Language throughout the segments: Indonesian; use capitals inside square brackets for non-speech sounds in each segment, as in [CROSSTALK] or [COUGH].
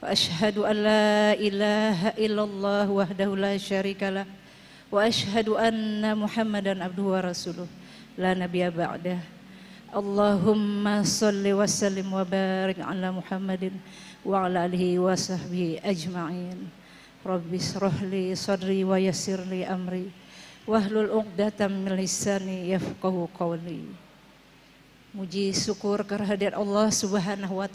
واشهد ان لا اله الا الله وحده لا شريك له واشهد ان محمدا عبده ورسوله لا نبي بعده اللهم صل وسلم وبارك على محمد وعلى اله وصحبه اجمعين رب اشرح لي صدري ويسر لي امري wahlul uqdatam min lisani yafqahu qawli. Muji syukur kehadirat Allah Subhanahu wa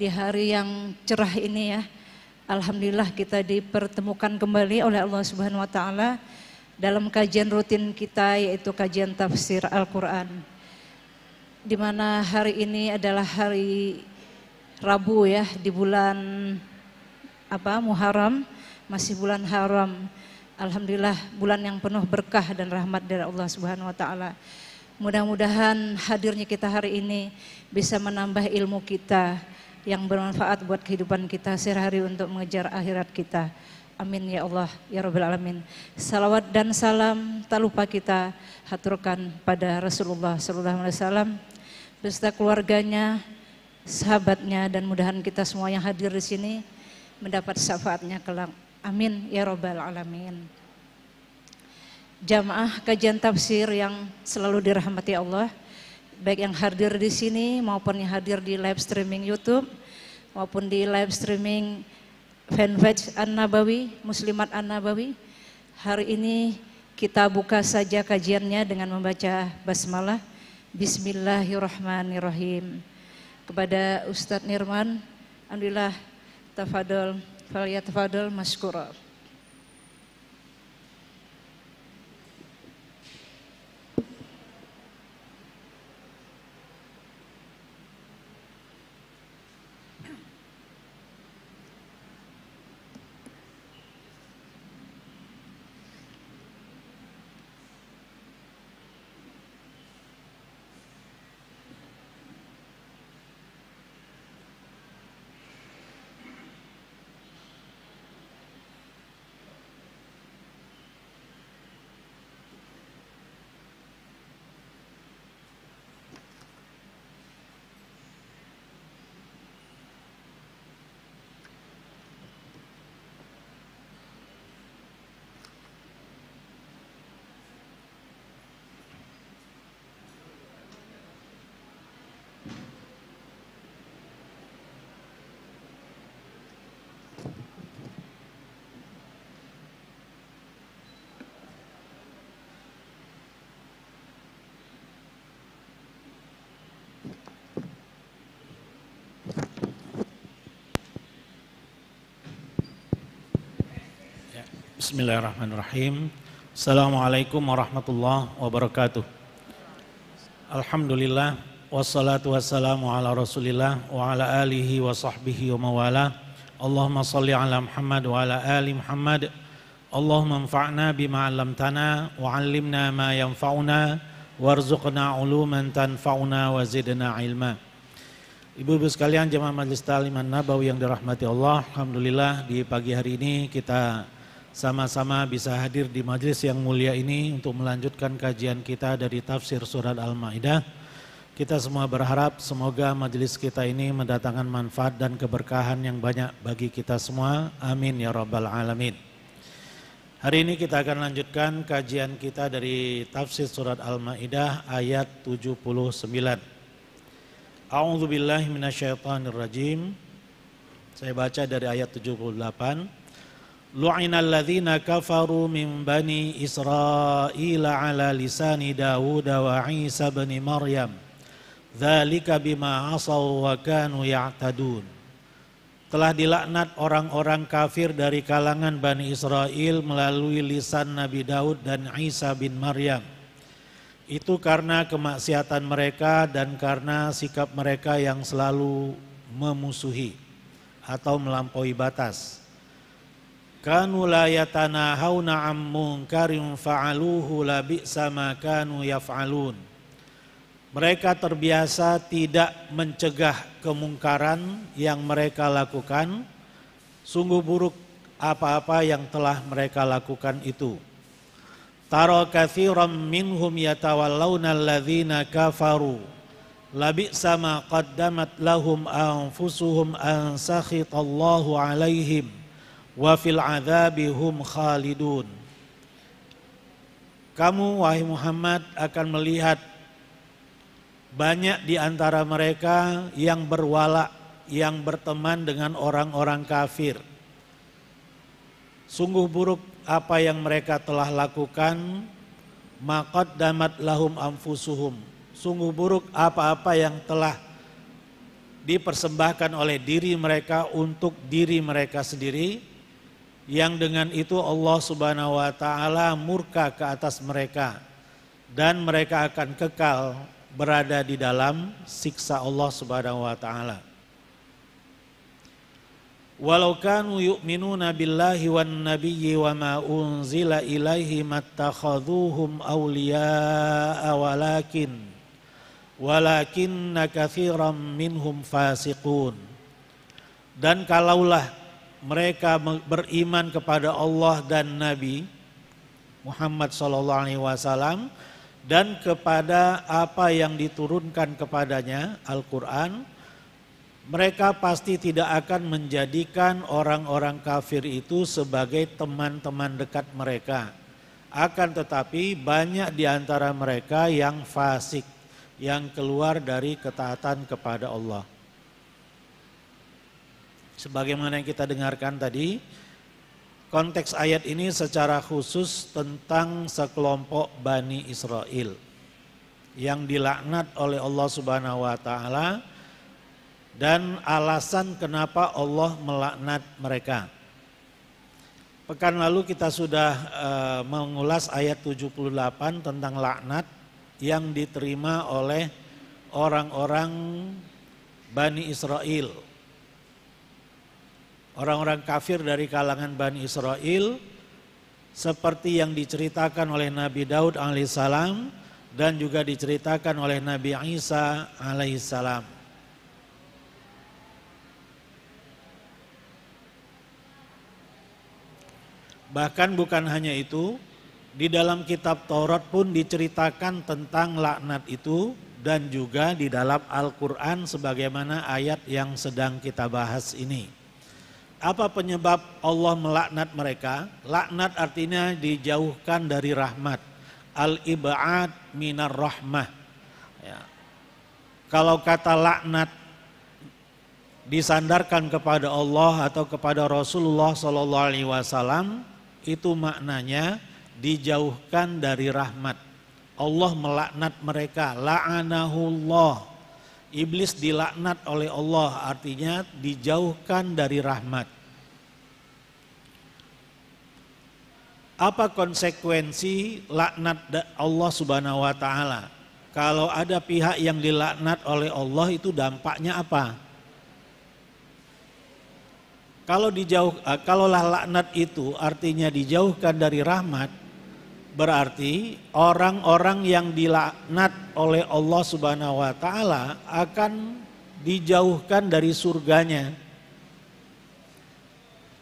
di hari yang cerah ini ya. Alhamdulillah kita dipertemukan kembali oleh Allah Subhanahu wa taala dalam kajian rutin kita yaitu kajian tafsir Al-Qur'an. Di mana hari ini adalah hari Rabu ya di bulan apa Muharram, masih bulan haram. Alhamdulillah bulan yang penuh berkah dan rahmat dari Allah Subhanahu wa taala. Mudah-mudahan hadirnya kita hari ini bisa menambah ilmu kita, yang bermanfaat buat kehidupan kita sehari-hari untuk mengejar akhirat kita. Amin ya Allah ya Rabbal Alamin. Salawat dan salam tak lupa kita haturkan pada Rasulullah Sallallahu Alaihi Wasallam beserta keluarganya, sahabatnya dan mudahan kita semua yang hadir di sini mendapat syafaatnya kelak. Amin ya Rabbal Alamin. Jamaah kajian tafsir yang selalu dirahmati Allah baik yang hadir di sini maupun yang hadir di live streaming YouTube maupun di live streaming fanpage An Nabawi, Muslimat An Nabawi. Hari ini kita buka saja kajiannya dengan membaca basmalah Bismillahirrahmanirrahim. Kepada Ustadz Nirman, Alhamdulillah, tafadol, faliyat tafadol, maskurah. Bismillahirrahmanirrahim. Assalamualaikum warahmatullahi wabarakatuh. Alhamdulillah wassalatu wassalamu ala Rasulillah wa ala alihi wa sahbihi wa mawala. Allahumma shalli ala Muhammad wa ala ali Muhammad. Allahumma anfa'na bima 'allamtana wa 'allimna ma yanfa'una warzuqna 'uluman tanfa'una wa zidna ilma. Ibu-ibu sekalian jemaah Majelis Ta'lim Nabawi yang dirahmati Allah, alhamdulillah di pagi hari ini kita sama-sama bisa hadir di majelis yang mulia ini untuk melanjutkan kajian kita dari tafsir surat Al-Maidah. Kita semua berharap semoga majelis kita ini mendatangkan manfaat dan keberkahan yang banyak bagi kita semua. Amin ya rabbal alamin. Hari ini kita akan lanjutkan kajian kita dari tafsir surat Al-Maidah ayat 79. A'udzubillahi minasyaitonirrajim. Saya baca dari ayat 78 lu'ina alladhina kafaru min bani Israel ala lisani Dawud wa Isa bin Maryam dzalika bima asaw wa kanu ya'tadun telah dilaknat orang-orang kafir dari kalangan Bani Israel melalui lisan Nabi Daud dan Isa bin Maryam. Itu karena kemaksiatan mereka dan karena sikap mereka yang selalu memusuhi atau melampaui batas kanu la yatanahawna am munkarin fa'aluhu la bi'sa ma kanu yaf'alun mereka terbiasa tidak mencegah kemungkaran yang mereka lakukan sungguh buruk apa-apa yang telah mereka lakukan itu taro kathiram minhum yatawallawna alladhina kafaru labi'sa ma qaddamat lahum anfusuhum an sakhitallahu alaihim wa fil adzabihum khalidun. Kamu wahai Muhammad akan melihat banyak di antara mereka yang berwala, yang berteman dengan orang-orang kafir. Sungguh buruk apa yang mereka telah lakukan, maqad damat lahum amfusuhum. Sungguh buruk apa-apa yang telah dipersembahkan oleh diri mereka untuk diri mereka sendiri yang dengan itu Allah Subhanahu wa taala murka ke atas mereka dan mereka akan kekal berada di dalam siksa Allah Subhanahu wa taala. Walau kanu yu'minuna billahi wan nabiyyi wa ma unzila ilaihi mattakhadhuhum awliya'a walakin walakinna katsiran minhum fasiqun. Dan kalaulah mereka beriman kepada Allah dan Nabi Muhammad SAW dan kepada apa yang diturunkan kepadanya Al-Qur'an mereka pasti tidak akan menjadikan orang-orang kafir itu sebagai teman-teman dekat mereka akan tetapi banyak di antara mereka yang fasik yang keluar dari ketaatan kepada Allah Sebagaimana yang kita dengarkan tadi, konteks ayat ini secara khusus tentang sekelompok Bani Israel yang dilaknat oleh Allah Subhanahu wa taala dan alasan kenapa Allah melaknat mereka. Pekan lalu kita sudah eh, mengulas ayat 78 tentang laknat yang diterima oleh orang-orang Bani Israel orang-orang kafir dari kalangan Bani Israel seperti yang diceritakan oleh Nabi Daud alaihissalam dan juga diceritakan oleh Nabi Isa alaihissalam. Bahkan bukan hanya itu, di dalam kitab Taurat pun diceritakan tentang laknat itu dan juga di dalam Al-Quran sebagaimana ayat yang sedang kita bahas ini. Apa penyebab Allah melaknat mereka? Laknat artinya dijauhkan dari rahmat. Al-ib'ad minar rahmah. Ya. Kalau kata laknat disandarkan kepada Allah atau kepada Rasulullah Sallallahu Alaihi Wasallam itu maknanya dijauhkan dari rahmat. Allah melaknat mereka. La'anahullah. Iblis dilaknat oleh Allah artinya dijauhkan dari rahmat. Apa konsekuensi laknat Allah Subhanahu wa taala? Kalau ada pihak yang dilaknat oleh Allah itu dampaknya apa? Kalau dijauh eh, kalaulah laknat itu artinya dijauhkan dari rahmat, Berarti orang-orang yang dilaknat oleh Allah Subhanahu wa taala akan dijauhkan dari surganya.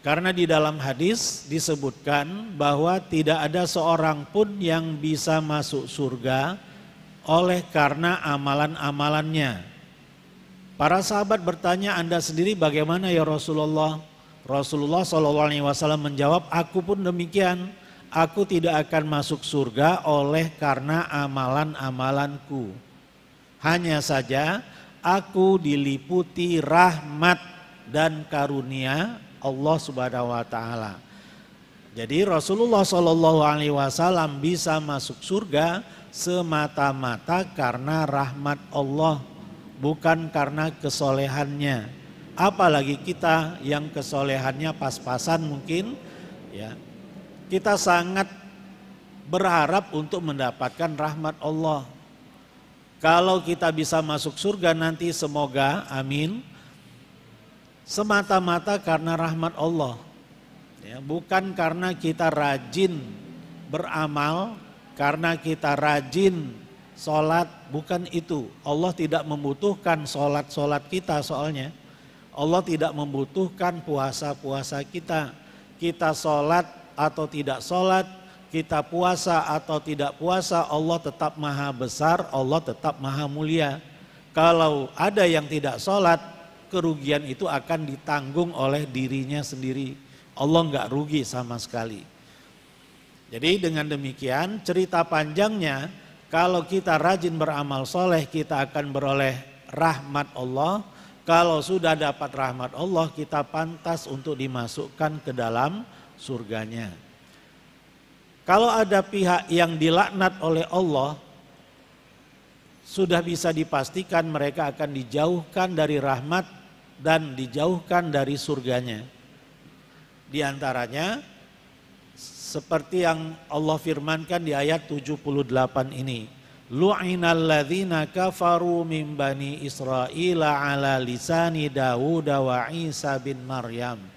Karena di dalam hadis disebutkan bahwa tidak ada seorang pun yang bisa masuk surga oleh karena amalan-amalannya. Para sahabat bertanya, "Anda sendiri bagaimana ya Rasulullah?" Rasulullah saw menjawab, "Aku pun demikian." aku tidak akan masuk surga oleh karena amalan-amalanku. Hanya saja aku diliputi rahmat dan karunia Allah Subhanahu wa taala. Jadi Rasulullah Shallallahu alaihi wasallam bisa masuk surga semata-mata karena rahmat Allah bukan karena kesolehannya. Apalagi kita yang kesolehannya pas-pasan mungkin ya kita sangat berharap untuk mendapatkan rahmat Allah. Kalau kita bisa masuk surga nanti semoga amin. Semata-mata karena rahmat Allah. Ya, bukan karena kita rajin beramal, karena kita rajin sholat, bukan itu. Allah tidak membutuhkan sholat-sholat kita soalnya. Allah tidak membutuhkan puasa-puasa kita. Kita sholat atau tidak sholat, kita puasa atau tidak puasa, Allah tetap maha besar, Allah tetap maha mulia. Kalau ada yang tidak sholat, kerugian itu akan ditanggung oleh dirinya sendiri. Allah nggak rugi sama sekali. Jadi dengan demikian cerita panjangnya kalau kita rajin beramal soleh kita akan beroleh rahmat Allah. Kalau sudah dapat rahmat Allah kita pantas untuk dimasukkan ke dalam surganya. Kalau ada pihak yang dilaknat oleh Allah, sudah bisa dipastikan mereka akan dijauhkan dari rahmat dan dijauhkan dari surganya. Di antaranya seperti yang Allah firmankan di ayat 78 ini. Lu'inal ladzina kafaru min bani Israel ala lisani Dawud wa Isa bin Maryam.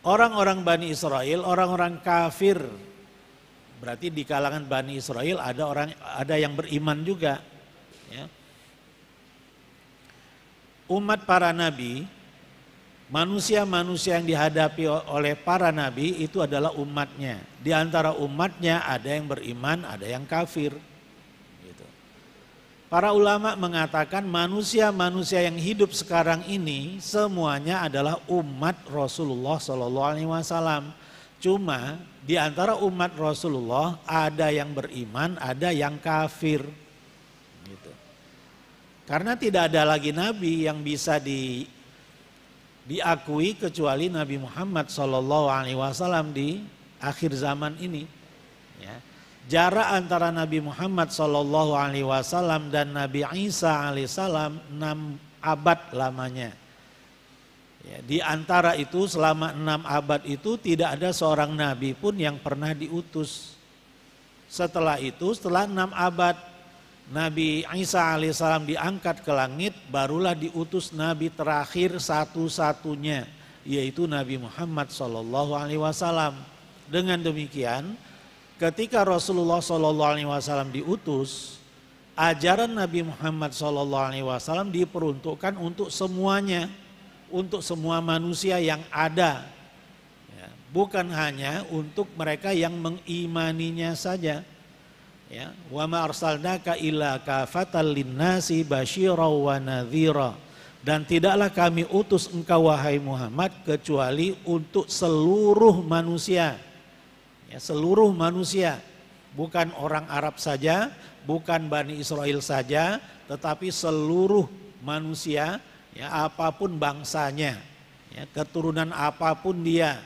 Orang-orang Bani Israel, orang-orang kafir. Berarti di kalangan Bani Israel ada orang ada yang beriman juga. Ya. Umat para nabi, manusia-manusia yang dihadapi oleh para nabi itu adalah umatnya. Di antara umatnya ada yang beriman, ada yang kafir. Para ulama mengatakan manusia-manusia yang hidup sekarang ini semuanya adalah umat Rasulullah Shallallahu Alaihi Wasallam. Cuma di antara umat Rasulullah ada yang beriman, ada yang kafir. Gitu. Karena tidak ada lagi nabi yang bisa di diakui kecuali Nabi Muhammad Shallallahu Alaihi Wasallam di akhir zaman ini. Jarak antara Nabi Muhammad Shallallahu Alaihi Wasallam dan Nabi Isa Alaihissalam 6 abad lamanya. Ya, di antara itu selama enam abad itu tidak ada seorang nabi pun yang pernah diutus. Setelah itu setelah enam abad Nabi Isa alaihissalam diangkat ke langit barulah diutus nabi terakhir satu-satunya yaitu Nabi Muhammad Shallallahu alaihi wasallam. Dengan demikian ketika Rasulullah Shallallahu Alaihi Wasallam diutus, ajaran Nabi Muhammad Shallallahu Alaihi Wasallam diperuntukkan untuk semuanya, untuk semua manusia yang ada, ya, bukan hanya untuk mereka yang mengimaninya saja. Ya, wa ma arsalnaka illa kafatal linnasi basyira wa nadhira. Dan tidaklah kami utus engkau wahai Muhammad kecuali untuk seluruh manusia Ya, seluruh manusia, bukan orang Arab saja, bukan Bani Israel saja, tetapi seluruh manusia, ya apapun bangsanya, ya, keturunan apapun dia.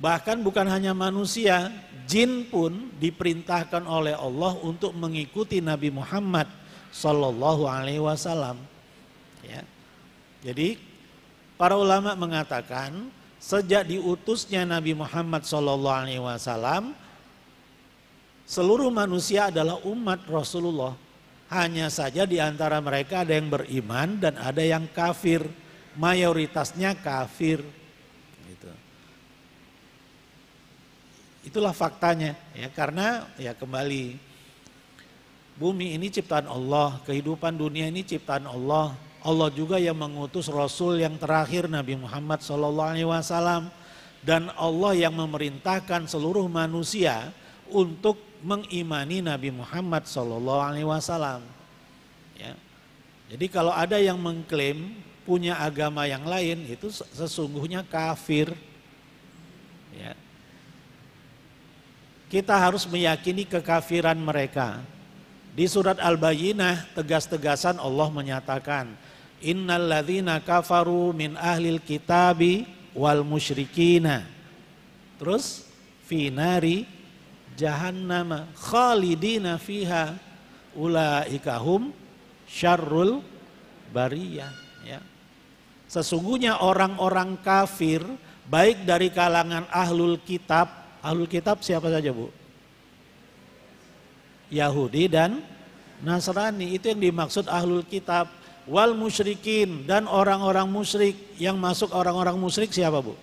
Bahkan bukan hanya manusia, jin pun diperintahkan oleh Allah untuk mengikuti Nabi Muhammad Sallallahu Alaihi Wasallam. Ya. Jadi para ulama mengatakan sejak diutusnya Nabi Muhammad SAW, seluruh manusia adalah umat Rasulullah. Hanya saja di antara mereka ada yang beriman dan ada yang kafir. Mayoritasnya kafir. Gitu. Itulah faktanya. Ya, karena ya kembali bumi ini ciptaan Allah, kehidupan dunia ini ciptaan Allah. Allah juga yang mengutus Rasul yang terakhir Nabi Muhammad SAW dan Allah yang memerintahkan seluruh manusia untuk mengimani Nabi Muhammad SAW. Ya. Jadi kalau ada yang mengklaim punya agama yang lain itu sesungguhnya kafir. Ya. Kita harus meyakini kekafiran mereka. Di surat Al-Bayyinah tegas-tegasan Allah menyatakan, Innal ladhina kafaru min ahlil kitabi wal musyrikina. Terus fi nari jahannam khalidina fiha ulaika hum syarrul bariyah ya. Sesungguhnya orang-orang kafir baik dari kalangan ahlul kitab, ahlul kitab siapa saja Bu? Yahudi dan Nasrani itu yang dimaksud ahlul kitab wal musyrikin dan orang-orang musyrik yang masuk orang-orang musyrik siapa Bu?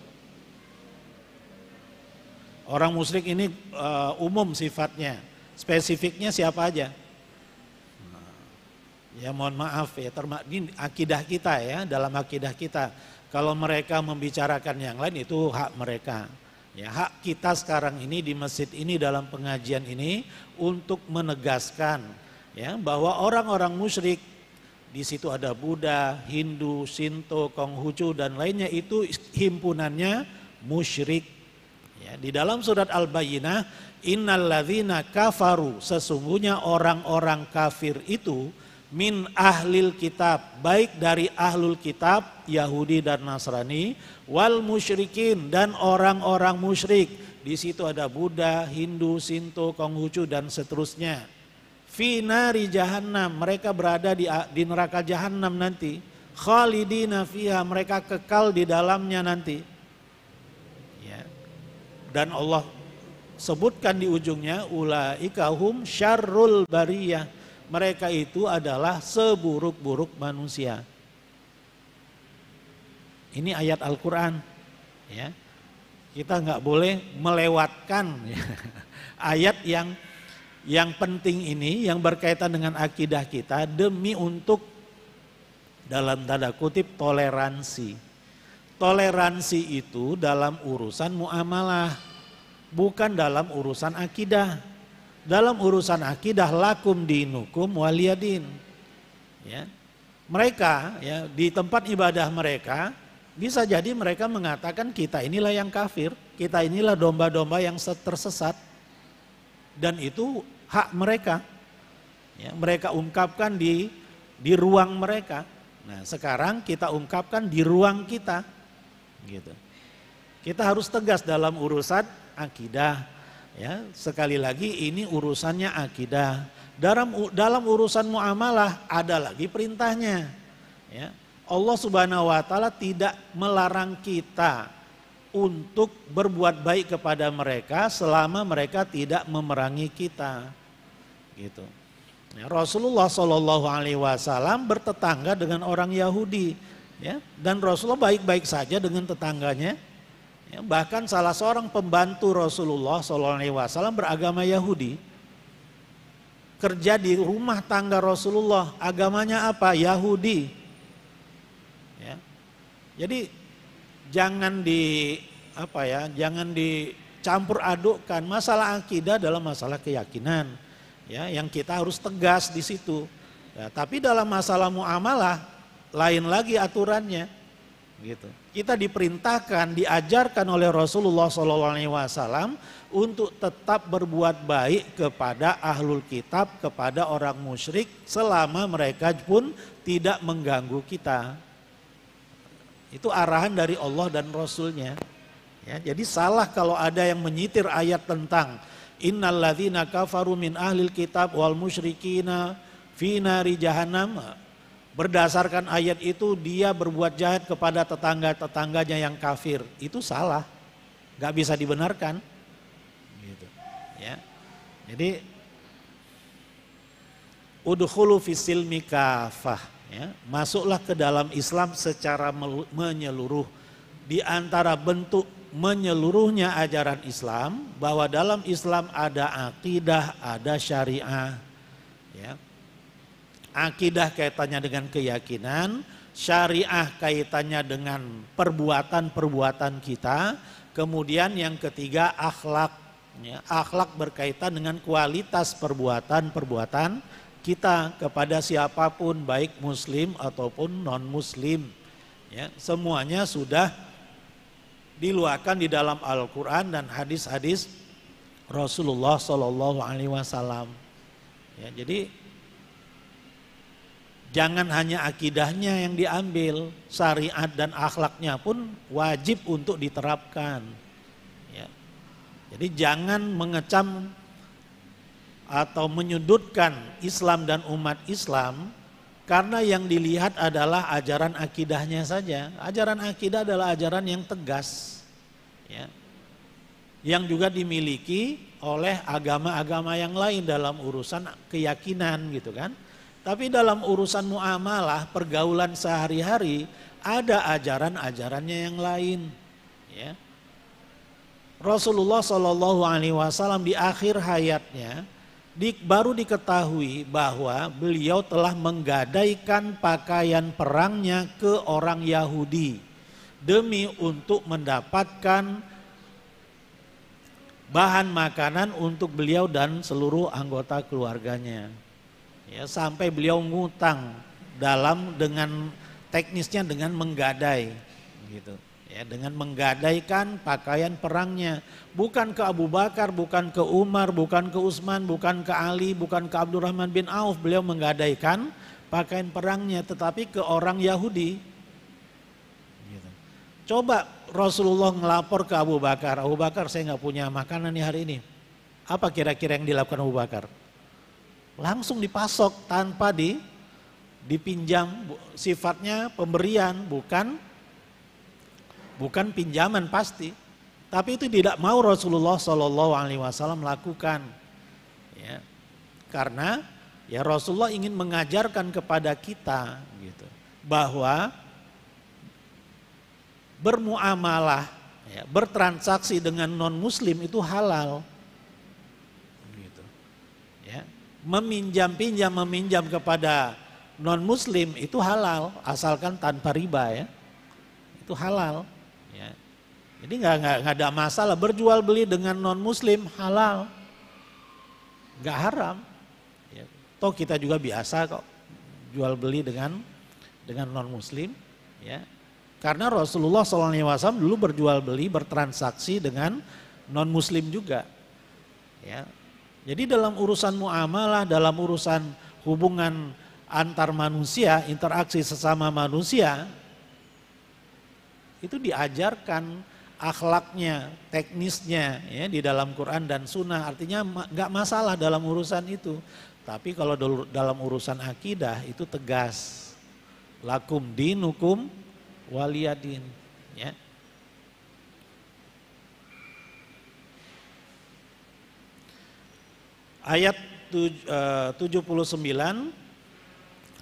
Orang musyrik ini uh, umum sifatnya, spesifiknya siapa aja? Ya mohon maaf ya, ini akidah kita ya, dalam akidah kita. Kalau mereka membicarakan yang lain itu hak mereka. Ya, hak kita sekarang ini di masjid ini dalam pengajian ini untuk menegaskan ya bahwa orang-orang musyrik di situ ada Buddha, Hindu, Sinto, Konghucu dan lainnya itu himpunannya musyrik. Ya, di dalam surat Al-Bayyinah, innalladzina kafaru, sesungguhnya orang-orang kafir itu min ahlil kitab, baik dari ahlul kitab Yahudi dan Nasrani, wal musyrikin dan orang-orang musyrik. Di situ ada Buddha, Hindu, Sinto, Konghucu dan seterusnya. Finari jahannam mereka berada di di neraka jahannam nanti khalidina fiha mereka kekal di dalamnya nanti ya dan Allah sebutkan di ujungnya ulaika hum syarrul bariyah mereka itu adalah seburuk-buruk manusia ini ayat Al-Qur'an ya kita nggak boleh melewatkan ya, [LAUGHS] ayat yang yang penting ini yang berkaitan dengan akidah kita demi untuk dalam tanda kutip toleransi. Toleransi itu dalam urusan muamalah, bukan dalam urusan akidah. Dalam urusan akidah lakum dinukum waliyadin. Ya. Mereka ya di tempat ibadah mereka bisa jadi mereka mengatakan kita inilah yang kafir, kita inilah domba-domba yang tersesat dan itu hak mereka. Ya, mereka ungkapkan di di ruang mereka. Nah, sekarang kita ungkapkan di ruang kita. Gitu. Kita harus tegas dalam urusan akidah. Ya, sekali lagi ini urusannya akidah. Dalam dalam urusan muamalah ada lagi perintahnya. Ya. Allah Subhanahu wa taala tidak melarang kita untuk berbuat baik kepada mereka selama mereka tidak memerangi kita. Gitu. Ya, Rasulullah Shallallahu Alaihi Wasallam bertetangga dengan orang Yahudi, ya, dan Rasulullah baik-baik saja dengan tetangganya. Ya, bahkan salah seorang pembantu Rasulullah Shallallahu Alaihi Wasallam beragama Yahudi, kerja di rumah tangga Rasulullah, agamanya apa? Yahudi. Ya. Jadi jangan di apa ya, jangan dicampur adukkan masalah akidah dalam masalah keyakinan. Ya, yang kita harus tegas di situ. Ya, tapi dalam masalah muamalah lain lagi aturannya. Gitu. Kita diperintahkan, diajarkan oleh Rasulullah SAW untuk tetap berbuat baik kepada ahlul kitab, kepada orang musyrik selama mereka pun tidak mengganggu kita. Itu arahan dari Allah dan Rasulnya. Ya, jadi salah kalau ada yang menyitir ayat tentang innalladzina kafaru min ahlil kitab wal musyrikina fi nari jahannam. Berdasarkan ayat itu dia berbuat jahat kepada tetangga-tetangganya yang kafir. Itu salah. Gak bisa dibenarkan. Gitu. Ya. Jadi udhulu fisilmi kafah ya masuklah ke dalam Islam secara menyeluruh di antara bentuk menyeluruhnya ajaran Islam bahwa dalam Islam ada akidah, ada syariah. Ya. Akidah kaitannya dengan keyakinan, syariah kaitannya dengan perbuatan-perbuatan kita, kemudian yang ketiga akhlak. Ya, akhlak berkaitan dengan kualitas perbuatan-perbuatan kita kepada siapapun baik muslim ataupun non muslim. Ya, semuanya sudah diluahkan di dalam Al-Quran dan hadis-hadis Rasulullah Shallallahu Alaihi Wasallam. Ya, jadi jangan hanya akidahnya yang diambil, syariat dan akhlaknya pun wajib untuk diterapkan. Ya. Jadi jangan mengecam atau menyudutkan Islam dan umat Islam karena yang dilihat adalah ajaran akidahnya saja. Ajaran akidah adalah ajaran yang tegas. Ya. Yang juga dimiliki oleh agama-agama yang lain dalam urusan keyakinan gitu kan. Tapi dalam urusan muamalah, pergaulan sehari-hari ada ajaran-ajarannya yang lain. Ya. Rasulullah Shallallahu Alaihi Wasallam di akhir hayatnya di, baru diketahui bahwa beliau telah menggadaikan pakaian perangnya ke orang Yahudi demi untuk mendapatkan bahan makanan untuk beliau dan seluruh anggota keluarganya. Ya, sampai beliau ngutang dalam dengan teknisnya dengan menggadai gitu ya, dengan menggadaikan pakaian perangnya. Bukan ke Abu Bakar, bukan ke Umar, bukan ke Utsman, bukan ke Ali, bukan ke Abdurrahman bin Auf. Beliau menggadaikan pakaian perangnya tetapi ke orang Yahudi. Gitu. Coba Rasulullah melapor ke Abu Bakar, Abu Bakar saya nggak punya makanan nih hari ini. Apa kira-kira yang dilakukan Abu Bakar? Langsung dipasok tanpa di dipinjam sifatnya pemberian bukan bukan pinjaman pasti, tapi itu tidak mau Rasulullah Shallallahu Alaihi Wasallam lakukan, ya. karena ya Rasulullah ingin mengajarkan kepada kita gitu bahwa bermuamalah, ya, bertransaksi dengan non Muslim itu halal, gitu. ya. meminjam pinjam meminjam kepada non Muslim itu halal asalkan tanpa riba ya, itu halal ini nggak nggak ada masalah berjual beli dengan non muslim halal, nggak haram. Ya. Toh kita juga biasa kok jual beli dengan dengan non muslim, ya. Karena Rasulullah SAW dulu berjual beli bertransaksi dengan non muslim juga, ya. Jadi dalam urusan muamalah, dalam urusan hubungan antar manusia, interaksi sesama manusia, itu diajarkan akhlaknya, teknisnya ya di dalam Quran dan Sunnah. Artinya nggak masalah dalam urusan itu. Tapi kalau dalam urusan akidah itu tegas. Lakum dinukum waliyadin. Ya. Ayat 79 eh,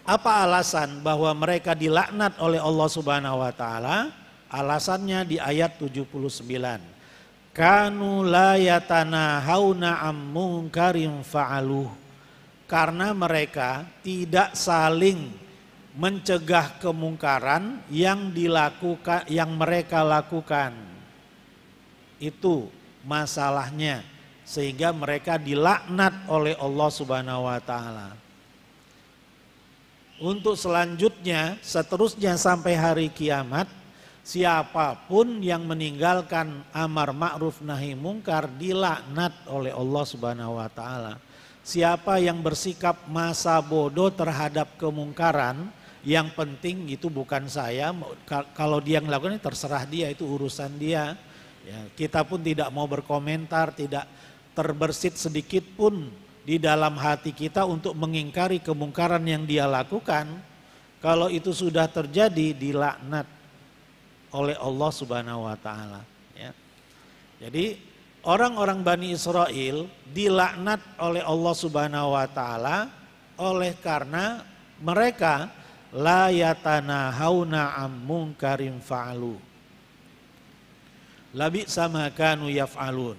apa alasan bahwa mereka dilaknat oleh Allah Subhanahu wa taala? Alasannya di ayat 79. Kanu la yatanahawna ammun fa'aluh. Karena mereka tidak saling mencegah kemungkaran yang dilakukan yang mereka lakukan. Itu masalahnya sehingga mereka dilaknat oleh Allah Subhanahu wa taala. Untuk selanjutnya seterusnya sampai hari kiamat siapapun yang meninggalkan amar ma'ruf nahi mungkar dilaknat oleh Allah Subhanahu wa taala. Siapa yang bersikap masa bodoh terhadap kemungkaran, yang penting itu bukan saya, kalau dia melakukan terserah dia, itu urusan dia. Ya, kita pun tidak mau berkomentar, tidak terbersit sedikit pun di dalam hati kita untuk mengingkari kemungkaran yang dia lakukan. Kalau itu sudah terjadi, dilaknat oleh Allah Subhanahu wa taala, ya. Jadi orang-orang Bani Israel dilaknat oleh Allah Subhanahu wa taala oleh karena mereka layatana hauna ammung karim fa'alu. Labi sama kanu alun.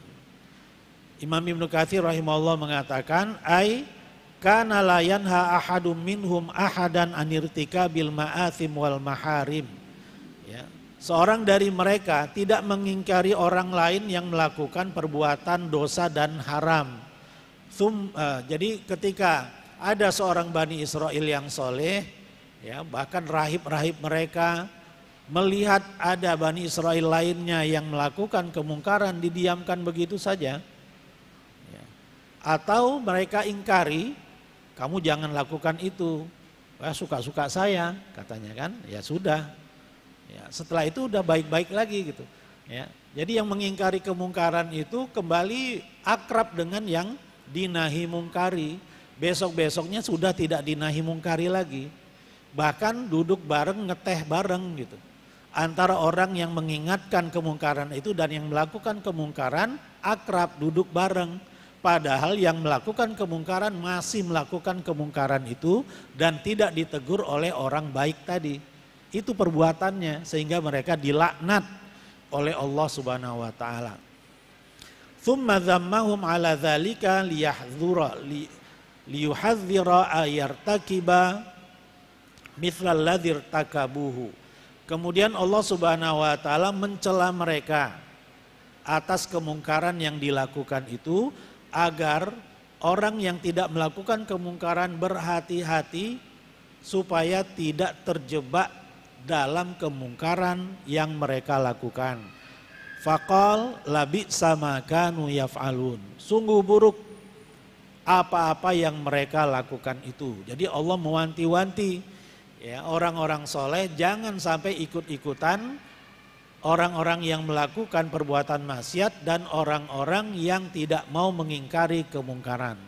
Imam Ibnu Katsir rahimahullah mengatakan ai kana la yanha ahadum minhum ahadan anirtika bil ma'athim wal maharim Seorang dari mereka tidak mengingkari orang lain yang melakukan perbuatan dosa dan haram. Thum, uh, eh, jadi ketika ada seorang Bani Israel yang soleh, ya, bahkan rahib-rahib mereka melihat ada Bani Israel lainnya yang melakukan kemungkaran didiamkan begitu saja. Ya. Atau mereka ingkari, kamu jangan lakukan itu, suka-suka saya katanya kan, ya sudah Ya, setelah itu udah baik-baik lagi gitu. Ya, jadi yang mengingkari kemungkaran itu kembali akrab dengan yang dinahi mungkari. Besok-besoknya sudah tidak dinahi mungkari lagi. Bahkan duduk bareng, ngeteh bareng gitu. Antara orang yang mengingatkan kemungkaran itu dan yang melakukan kemungkaran akrab duduk bareng. Padahal yang melakukan kemungkaran masih melakukan kemungkaran itu dan tidak ditegur oleh orang baik tadi. Itu perbuatannya sehingga mereka dilaknat oleh Allah Subhanahu wa taala. Thumma dhammahum ala dzalika liyahdhura li, liyuhadzira ayartakiba mithla ladzir takabuhu. Kemudian Allah Subhanahu wa taala mencela mereka atas kemungkaran yang dilakukan itu agar orang yang tidak melakukan kemungkaran berhati-hati supaya tidak terjebak dalam kemungkaran yang mereka lakukan. Fakal labi sama kanu yaf'alun. Sungguh buruk apa-apa yang mereka lakukan itu. Jadi Allah mewanti-wanti ya orang-orang soleh jangan sampai ikut-ikutan orang-orang yang melakukan perbuatan maksiat dan orang-orang yang tidak mau mengingkari kemungkaran.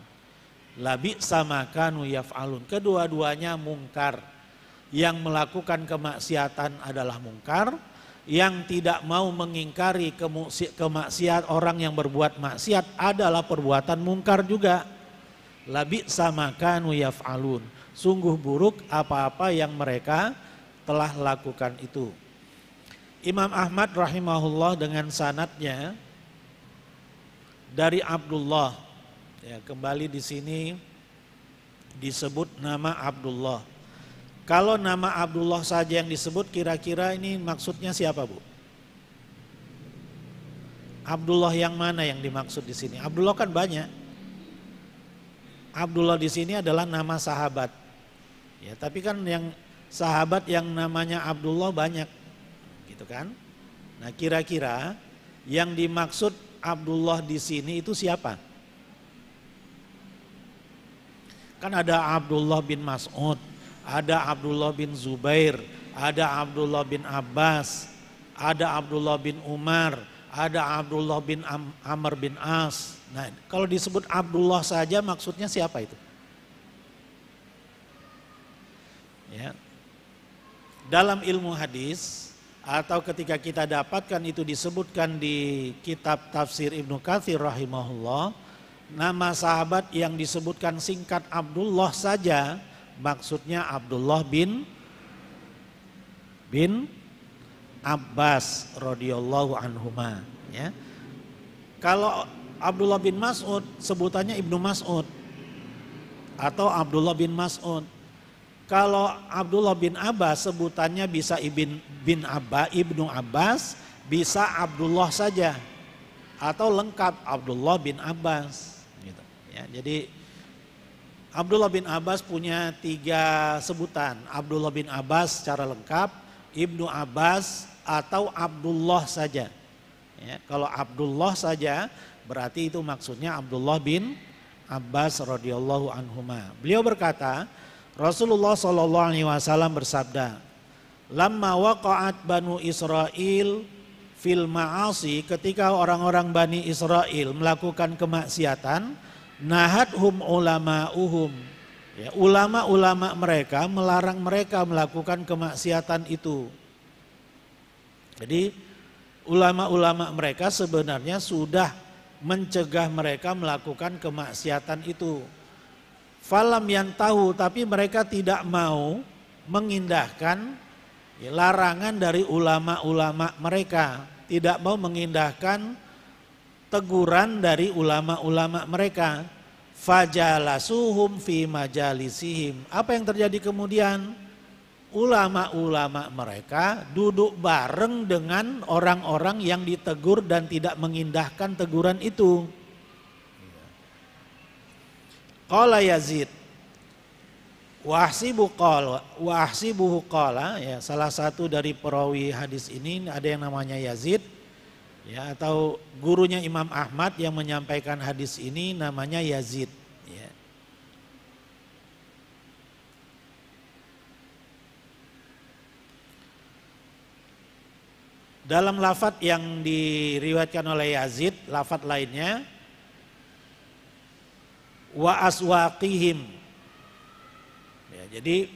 Labi sama kanu yaf'alun. Kedua-duanya mungkar yang melakukan kemaksiatan adalah mungkar, yang tidak mau mengingkari kemaksiat orang yang berbuat maksiat adalah perbuatan mungkar juga. Labi sama kanu yaf'alun. Sungguh buruk apa-apa yang mereka telah lakukan itu. Imam Ahmad rahimahullah dengan sanatnya dari Abdullah. Ya, kembali di sini disebut nama Abdullah kalau nama Abdullah saja yang disebut kira-kira ini maksudnya siapa Bu? Abdullah yang mana yang dimaksud di sini? Abdullah kan banyak. Abdullah di sini adalah nama sahabat. Ya, tapi kan yang sahabat yang namanya Abdullah banyak. Gitu kan? Nah, kira-kira yang dimaksud Abdullah di sini itu siapa? Kan ada Abdullah bin Mas'ud ada Abdullah bin Zubair, ada Abdullah bin Abbas, ada Abdullah bin Umar, ada Abdullah bin Am Amr bin As. Nah, kalau disebut Abdullah saja maksudnya siapa itu? Ya. Dalam ilmu hadis atau ketika kita dapatkan itu disebutkan di kitab tafsir Ibnu Katsir rahimahullah, nama sahabat yang disebutkan singkat Abdullah saja maksudnya Abdullah bin bin Abbas radhiyallahu anhuma ya. Kalau Abdullah bin Mas'ud sebutannya Ibnu Mas'ud atau Abdullah bin Mas'ud. Kalau Abdullah bin Abbas sebutannya bisa Ibn bin Abba, Ibnu Abbas, bisa Abdullah saja atau lengkap Abdullah bin Abbas gitu. Ya, jadi Abdullah bin Abbas punya tiga sebutan. Abdullah bin Abbas secara lengkap, Ibnu Abbas atau Abdullah saja. Ya, kalau Abdullah saja berarti itu maksudnya Abdullah bin Abbas radhiyallahu anhuma. Beliau berkata, Rasulullah saw alaihi wasallam bersabda, "Lamma waqa'at Banu Israel fil ma'asi ketika orang-orang Bani Israel melakukan kemaksiatan, Nahathum ulama'uhum. Ya, ulama-ulama mereka melarang mereka melakukan kemaksiatan itu. Jadi ulama-ulama mereka sebenarnya sudah mencegah mereka melakukan kemaksiatan itu. Falam yang tahu tapi mereka tidak mau mengindahkan ya, larangan dari ulama-ulama mereka, tidak mau mengindahkan teguran dari ulama-ulama mereka fajalasuhum fi majalisihim. Apa yang terjadi kemudian? Ulama-ulama mereka duduk bareng dengan orang-orang yang ditegur dan tidak mengindahkan teguran itu. Qala Yazid Wahsibu qala Wahsibu qala ya salah satu dari perawi hadis ini ada yang namanya Yazid ya atau gurunya Imam Ahmad yang menyampaikan hadis ini namanya Yazid ya. Dalam lafat yang diriwayatkan oleh Yazid, lafat lainnya wa aswaqihim. Ya, jadi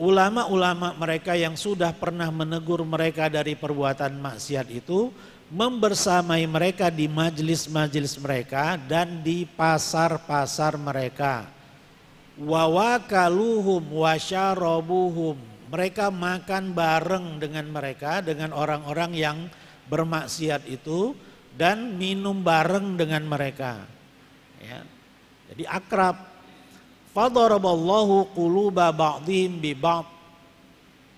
ulama-ulama mereka yang sudah pernah menegur mereka dari perbuatan maksiat itu membersamai mereka di majelis-majelis mereka dan di pasar-pasar mereka. Wawakaluhum wasyarobuhum. Mereka makan bareng dengan mereka, dengan orang-orang yang bermaksiat itu dan minum bareng dengan mereka. Ya. Jadi akrab. Fadaraballahu quluba ba'dihim bi ba'd.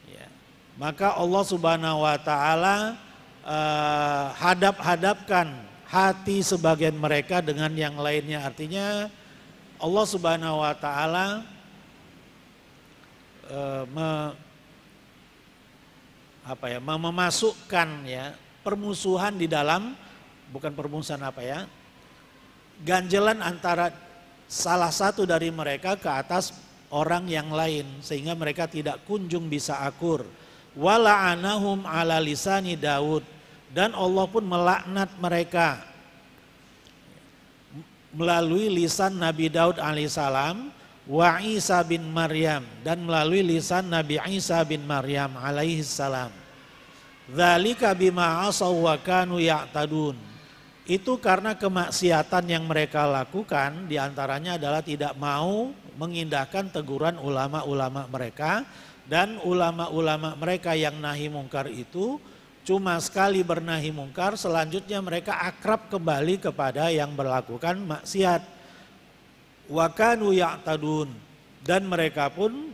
Ya. Maka Allah Subhanahu wa taala Eh, hadap-hadapkan hati sebagian mereka dengan yang lainnya. Artinya Allah Subhanahu wa taala uh, apa ya, memasukkan ya permusuhan di dalam bukan permusuhan apa ya? ganjelan antara salah satu dari mereka ke atas orang yang lain sehingga mereka tidak kunjung bisa akur. Wala'anahum ala lisani Daud dan Allah pun melaknat mereka melalui lisan Nabi Daud alaihissalam wa Isa bin Maryam dan melalui lisan Nabi Isa bin Maryam alaihissalam. Dzalika bima asaw wa kanu ya'tadun. Itu karena kemaksiatan yang mereka lakukan diantaranya adalah tidak mau mengindahkan teguran ulama-ulama mereka dan ulama-ulama mereka yang nahi mungkar itu cuma sekali bernahi mungkar, selanjutnya mereka akrab kembali kepada yang berlakukan maksiat. Wakanu ya'tadun dan mereka pun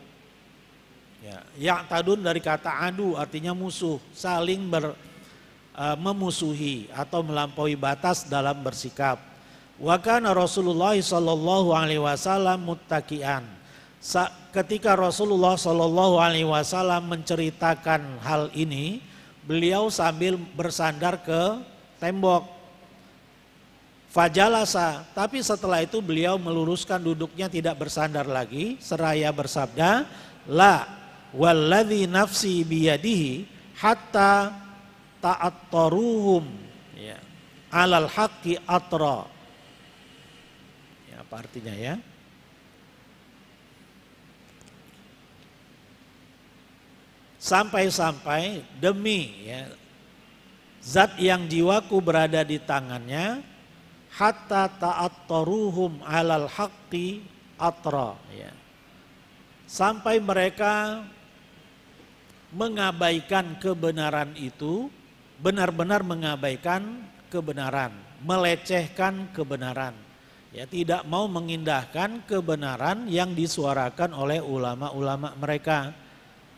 ya, ya'tadun dari kata adu artinya musuh, saling ber, e, memusuhi atau melampaui batas dalam bersikap. Wakana Rasulullah sallallahu alaihi wasallam muttaqian. Ketika Rasulullah sallallahu alaihi wasallam menceritakan hal ini, beliau sambil bersandar ke tembok. Fajalasa, tapi setelah itu beliau meluruskan duduknya tidak bersandar lagi, seraya bersabda, La walladhi nafsi biyadihi hatta ta'attaruhum ya. alal haqqi atra. Ya, apa artinya ya? Sampai-sampai demi ya, zat yang jiwaku berada di tangannya hatta ta'attaruhum alal haqqi atra ya. Sampai mereka mengabaikan kebenaran itu, benar-benar mengabaikan kebenaran, melecehkan kebenaran. Ya, tidak mau mengindahkan kebenaran yang disuarakan oleh ulama-ulama mereka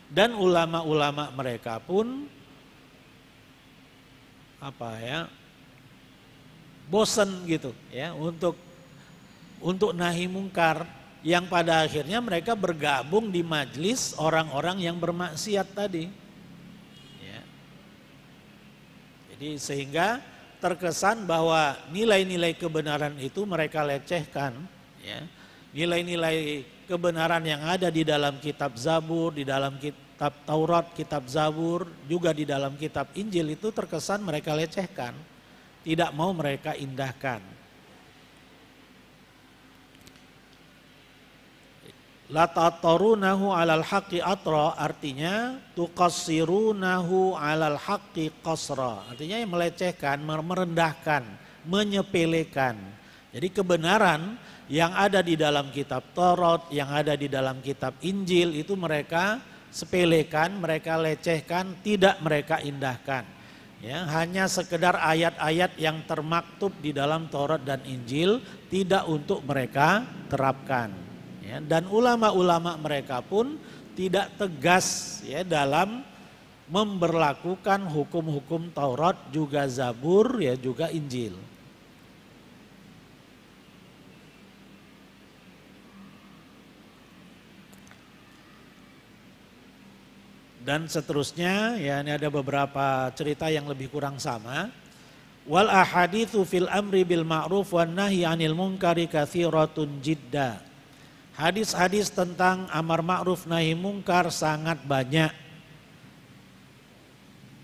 dan ulama-ulama mereka pun apa ya bosen gitu ya untuk untuk nahi mungkar yang pada akhirnya mereka bergabung di majlis orang-orang yang bermaksiat tadi. Ya. Jadi sehingga terkesan bahwa nilai-nilai kebenaran itu mereka lecehkan, ya. nilai-nilai kebenaran yang ada di dalam kitab Zabur, di dalam kitab Taurat, kitab Zabur, juga di dalam kitab Injil itu terkesan mereka lecehkan, tidak mau mereka indahkan. Latatorunahu alal haqqi atra artinya tuqassirunahu alal haqqi qasra. Artinya yang melecehkan, merendahkan, menyepelekan. Jadi kebenaran yang ada di dalam kitab Taurat, yang ada di dalam kitab Injil itu mereka sepelekan, mereka lecehkan, tidak mereka indahkan. Ya, hanya sekedar ayat-ayat yang termaktub di dalam Taurat dan Injil tidak untuk mereka terapkan. Ya, dan ulama-ulama mereka pun tidak tegas ya dalam memberlakukan hukum-hukum Taurat juga Zabur ya juga Injil. dan seterusnya ya ini ada beberapa cerita yang lebih kurang sama wal ahaditsu fil amri bil ma'ruf wan nahi anil munkari katsiratun jidda hadis-hadis tentang amar ma'ruf nahi mungkar sangat banyak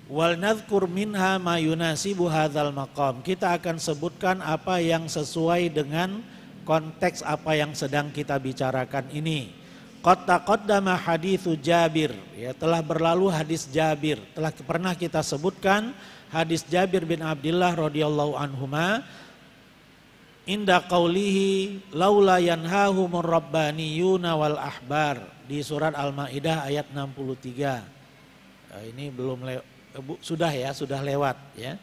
wal nadhkur minha ma yunasibu hadzal maqam kita akan sebutkan apa yang sesuai dengan konteks apa yang sedang kita bicarakan ini Kota taqaddama hadithu Jabir, ya telah berlalu hadis Jabir, telah pernah kita sebutkan hadis Jabir bin Abdullah radhiyallahu ma inda kaulihi laula yanhahumur rabbaniyuna wal ahbar di surat Al-Maidah ayat 63. Ya, ini belum eh, sudah ya, sudah lewat ya.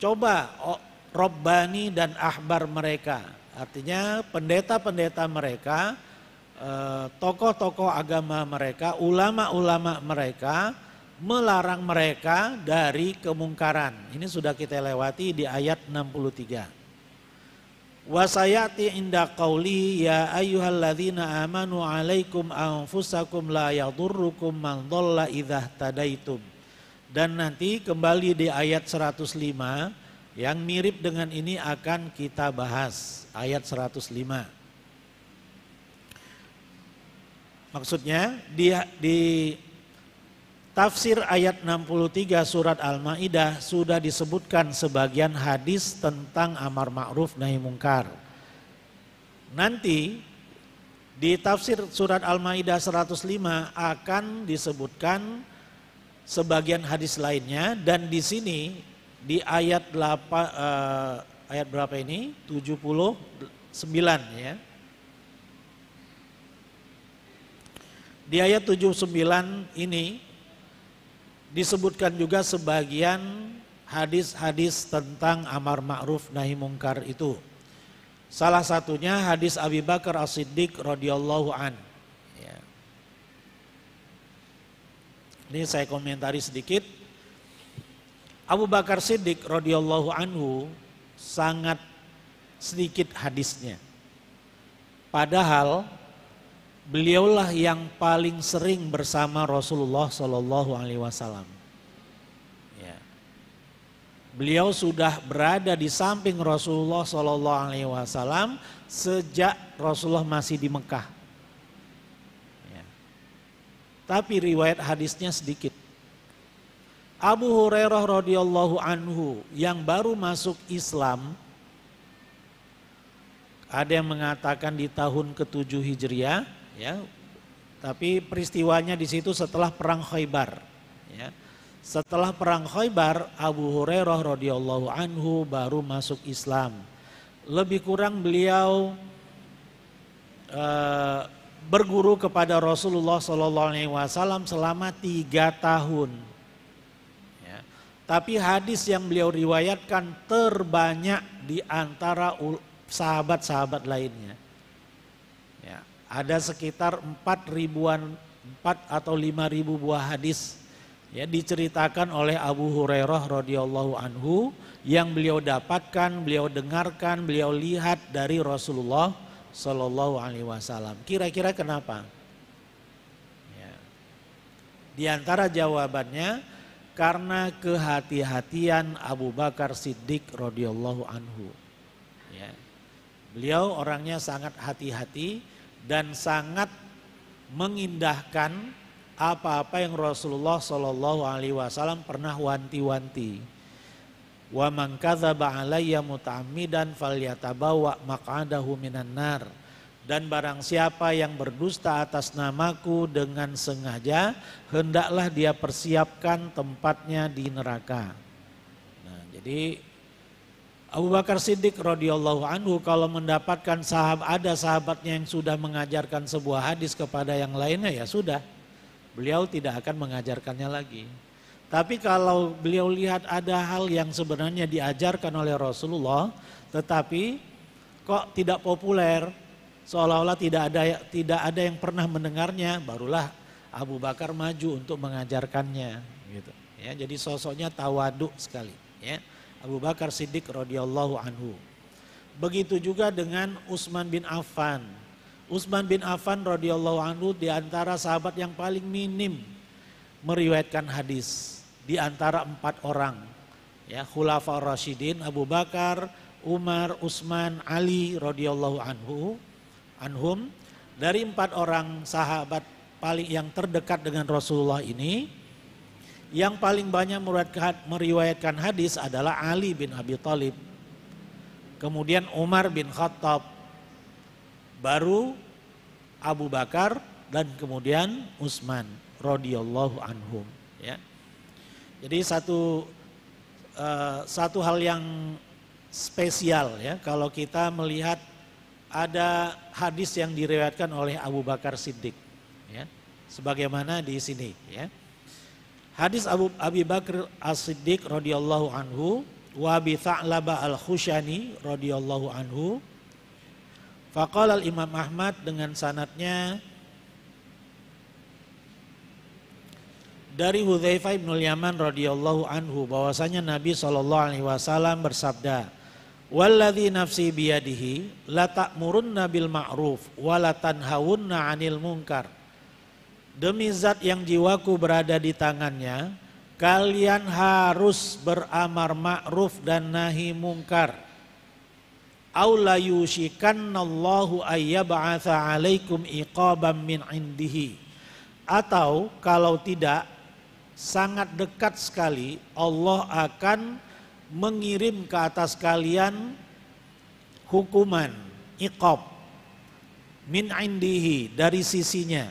Coba oh, Robbani dan ahbar mereka, artinya pendeta-pendeta mereka Eh, tokoh-tokoh agama mereka, ulama-ulama mereka melarang mereka dari kemungkaran. Ini sudah kita lewati di ayat 63. Wasayati inda qawli ya ayyuhalladzina amanu alaikum anfusakum la yadurrukum man dhalla idza tadaitum. Dan nanti kembali di ayat 105 yang mirip dengan ini akan kita bahas ayat 105. Maksudnya di, di tafsir ayat 63 surat Al-Maidah sudah disebutkan sebagian hadis tentang amar ma'ruf nahi mungkar. Nanti di tafsir surat Al-Maidah 105 akan disebutkan sebagian hadis lainnya dan di sini di ayat 8 eh, ayat berapa ini? 79 ya. Di ayat 79 ini disebutkan juga sebagian hadis-hadis tentang amar ma'ruf nahi mungkar itu. Salah satunya hadis Abi Bakar As-Siddiq radhiyallahu an. Ya. Ini saya komentari sedikit. Abu Bakar Siddiq radhiyallahu anhu sangat sedikit hadisnya. Padahal beliaulah yang paling sering bersama Rasulullah Shallallahu Alaihi Wasallam. Ya. Beliau sudah berada di samping Rasulullah Shallallahu Alaihi Wasallam sejak Rasulullah masih di Mekah. Ya. Tapi riwayat hadisnya sedikit. Abu Hurairah radhiyallahu anhu yang baru masuk Islam ada yang mengatakan di tahun ke-7 Hijriah ya. Tapi peristiwanya di situ setelah perang Khaybar, ya. Setelah perang Khaybar, Abu Hurairah radhiyallahu anhu baru masuk Islam. Lebih kurang beliau uh, berguru kepada Rasulullah Shallallahu Alaihi Wasallam selama tiga tahun. Ya. Tapi hadis yang beliau riwayatkan terbanyak di antara sahabat-sahabat lainnya ada sekitar empat ribuan empat atau lima ribu buah hadis ya diceritakan oleh Abu Hurairah radhiyallahu anhu yang beliau dapatkan, beliau dengarkan, beliau lihat dari Rasulullah Shallallahu Alaihi Wasallam. Kira-kira kenapa? Ya. Di antara jawabannya karena kehati-hatian Abu Bakar Siddiq radhiyallahu anhu. Ya. Beliau orangnya sangat hati-hati dan sangat mengindahkan apa-apa yang Rasulullah Shallallahu Alaihi Wasallam pernah wanti-wanti. Wa man kadzaba alayya bawa falyatabawa maq'adahu minan nar. Dan barang siapa yang berdusta atas namaku dengan sengaja, hendaklah dia persiapkan tempatnya di neraka. Nah, jadi Abu Bakar Siddiq radhiyallahu anhu kalau mendapatkan sahab ada sahabatnya yang sudah mengajarkan sebuah hadis kepada yang lainnya ya sudah. Beliau tidak akan mengajarkannya lagi. Tapi kalau beliau lihat ada hal yang sebenarnya diajarkan oleh Rasulullah tetapi kok tidak populer, seolah-olah tidak ada tidak ada yang pernah mendengarnya, barulah Abu Bakar maju untuk mengajarkannya gitu. Ya, jadi sosoknya tawaduk sekali, ya. Abu Bakar Siddiq radhiyallahu anhu. Begitu juga dengan Utsman bin Affan. Utsman bin Affan radhiyallahu anhu di antara sahabat yang paling minim meriwayatkan hadis di antara empat orang ya Khulafa Rasyidin Abu Bakar, Umar, Utsman, Ali radhiyallahu anhu anhum dari empat orang sahabat paling yang terdekat dengan Rasulullah ini yang paling banyak meriwayatkan hadis adalah Ali bin Abi Thalib. Kemudian Umar bin Khattab. Baru Abu Bakar dan kemudian Utsman radhiyallahu anhum, ya. Jadi satu uh, satu hal yang spesial ya kalau kita melihat ada hadis yang diriwayatkan oleh Abu Bakar Siddiq ya sebagaimana di sini ya. Hadis Abu Abi Bakr As-Siddiq radhiyallahu anhu wa bi Tha'labah Al-Khusyani radhiyallahu anhu Faqala al-Imam Ahmad dengan sanatnya dari Hudzaifah bin Yaman radhiyallahu anhu bahwasanya Nabi sallallahu alaihi wasallam bersabda Walladzi nafsi biyadihi la ta'murunna bil ma'ruf wa la tanhawunna 'anil munkar demi zat yang jiwaku berada di tangannya, kalian harus beramar ma'ruf dan nahi mungkar. Aula yushikannallahu ayyab'atha alaikum iqaban min indihi. Atau kalau tidak, sangat dekat sekali Allah akan mengirim ke atas kalian hukuman, iqab, min indihi, dari sisinya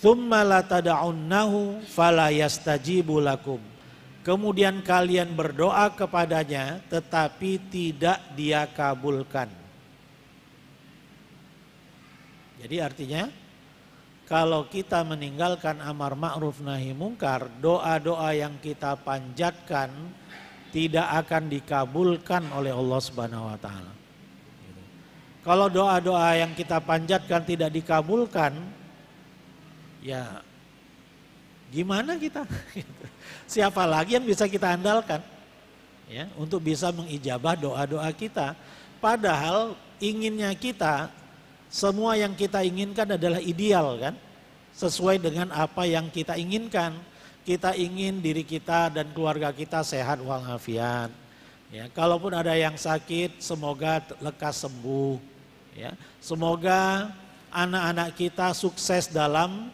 falayastajibu lakum. Kemudian kalian berdoa kepadanya tetapi tidak dia kabulkan. Jadi artinya kalau kita meninggalkan amar ma'ruf nahi mungkar, doa-doa yang kita panjatkan tidak akan dikabulkan oleh Allah Subhanahu wa taala. Kalau doa-doa yang kita panjatkan tidak dikabulkan, ya gimana kita? [LAUGHS] Siapa lagi yang bisa kita andalkan? Ya, untuk bisa mengijabah doa-doa kita. Padahal inginnya kita semua yang kita inginkan adalah ideal kan? Sesuai dengan apa yang kita inginkan. Kita ingin diri kita dan keluarga kita sehat walafiat. Ya, kalaupun ada yang sakit, semoga lekas sembuh. Ya, semoga anak-anak kita sukses dalam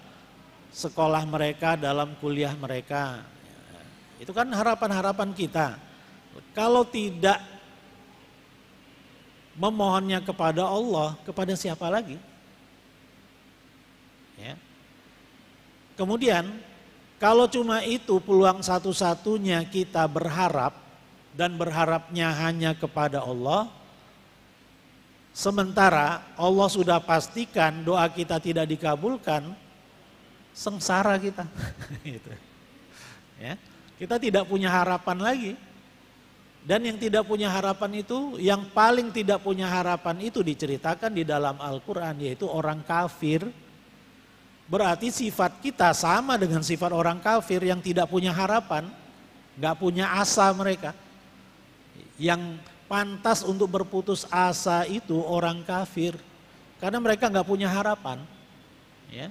sekolah mereka, dalam kuliah mereka. Itu kan harapan-harapan kita. Kalau tidak memohonnya kepada Allah, kepada siapa lagi? Ya. Kemudian, kalau cuma itu peluang satu-satunya kita berharap dan berharapnya hanya kepada Allah, sementara Allah sudah pastikan doa kita tidak dikabulkan, sengsara kita. [LAUGHS] gitu. ya. Kita tidak punya harapan lagi. Dan yang tidak punya harapan itu, yang paling tidak punya harapan itu diceritakan di dalam Al-Quran, yaitu orang kafir. Berarti sifat kita sama dengan sifat orang kafir yang tidak punya harapan, nggak punya asa mereka. Yang pantas untuk berputus asa itu orang kafir, karena mereka nggak punya harapan. Ya,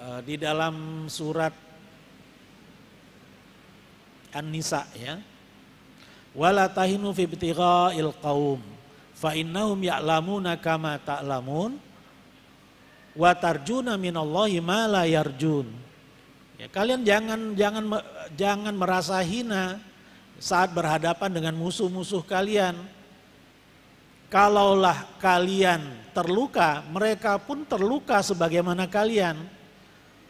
Eh, di dalam surat An-Nisa ya. Wala tahinu fi ibtigha'il qaum fa innahum ya'lamuna kama ta'lamun wa tarjuna minallahi ma la yarjun. Ya, kalian jangan jangan jangan merasa hina saat berhadapan dengan musuh-musuh kalian. Kalaulah kalian terluka, mereka pun terluka sebagaimana kalian.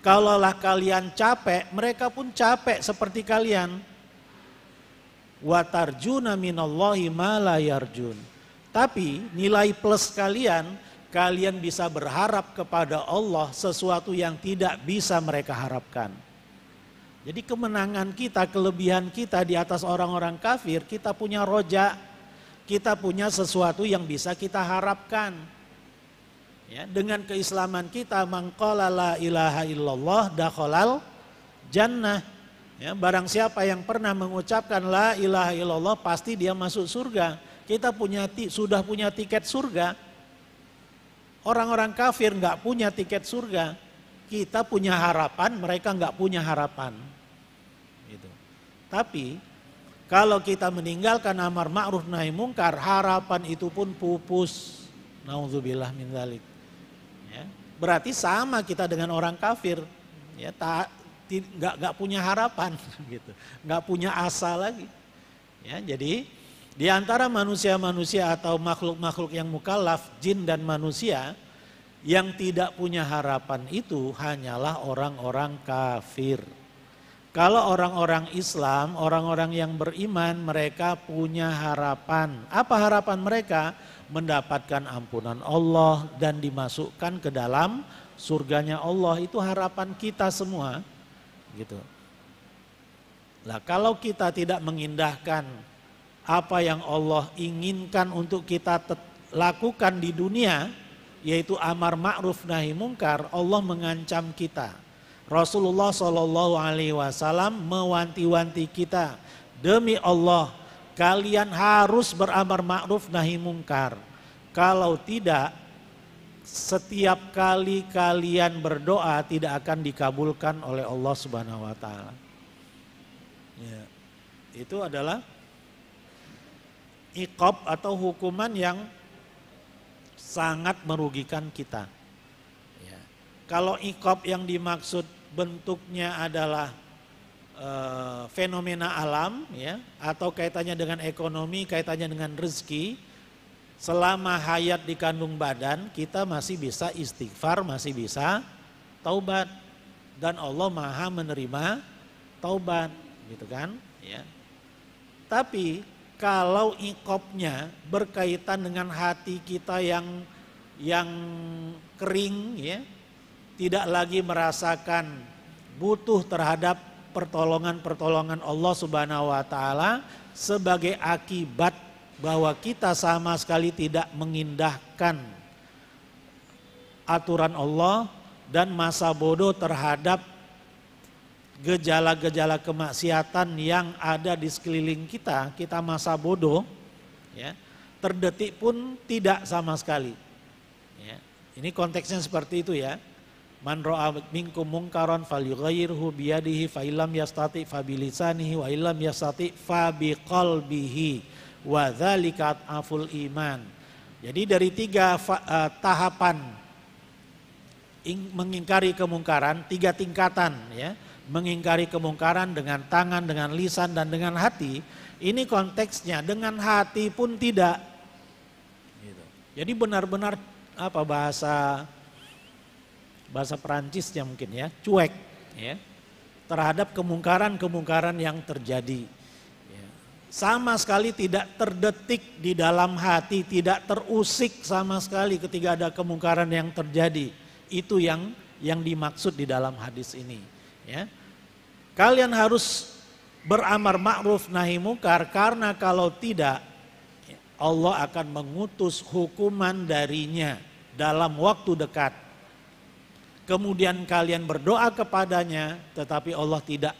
Kalaulah kalian capek, mereka pun capek seperti kalian. Watarjuna minallahi malayarjun. Tapi nilai plus kalian, kalian bisa berharap kepada Allah sesuatu yang tidak bisa mereka harapkan. Jadi kemenangan kita, kelebihan kita di atas orang-orang kafir, kita punya rojak, kita punya sesuatu yang bisa kita harapkan. Ya, dengan keislaman kita mangkola la ilaha illallah dakholal jannah. Ya, barang siapa yang pernah mengucapkan la ilaha illallah pasti dia masuk surga. Kita punya sudah punya tiket surga. Orang-orang kafir nggak punya tiket surga. Kita punya harapan, mereka nggak punya harapan. Gitu. Tapi kalau kita meninggalkan amar ma'ruf nahi mungkar, harapan itu pun pupus. Nauzubillah min dzalik berarti sama kita dengan orang kafir. Ya, tak nggak nggak punya harapan [LAUGHS] gitu, nggak punya asa lagi. Ya, jadi di antara manusia-manusia atau makhluk-makhluk yang mukallaf, jin dan manusia yang tidak punya harapan itu hanyalah orang-orang kafir. Kalau orang-orang Islam, orang-orang yang beriman, mereka punya harapan. Apa harapan mereka? mendapatkan ampunan Allah dan dimasukkan ke dalam surganya Allah itu harapan kita semua gitu. lah kalau kita tidak mengindahkan apa yang Allah inginkan untuk kita lakukan di dunia yaitu amar ma'ruf nahi mungkar Allah mengancam kita. Rasulullah Shallallahu alaihi wasallam mewanti-wanti kita demi Allah Kalian harus beramar ma'ruf nahi mungkar. Kalau tidak, setiap kali kalian berdoa tidak akan dikabulkan oleh Allah Subhanahu wa taala. Ya. Itu adalah ikop atau hukuman yang sangat merugikan kita. Ya. Kalau ikop yang dimaksud bentuknya adalah Eh, fenomena alam ya atau kaitannya dengan ekonomi, kaitannya dengan rezeki, selama hayat di kandung badan kita masih bisa istighfar, masih bisa taubat dan Allah Maha menerima taubat gitu kan ya. Tapi kalau ikopnya berkaitan dengan hati kita yang yang kering ya, tidak lagi merasakan butuh terhadap pertolongan-pertolongan Allah Subhanahu wa taala sebagai akibat bahwa kita sama sekali tidak mengindahkan aturan Allah dan masa bodoh terhadap gejala-gejala kemaksiatan yang ada di sekeliling kita, kita masa bodoh ya, terdetik pun tidak sama sekali. Ya. Ini konteksnya seperti itu ya. Man ro'a minkum mungkaron falyughayyirhu biyadihi fa ilam yastati fa bilisanihi wa ilam yastati fa biqalbihi wa dzalika aful iman. Jadi dari tiga eh, tahapan mengingkari kemungkaran, tiga tingkatan ya, mengingkari kemungkaran dengan tangan, dengan lisan dan dengan hati. Ini konteksnya dengan hati pun tidak. Gitu. Jadi benar-benar apa bahasa bahasa Perancisnya mungkin ya, cuek ya terhadap kemungkaran-kemungkaran yang terjadi. Ya. Sama sekali tidak terdetik di dalam hati, tidak terusik sama sekali ketika ada kemungkaran yang terjadi. Itu yang yang dimaksud di dalam hadis ini. Ya. Kalian harus beramar ma'ruf nahi mungkar karena kalau tidak Allah akan mengutus hukuman darinya dalam waktu dekat kemudian kalian berdoa kepadanya, tetapi Allah tidak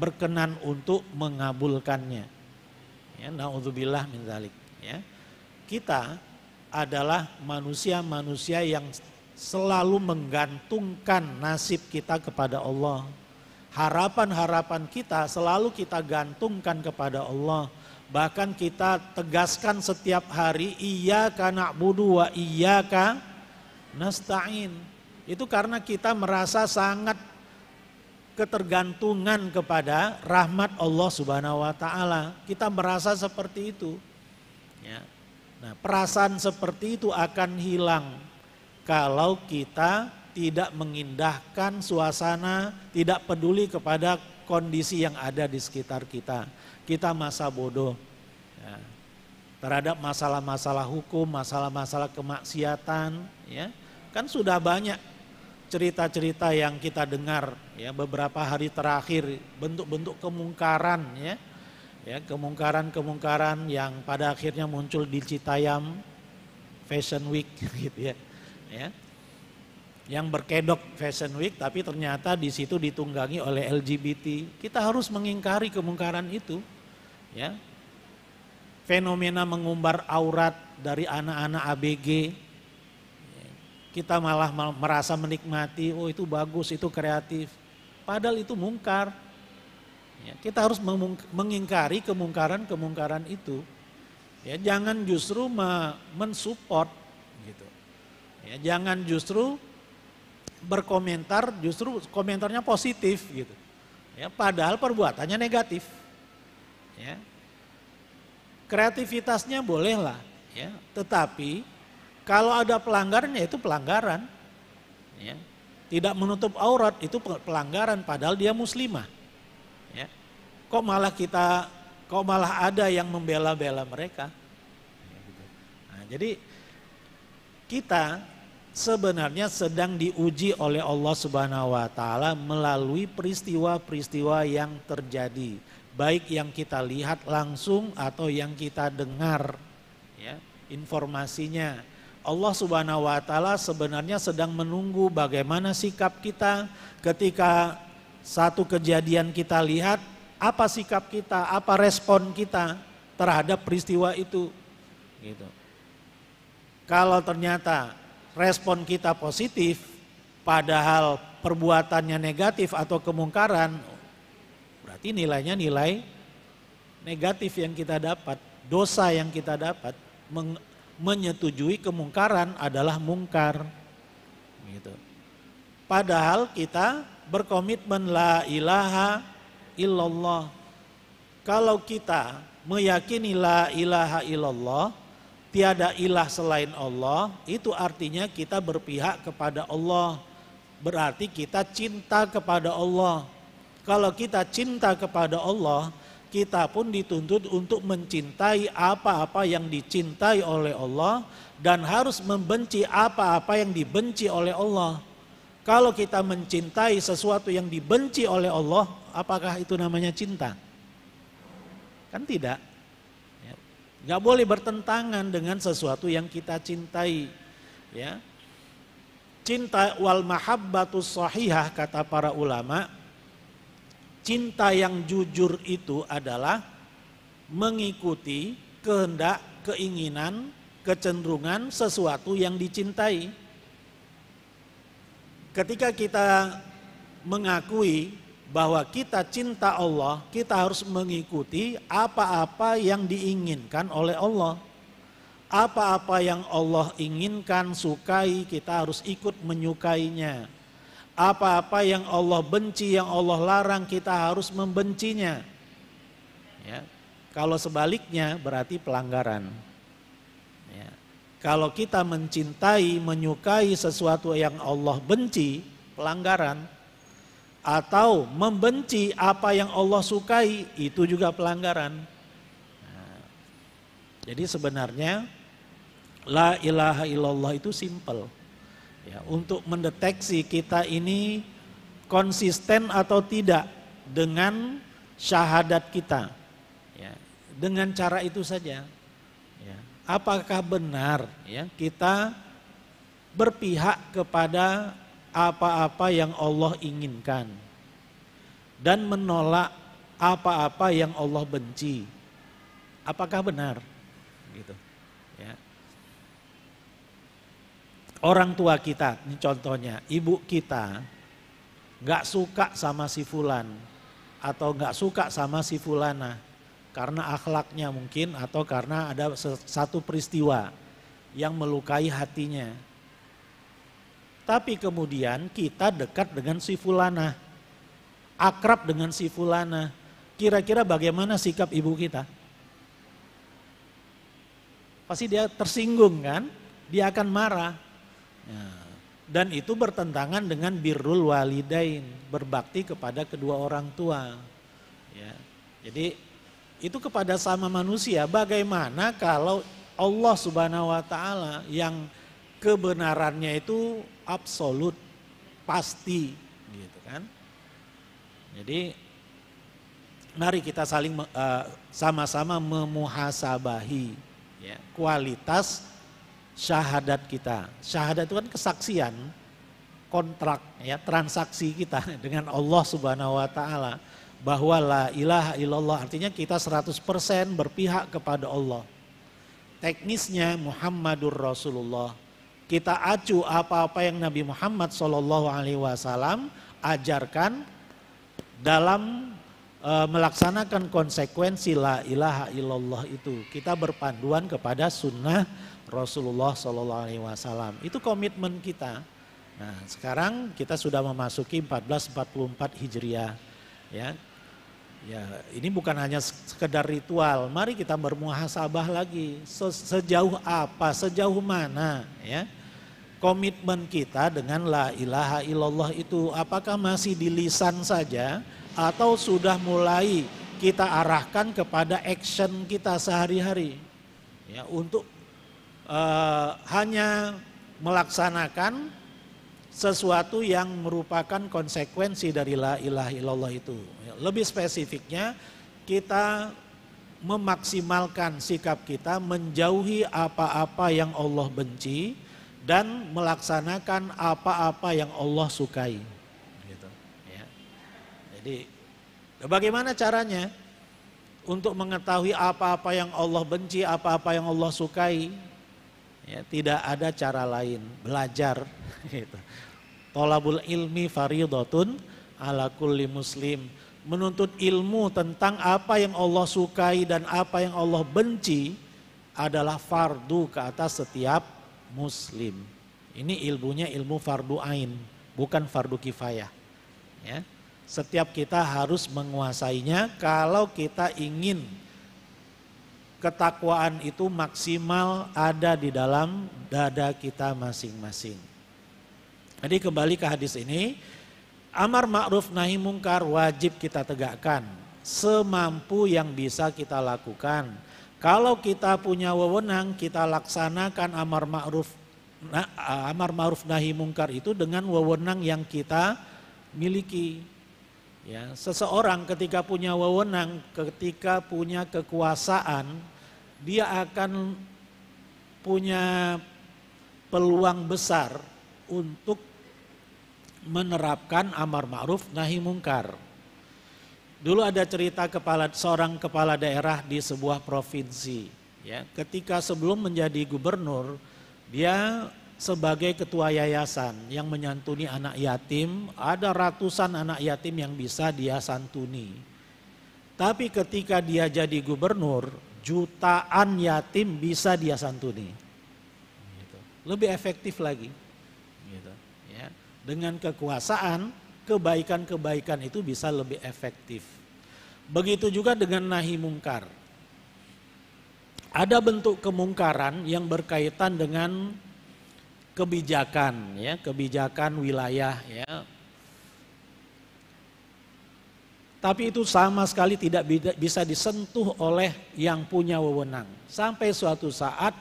berkenan untuk mengabulkannya. Ya, naudzubillah min zalik, ya. Kita adalah manusia-manusia yang selalu menggantungkan nasib kita kepada Allah. Harapan-harapan kita selalu kita gantungkan kepada Allah. Bahkan kita tegaskan setiap hari, iya karena wa iya nasta'in. Itu karena kita merasa sangat ketergantungan kepada rahmat Allah Subhanahu wa taala. Kita merasa seperti itu. Ya. Nah, perasaan seperti itu akan hilang kalau kita tidak mengindahkan suasana, tidak peduli kepada kondisi yang ada di sekitar kita. Kita masa bodoh ya, terhadap masalah-masalah hukum, masalah-masalah kemaksiatan, ya kan sudah banyak cerita-cerita yang kita dengar ya beberapa hari terakhir bentuk-bentuk kemungkaran ya ya kemungkaran-kemungkaran yang pada akhirnya muncul di Citayam Fashion Week [LAUGHS] gitu ya ya yang berkedok Fashion Week tapi ternyata di situ ditunggangi oleh LGBT kita harus mengingkari kemungkaran itu ya fenomena mengumbar aurat dari anak-anak ABG kita malah merasa menikmati, oh itu bagus, itu kreatif. Padahal itu mungkar. Ya, kita harus mengingkari kemungkaran-kemungkaran itu. Ya, jangan justru mensupport gitu. Ya, jangan justru berkomentar, justru komentarnya positif gitu. Ya, padahal perbuatannya negatif. Ya, kreativitasnya bolehlah, ya, tetapi kalau ada pelanggaran ya itu pelanggaran. Ya. Tidak menutup aurat itu pelanggaran padahal dia muslimah. Ya. Kok malah kita, kok malah ada yang membela-bela mereka. Ya, gitu. Nah, jadi kita sebenarnya sedang diuji oleh Allah Subhanahu wa taala melalui peristiwa-peristiwa yang terjadi, baik yang kita lihat langsung atau yang kita dengar ya, informasinya. Allah Subhanahu wa taala sebenarnya sedang menunggu bagaimana sikap kita ketika satu kejadian kita lihat apa sikap kita, apa respon kita terhadap peristiwa itu gitu. Kalau ternyata respon kita positif padahal perbuatannya negatif atau kemungkaran berarti nilainya nilai negatif yang kita dapat, dosa yang kita dapat menyetujui kemungkaran adalah mungkar. Gitu. Padahal kita berkomitmen la ilaha illallah. Kalau kita meyakini la ilaha illallah, tiada ilah selain Allah, itu artinya kita berpihak kepada Allah. Berarti kita cinta kepada Allah. Kalau kita cinta kepada Allah, kita pun dituntut untuk mencintai apa-apa yang dicintai oleh Allah dan harus membenci apa-apa yang dibenci oleh Allah. Kalau kita mencintai sesuatu yang dibenci oleh Allah, apakah itu namanya cinta? Kan tidak. Ya. Gak boleh bertentangan dengan sesuatu yang kita cintai. Ya. Cinta wal mahabbatus sahihah kata para ulama' Cinta yang jujur itu adalah mengikuti kehendak, keinginan, kecenderungan sesuatu yang dicintai. Ketika kita mengakui bahwa kita cinta Allah, kita harus mengikuti apa-apa yang diinginkan oleh Allah. Apa-apa yang Allah inginkan, sukai, kita harus ikut menyukainya. Apa-apa yang Allah benci, yang Allah larang, kita harus membencinya. Ya. Kalau sebaliknya berarti pelanggaran. Ya. Kalau kita mencintai, menyukai sesuatu yang Allah benci, pelanggaran. Atau membenci apa yang Allah sukai, itu juga pelanggaran. Nah. jadi sebenarnya La ilaha illallah itu simple ya, untuk mendeteksi kita ini konsisten atau tidak dengan syahadat kita. Ya, dengan cara itu saja. Ya, apakah benar ya, kita berpihak kepada apa-apa yang Allah inginkan dan menolak apa-apa yang Allah benci. Apakah benar? Gitu. orang tua kita, ini contohnya, ibu kita nggak suka sama si fulan atau nggak suka sama si fulana karena akhlaknya mungkin atau karena ada satu peristiwa yang melukai hatinya. Tapi kemudian kita dekat dengan si fulana, akrab dengan si fulana. Kira-kira bagaimana sikap ibu kita? Pasti dia tersinggung kan? Dia akan marah. Ya. Dan itu bertentangan dengan birrul walidain, berbakti kepada kedua orang tua. Ya. Jadi itu kepada sama manusia bagaimana kalau Allah Subhanahu wa taala yang kebenarannya itu absolut pasti gitu kan. Jadi mari kita saling eh, sama-sama uh, memuhasabahi ya, kualitas syahadat kita. Syahadat itu kan kesaksian, kontrak ya, transaksi kita [LAUGHS] dengan Allah Subhanahu wa taala bahwa la ilaha illallah artinya kita 100% berpihak kepada Allah. Teknisnya Muhammadur Rasulullah. Kita acu apa-apa yang Nabi Muhammad Shallallahu alaihi wasallam ajarkan dalam e, melaksanakan konsekuensi la ilaha illallah itu. Kita berpanduan kepada sunnah Rasulullah Shallallahu Alaihi Wasallam. Itu komitmen kita. Nah, sekarang kita sudah memasuki 1444 Hijriah. Ya, ya ini bukan hanya sekedar ritual. Mari kita bermuhasabah lagi. sejauh apa, sejauh mana, ya komitmen kita dengan la ilaha illallah itu apakah masih di lisan saja atau sudah mulai kita arahkan kepada action kita sehari-hari ya untuk Eh, hanya melaksanakan sesuatu yang merupakan konsekuensi dari la ilaha illallah itu. Lebih spesifiknya kita memaksimalkan sikap kita menjauhi apa-apa yang Allah benci dan melaksanakan apa-apa yang Allah sukai. Gitu. Ya. Jadi bagaimana caranya untuk mengetahui apa-apa yang Allah benci, apa-apa yang Allah sukai? Ya, tidak ada cara lain, belajar. [LAUGHS] Gitu. Tolabul ilmi faridotun ala kulli muslim. Menuntut ilmu tentang apa yang Allah sukai dan apa yang Allah benci adalah fardu ke atas setiap muslim. Ini ilmunya ilmu fardu ain, bukan fardu kifayah. Ya. Setiap kita harus menguasainya kalau kita ingin ketakwaan itu maksimal ada di dalam dada kita masing-masing. Jadi kembali ke hadis ini, amar ma'ruf nahi mungkar wajib kita tegakkan semampu yang bisa kita lakukan. Kalau kita punya wewenang, kita laksanakan amar ma'ruf nah, amar ma'ruf nahi mungkar itu dengan wewenang yang kita miliki. Ya, seseorang ketika punya wewenang, ketika punya kekuasaan, dia akan punya peluang besar untuk menerapkan amar ma'ruf nahi mungkar. Dulu ada cerita kepala seorang kepala daerah di sebuah provinsi, ya. Ketika sebelum menjadi gubernur, dia sebagai ketua yayasan yang menyantuni anak yatim, ada ratusan anak yatim yang bisa dia santuni. Tapi ketika dia jadi gubernur, jutaan yatim bisa dia santuni. Gitu. Lebih efektif lagi. Gitu, ya. Dengan kekuasaan, kebaikan-kebaikan itu bisa lebih efektif. Begitu juga dengan nahi mungkar. Ada bentuk kemungkaran yang berkaitan dengan kebijakan, ya kebijakan wilayah, ya Tapi itu sama sekali tidak bisa disentuh oleh yang punya wewenang. Sampai suatu saat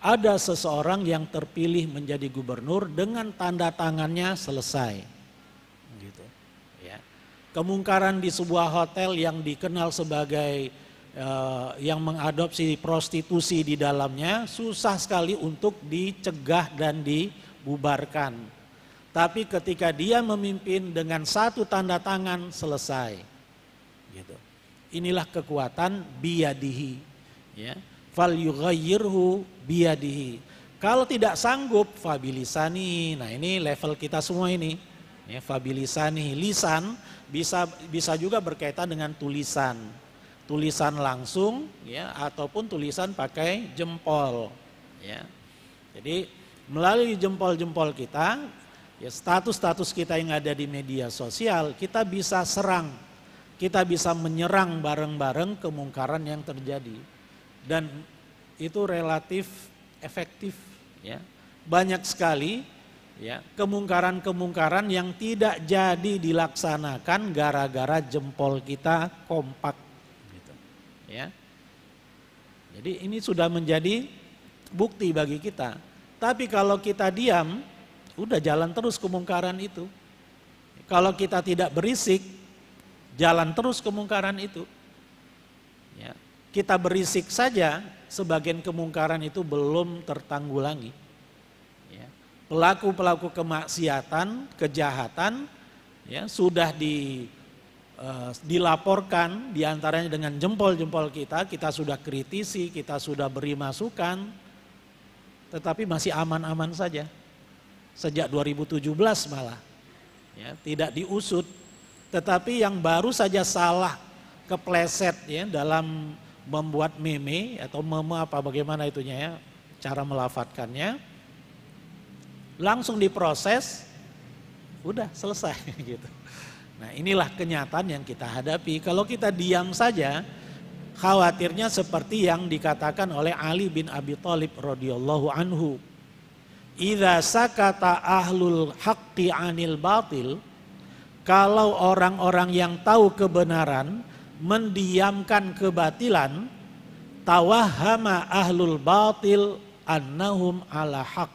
ada seseorang yang terpilih menjadi gubernur dengan tanda tangannya selesai. Gitu. Ya. Kemungkaran di sebuah hotel yang dikenal sebagai eh, yang mengadopsi prostitusi di dalamnya susah sekali untuk dicegah dan dibubarkan. Tapi ketika dia memimpin dengan satu tanda tangan selesai gitu. Inilah kekuatan biadihi, ya. Fal yughayyirhu biadihi. Kalau tidak sanggup fabilisani. Nah, ini level kita semua ini. Ya, fabilisani lisan bisa bisa juga berkaitan dengan tulisan. Tulisan langsung ya ataupun tulisan pakai jempol ya. Jadi melalui jempol-jempol kita ya status-status kita yang ada di media sosial kita bisa serang kita bisa menyerang bareng-bareng kemungkaran yang terjadi. Dan itu relatif efektif ya. Banyak sekali ya kemungkaran-kemungkaran yang tidak jadi dilaksanakan gara-gara jempol kita kompak gitu. Ya. Jadi ini sudah menjadi bukti bagi kita. Tapi kalau kita diam, udah jalan terus kemungkaran itu. Kalau kita tidak berisik, Jalan terus kemungkaran itu. Ya. Kita berisik saja, sebagian kemungkaran itu belum tertanggulangi. Ya. Pelaku-pelaku ya. kemaksiatan, kejahatan, ya, sudah di eh, dilaporkan diantaranya dengan jempol-jempol kita, kita sudah kritisi, kita sudah beri masukan, tetapi masih aman-aman saja. Sejak 2017 malah, ya, tidak diusut, tetapi yang baru saja salah kepleset ya dalam membuat meme atau meme apa bagaimana itunya ya cara melafatkannya langsung diproses udah selesai [LAUGHS] gitu. Nah, inilah kenyataan yang kita hadapi. Kalau kita diam saja khawatirnya seperti yang dikatakan oleh Ali bin Abi Thalib radhiyallahu anhu Idza sakata ahlul haqqi anil batil kalau orang-orang yang tahu kebenaran mendiamkan kebatilan, tawahama ahlul batil annahum ala haq.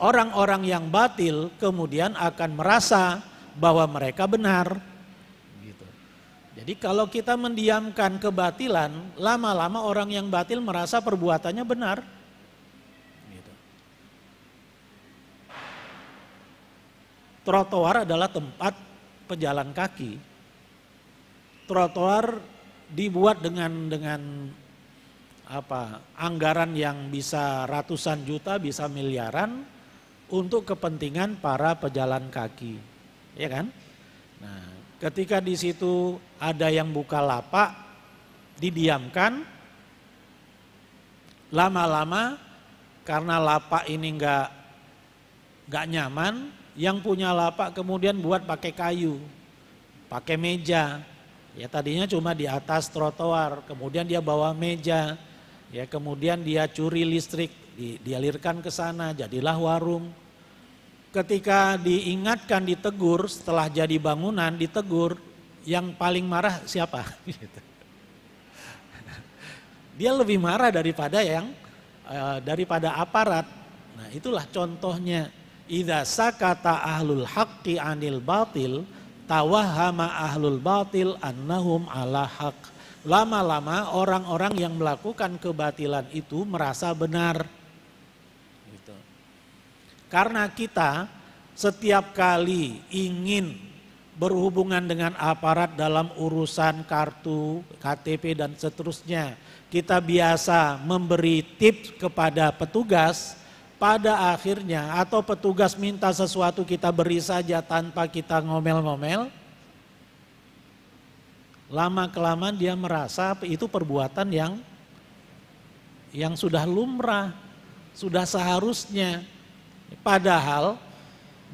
Orang-orang yang batil kemudian akan merasa bahwa mereka benar. Gitu. Jadi kalau kita mendiamkan kebatilan, lama-lama orang yang batil merasa perbuatannya benar. trotoar adalah tempat pejalan kaki. Trotoar dibuat dengan dengan apa anggaran yang bisa ratusan juta bisa miliaran untuk kepentingan para pejalan kaki ya kan nah ketika di situ ada yang buka lapak didiamkan lama-lama karena lapak ini nggak nggak nyaman yang punya lapak kemudian buat pakai kayu, pakai meja. Ya tadinya cuma di atas trotoar, kemudian dia bawa meja, ya kemudian dia curi listrik, dialirkan ke sana, jadilah warung. Ketika diingatkan, ditegur, setelah jadi bangunan, ditegur, yang paling marah siapa? [LAUGHS] Dia lebih marah daripada yang eh, daripada aparat. Nah itulah contohnya Idza sakata ahlul haqqi anil batil tawahama ahlul batil annahum ala haq. Lama-lama orang-orang yang melakukan kebatilan itu merasa benar. Gitu. Karena kita setiap kali ingin berhubungan dengan aparat dalam urusan kartu, KTP dan seterusnya. Kita biasa memberi tips kepada petugas pada akhirnya atau petugas minta sesuatu kita beri saja tanpa kita ngomel-ngomel, lama-kelamaan dia merasa itu perbuatan yang yang sudah lumrah, sudah seharusnya. Padahal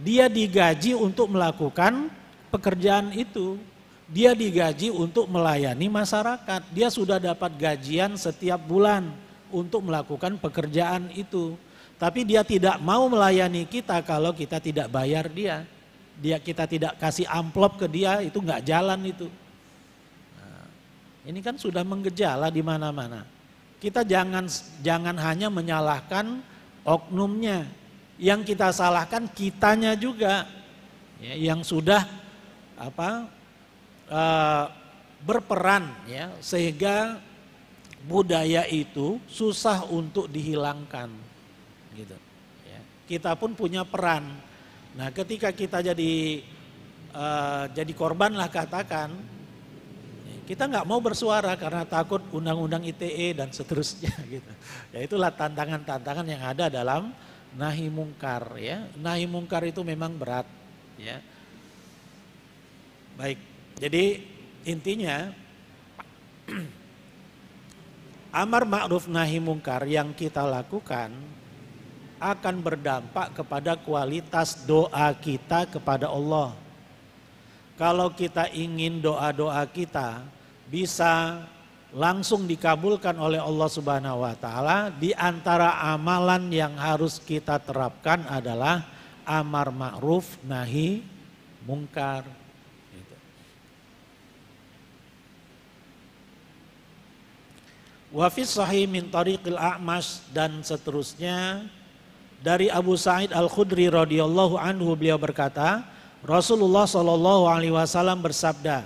dia digaji untuk melakukan pekerjaan itu. Dia digaji untuk melayani masyarakat. Dia sudah dapat gajian setiap bulan untuk melakukan pekerjaan itu. Tapi dia tidak mau melayani kita kalau kita tidak bayar dia. Dia kita tidak kasih amplop ke dia itu nggak jalan itu. Nah, ini kan sudah mengejala di mana-mana. Kita jangan jangan hanya menyalahkan oknumnya. Yang kita salahkan kitanya juga. Ya, yang sudah apa e, berperan ya sehingga budaya itu susah untuk dihilangkan kita pun punya peran. Nah, ketika kita jadi uh, jadi korban lah katakan, kita nggak mau bersuara karena takut undang-undang ITE dan seterusnya [LAUGHS] gitu. Ya itulah tantangan-tantangan yang ada dalam nahi mungkar ya. Nahi mungkar itu memang berat ya. Baik. Jadi intinya [CLEARS THROAT] amar ma'ruf nahi mungkar yang kita lakukan akan berdampak kepada kualitas doa kita kepada Allah. Kalau kita ingin doa-doa kita bisa langsung dikabulkan oleh Allah Subhanahu wa taala, di antara amalan yang harus kita terapkan adalah amar ma'ruf nahi mungkar. Gitu. Wafis sahih min tariqil a'mas dan seterusnya dari Abu Sa'id Al-Khudri radhiyallahu anhu beliau berkata, Rasulullah shallallahu alaihi wasallam bersabda,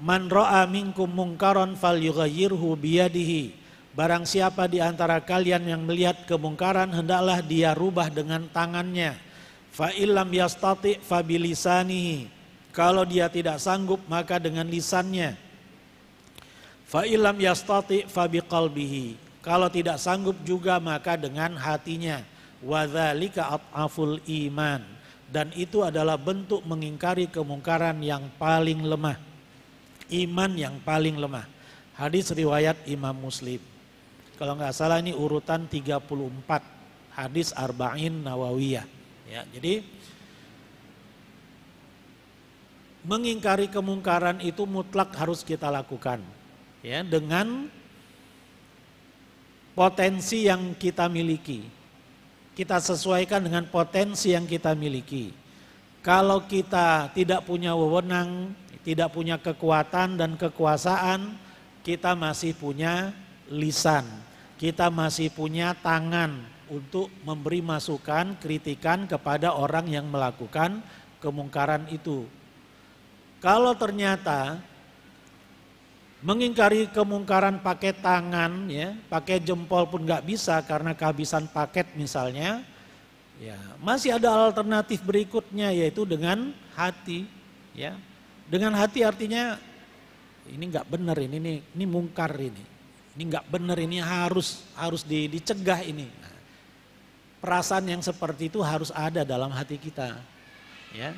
"Man roa minkum mungkaron fal falyughayyirhu biyadihi." Barang siapa di antara kalian yang melihat kemungkaran hendaklah dia rubah dengan tangannya. Fa illam yastati fa bilisanihi. Kalau dia tidak sanggup maka dengan lisannya. Fa illam yastati fa biqalbihi. Kalau tidak sanggup juga maka dengan hatinya wadhalika aful iman. Dan itu adalah bentuk mengingkari kemungkaran yang paling lemah. Iman yang paling lemah. Hadis riwayat Imam Muslim. Kalau nggak salah ini urutan 34 hadis Arba'in Nawawiyah. Ya, jadi mengingkari kemungkaran itu mutlak harus kita lakukan. Ya, dengan potensi yang kita miliki kita sesuaikan dengan potensi yang kita miliki. Kalau kita tidak punya wewenang, tidak punya kekuatan dan kekuasaan, kita masih punya lisan, kita masih punya tangan untuk memberi masukan, kritikan kepada orang yang melakukan kemungkaran itu. Kalau ternyata mengingkari kemungkaran pakai tangan ya, pakai jempol pun nggak bisa karena kehabisan paket misalnya. Ya, masih ada alternatif berikutnya yaitu dengan hati ya. Dengan hati artinya ini nggak benar ini ini ini mungkar ini. Ini nggak benar ini harus harus di, dicegah ini. Nah, perasaan yang seperti itu harus ada dalam hati kita. Ya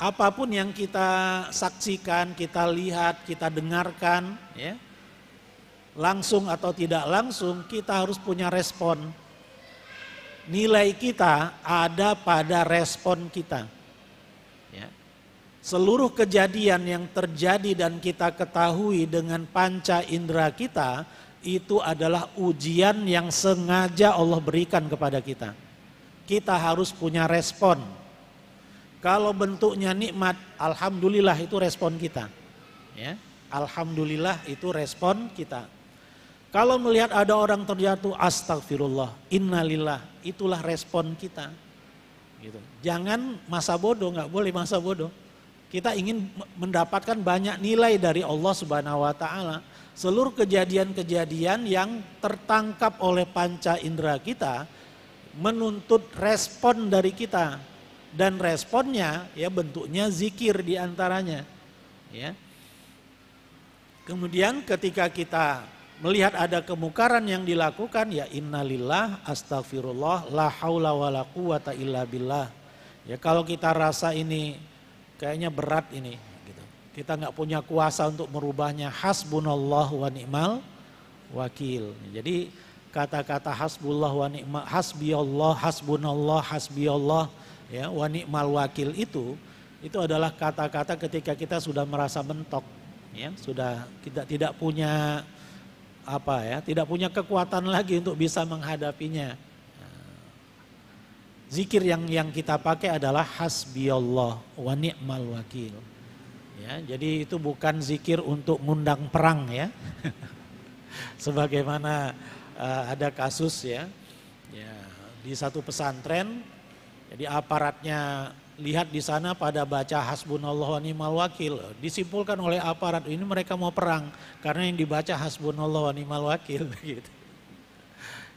apapun yang kita saksikan, kita lihat, kita dengarkan, ya, langsung atau tidak langsung, kita harus punya respon. Nilai kita ada pada respon kita. Ya. Seluruh kejadian yang terjadi dan kita ketahui dengan panca indera kita itu adalah ujian yang sengaja Allah berikan kepada kita. Kita harus punya respon kalau bentuknya nikmat, alhamdulillah itu respon kita. Ya, alhamdulillah itu respon kita. Kalau melihat ada orang terjatuh, astagfirullah, innalillah, itulah respon kita. Gitu. Jangan masa bodoh, nggak boleh masa bodoh. Kita ingin mendapatkan banyak nilai dari Allah Subhanahu wa taala. Seluruh kejadian-kejadian yang tertangkap oleh panca indera kita menuntut respon dari kita dan responnya ya bentuknya zikir diantaranya ya kemudian ketika kita melihat ada kemukaran yang dilakukan ya innalillah astagfirullah la haula wala quwata illa billah ya kalau kita rasa ini kayaknya berat ini gitu. kita nggak punya kuasa untuk merubahnya hasbunallah wa ni'mal wakil jadi kata-kata hasbullah wa ni'mal hasbiyallah hasbunallah hasbiyallah ya mal wakil itu itu adalah kata-kata ketika kita sudah merasa mentok ya sudah tidak tidak punya apa ya tidak punya kekuatan lagi untuk bisa menghadapinya zikir yang yang kita pakai adalah hasbi Allah wa ni'mal wakil ya jadi itu bukan zikir untuk ngundang perang ya [LAUGHS] sebagaimana uh, ada kasus ya ya di satu pesantren jadi aparatnya lihat di sana pada baca hasbunallah wa ni'mal wakil. Disimpulkan oleh aparat ini mereka mau perang karena yang dibaca hasbunallah wa ni'mal wakil [LAUGHS] gitu.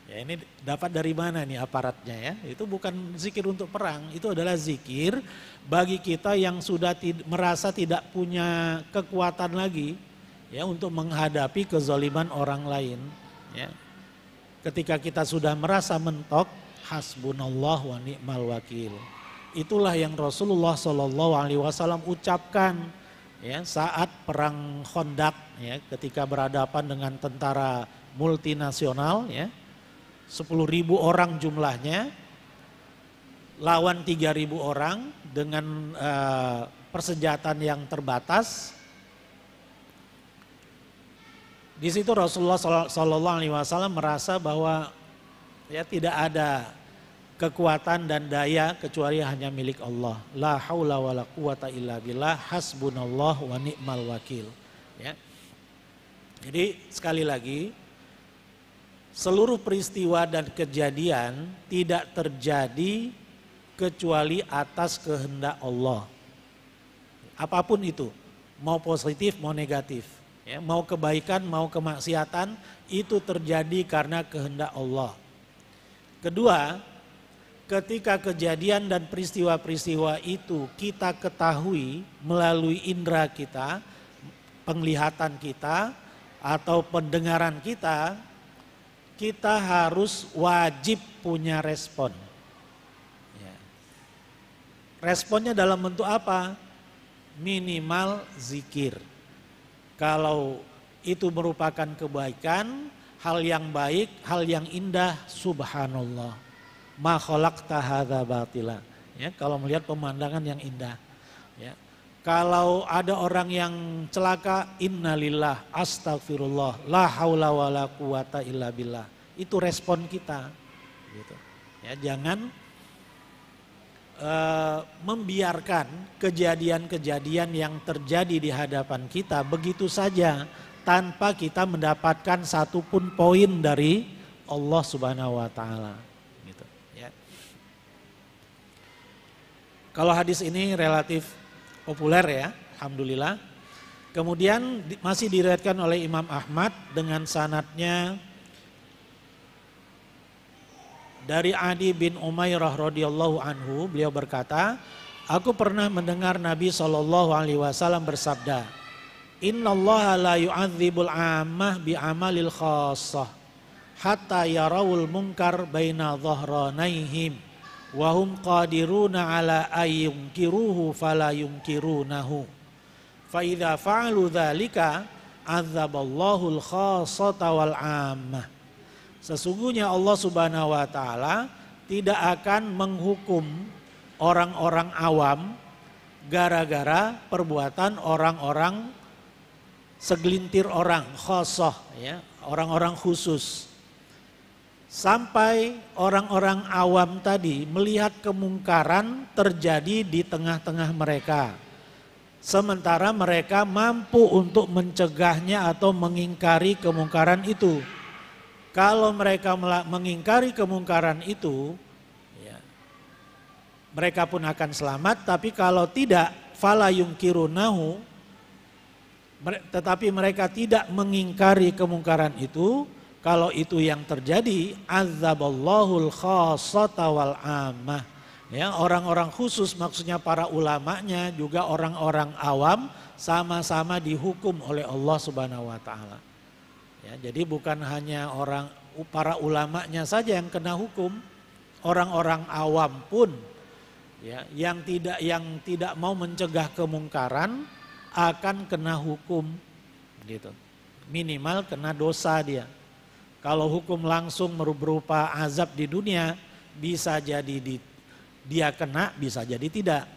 Ya ini dapat dari mana nih aparatnya ya? Itu bukan zikir untuk perang, itu adalah zikir bagi kita yang sudah tid merasa tidak punya kekuatan lagi ya untuk menghadapi kezaliman orang lain ya. Ketika kita sudah merasa mentok, hasbunallah wa ni'mal wakil. Itulah yang Rasulullah Shallallahu Alaihi Wasallam ucapkan ya, saat perang Khandaq ya, ketika berhadapan dengan tentara multinasional ya, 10.000 orang jumlahnya, lawan 3.000 orang dengan uh, persenjataan yang terbatas. Di situ Rasulullah Shallallahu Alaihi Wasallam merasa bahwa Ya tidak ada kekuatan dan daya kecuali hanya milik Allah. La haula wala quwata illa billah hasbunallah wa ni'mal wakil. Ya. Jadi sekali lagi seluruh peristiwa dan kejadian tidak terjadi kecuali atas kehendak Allah. Apapun itu, mau positif mau negatif, ya, mau kebaikan mau kemaksiatan itu terjadi karena kehendak Allah. Kedua, ketika kejadian dan peristiwa-peristiwa itu kita ketahui melalui indera kita, penglihatan kita, atau pendengaran kita, kita harus wajib punya respon. Ya. Responnya dalam bentuk apa? Minimal zikir. Kalau itu merupakan kebaikan, hal yang baik, hal yang indah, subhanallah. Ma khalaqta hadza batila. Ya, kalau melihat pemandangan yang indah. Ya. Kalau ada orang yang celaka, innalillah, astagfirullah, la haula wala quwata illa billah. Itu respon kita. Gitu. Ya, jangan uh, membiarkan kejadian-kejadian yang terjadi di hadapan kita begitu saja tanpa kita mendapatkan satupun poin dari Allah Subhanahu wa taala. Gitu, ya. Kalau hadis ini relatif populer ya, alhamdulillah. Kemudian masih diriwayatkan oleh Imam Ahmad dengan sanatnya dari Adi bin Umairah radhiyallahu anhu, beliau berkata, "Aku pernah mendengar Nabi Shallallahu alaihi wasallam bersabda, Inna Allah la yu'adzibul ammah bi amalil khasah, hatta yarawul munkar baina dhahranaihim wa hum qadiruna ala ayyunkiruhu fala yunkirunahu fa idza fa'alu dzalika azzaballahu al khasata wal ammah sesungguhnya Allah Subhanahu wa taala tidak akan menghukum orang-orang awam gara-gara perbuatan orang-orang segelintir orang khosoh ya orang-orang khusus sampai orang-orang awam tadi melihat kemungkaran terjadi di tengah-tengah mereka sementara mereka mampu untuk mencegahnya atau mengingkari kemungkaran itu kalau mereka mengingkari kemungkaran itu ya, mereka pun akan selamat tapi kalau tidak falayungkirunahu kirunahu, tetapi mereka tidak mengingkari kemungkaran itu. Kalau itu yang terjadi, azaballahul khassata wal amah. Ya, orang-orang khusus maksudnya para ulamanya juga orang-orang awam sama-sama dihukum oleh Allah Subhanahu wa taala. Ya, jadi bukan hanya orang para ulamanya saja yang kena hukum, orang-orang awam pun ya yang tidak yang tidak mau mencegah kemungkaran akan kena hukum gitu. Minimal kena dosa dia. Kalau hukum langsung berupa azab di dunia bisa jadi di, dia kena bisa jadi tidak.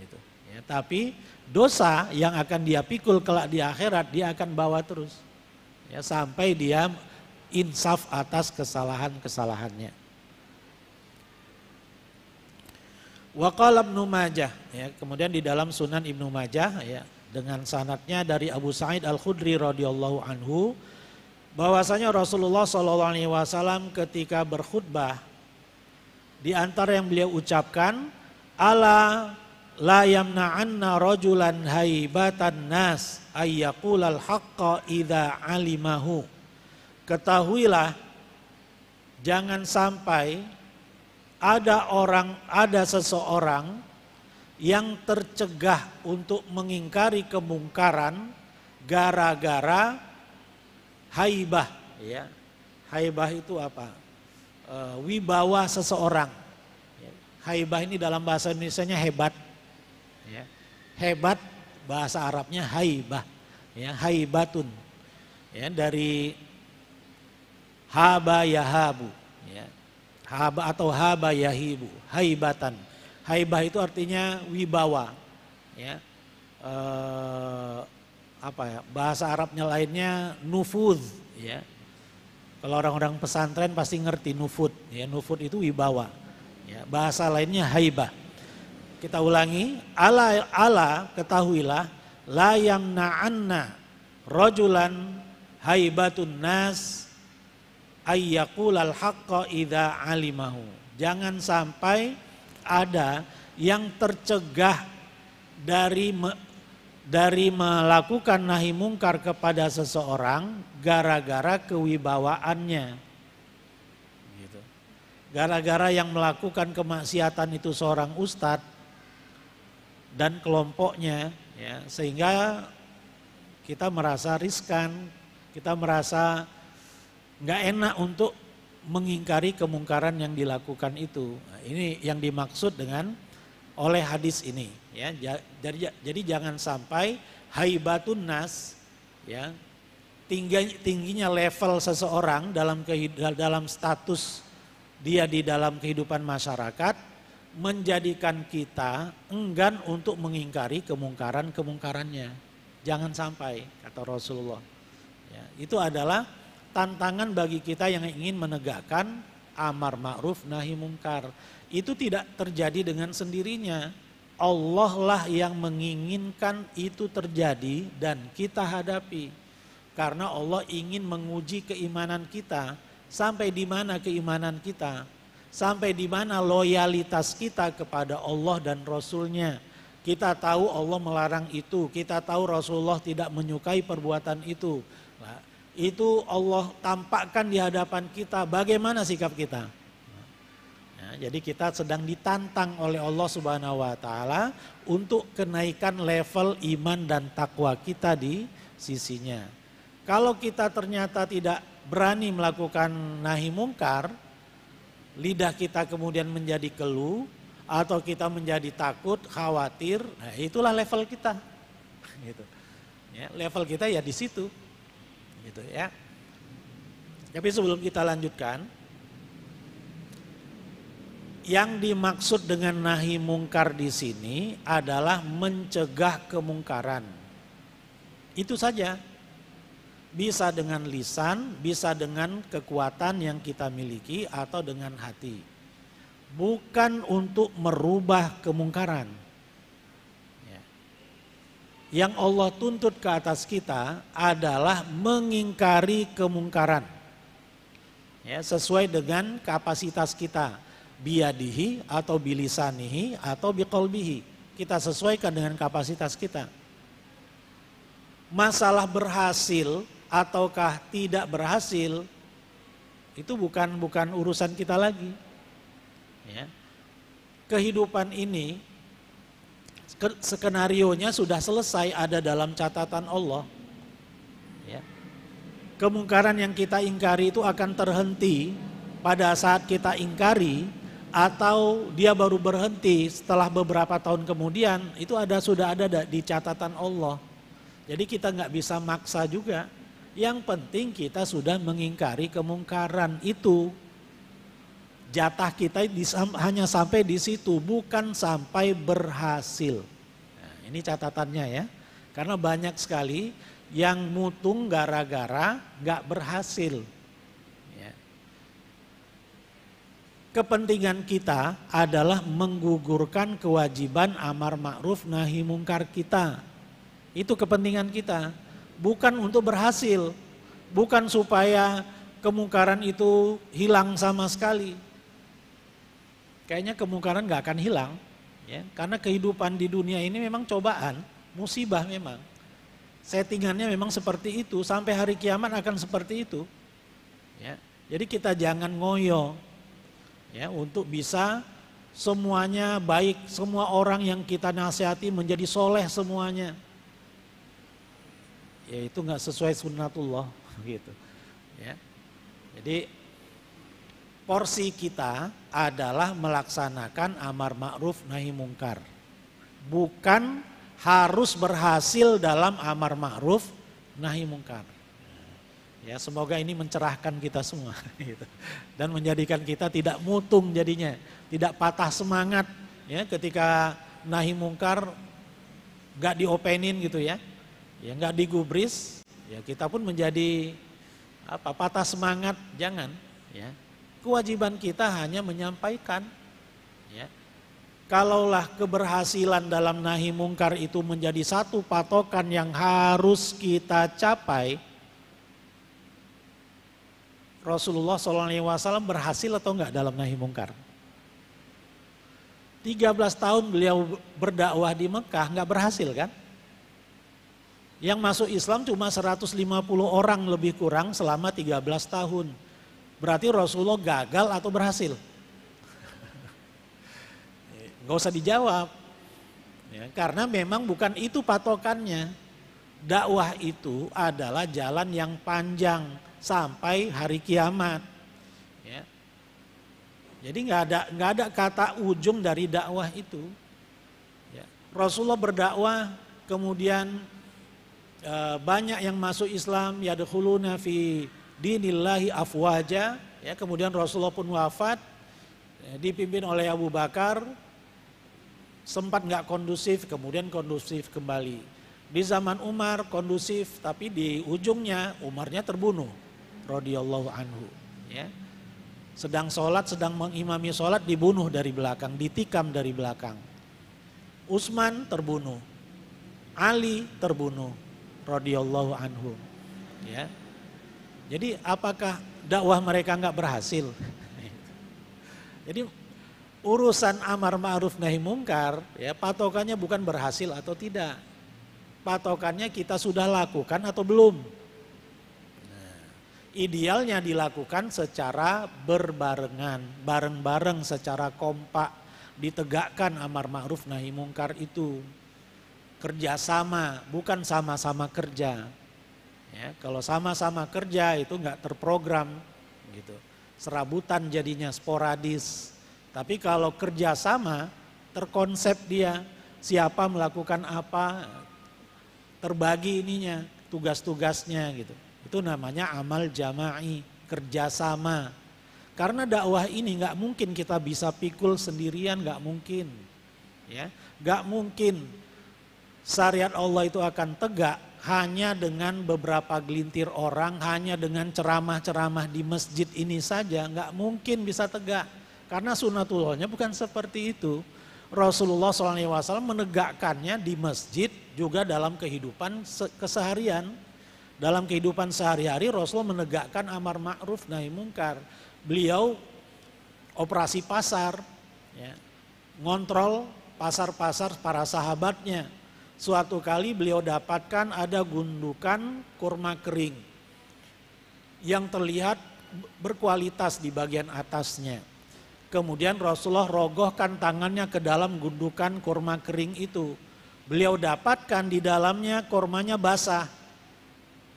Gitu. Ya, tapi dosa yang akan dia pikul kelak di akhirat dia akan bawa terus. Ya, sampai dia insaf atas kesalahan-kesalahannya. Wa qala Ibnu ya, kemudian di dalam Sunan Ibnu Majah ya, dengan sanatnya dari Abu Sa'id Al Khudri radhiyallahu anhu bahwasanya Rasulullah Shallallahu alaihi wasallam ketika berkhutbah di antara yang beliau ucapkan ala la yamna'anna rajulan haibatan nas ayyakulal haqqa idha alimahu ketahuilah jangan sampai ada orang ada seseorang yang tercegah untuk mengingkari kemungkaran gara-gara haibah ya haibah itu apa e, wibawa seseorang iya. haibah ini dalam bahasa indonesia hebat ya. hebat bahasa Arabnya haibah ya haibatun ya dari haba yahabu ya haba atau haba yahibu haibatan Haibah itu artinya wibawa. Ya. Eh, apa ya? Bahasa Arabnya lainnya nufud. Ya. Kalau orang-orang pesantren pasti ngerti nufud. Ya, nufud itu wibawa. Ya, bahasa lainnya haibah. Kita ulangi, ala ala ketahuilah la yamna'anna rojulan haibatun nas ayyakul haqqa ida alimahu. Jangan sampai ada yang tercegah dari me, dari melakukan nahi mungkar kepada seseorang gara-gara kewibawaannya. Gitu. Gara-gara yang melakukan kemaksiatan itu seorang ustadz dan kelompoknya, ya, sehingga kita merasa riskan, kita merasa nggak enak untuk mengingkari kemungkaran yang dilakukan itu ini yang dimaksud dengan oleh hadis ini ya. Jadi jadi jangan sampai haibatun nas ya tinggi, tingginya level seseorang dalam dalam status dia di dalam kehidupan masyarakat menjadikan kita enggan untuk mengingkari kemungkaran-kemungkarannya. Jangan sampai, kata Rasulullah. Ya, itu adalah tantangan bagi kita yang ingin menegakkan amar ma'ruf nahi mungkar itu tidak terjadi dengan sendirinya. Allah lah yang menginginkan itu terjadi dan kita hadapi. Karena Allah ingin menguji keimanan kita sampai di mana keimanan kita, sampai di mana loyalitas kita kepada Allah dan Rasulnya. Kita tahu Allah melarang itu, kita tahu Rasulullah tidak menyukai perbuatan itu. itu Allah tampakkan di hadapan kita bagaimana sikap kita jadi kita sedang ditantang oleh Allah Subhanahu wa taala untuk kenaikan level iman dan takwa kita di sisinya. Kalau kita ternyata tidak berani melakukan nahi mungkar, lidah kita kemudian menjadi keluh atau kita menjadi takut, khawatir, nah itulah level kita. [LAUGHS] Gitu. Ya, level kita ya di situ. Gitu ya. Tapi sebelum kita lanjutkan, yang dimaksud dengan nahi mungkar di sini adalah mencegah kemungkaran. Itu saja. Bisa dengan lisan, bisa dengan kekuatan yang kita miliki atau dengan hati. Bukan untuk merubah kemungkaran. Ya. Yang Allah tuntut ke atas kita adalah mengingkari kemungkaran. Ya, sesuai dengan kapasitas kita biadihi atau bilisanihi atau biqolbihi. Kita sesuaikan dengan kapasitas kita. Masalah berhasil ataukah tidak berhasil itu bukan bukan urusan kita lagi. Ya. Kehidupan ini skenarionya sudah selesai ada dalam catatan Allah. Ya. Kemungkaran yang kita ingkari itu akan terhenti pada saat kita ingkari atau dia baru berhenti setelah beberapa tahun kemudian itu ada sudah ada di catatan Allah. Jadi kita nggak bisa maksa juga. Yang penting kita sudah mengingkari kemungkaran itu. Jatah kita hanya sampai di situ, bukan sampai berhasil. Nah, ini catatannya ya. Karena banyak sekali yang mutung gara-gara nggak -gara berhasil. kepentingan kita adalah menggugurkan kewajiban amar ma'ruf nahi mungkar kita. Itu kepentingan kita, bukan untuk berhasil, bukan supaya kemungkaran itu hilang sama sekali. Kayaknya kemungkaran gak akan hilang, ya, karena kehidupan di dunia ini memang cobaan, musibah memang. Settingannya memang seperti itu, sampai hari kiamat akan seperti itu. Ya. Jadi kita jangan ngoyo, ya untuk bisa semuanya baik, semua orang yang kita nasihati menjadi soleh semuanya. Ya itu nggak sesuai sunnatullah [LAUGHS] gitu. Ya. Jadi porsi kita adalah melaksanakan amar ma'ruf nahi mungkar. Bukan harus berhasil dalam amar ma'ruf nahi mungkar. Ya, semoga ini mencerahkan kita semua [LAUGHS] gitu. dan menjadikan kita tidak mutung jadinya, tidak patah semangat ya ketika nahi mungkar nggak diopenin gitu ya. Ya nggak digubris, ya kita pun menjadi apa patah semangat, jangan ya. Kewajiban kita hanya menyampaikan ya. Kalaulah keberhasilan dalam nahi mungkar itu menjadi satu patokan yang harus kita capai, Rasulullah SAW berhasil atau enggak dalam nahi mungkar? 13 tahun beliau berdakwah di Mekah nggak berhasil kan? Yang masuk Islam cuma 150 orang lebih kurang selama 13 tahun. Berarti Rasulullah gagal atau berhasil? [LAUGHS] Gak usah dijawab. Ya, karena memang bukan itu patokannya. Dakwah itu adalah jalan yang panjang sampai hari kiamat. Ya. Jadi nggak ada nggak ada kata ujung dari dakwah itu. Ya. Rasulullah berdakwah kemudian e, banyak yang masuk Islam ya fi dinillahi afwaja ya kemudian Rasulullah pun wafat ya, dipimpin oleh Abu Bakar sempat nggak kondusif kemudian kondusif kembali di zaman Umar kondusif tapi di ujungnya Umarnya terbunuh radhiyallahu anhu ya sedang sholat sedang mengimami sholat dibunuh dari belakang ditikam dari belakang Utsman terbunuh Ali terbunuh radhiyallahu anhu ya jadi apakah dakwah mereka nggak berhasil [LAUGHS] jadi urusan amar ma'ruf nahi mungkar ya patokannya bukan berhasil atau tidak patokannya kita sudah lakukan atau belum idealnya dilakukan secara berbarengan, bareng-bareng secara kompak, ditegakkan amar ma'ruf nahi mungkar itu. Kerjasama, bukan sama-sama kerja. Ya, kalau sama-sama kerja itu nggak terprogram gitu. Serabutan jadinya sporadis. Tapi kalau kerjasama terkonsep dia siapa melakukan apa terbagi ininya tugas-tugasnya gitu itu namanya amal jama'i, kerjasama. Karena dakwah ini nggak mungkin kita bisa pikul sendirian, nggak mungkin. Ya, nggak mungkin syariat Allah itu akan tegak hanya dengan beberapa gelintir orang, hanya dengan ceramah-ceramah di masjid ini saja, nggak mungkin bisa tegak. Karena sunatullahnya bukan seperti itu. Rasulullah SAW menegakkannya di masjid juga dalam kehidupan keseharian. Dalam kehidupan sehari-hari Rasul menegakkan amar ma'ruf nahi mungkar. Beliau operasi pasar, ya, ngontrol pasar-pasar para sahabatnya. Suatu kali beliau dapatkan ada gundukan kurma kering yang terlihat berkualitas di bagian atasnya. Kemudian Rasulullah rogohkan tangannya ke dalam gundukan kurma kering itu. Beliau dapatkan di dalamnya kurmanya basah.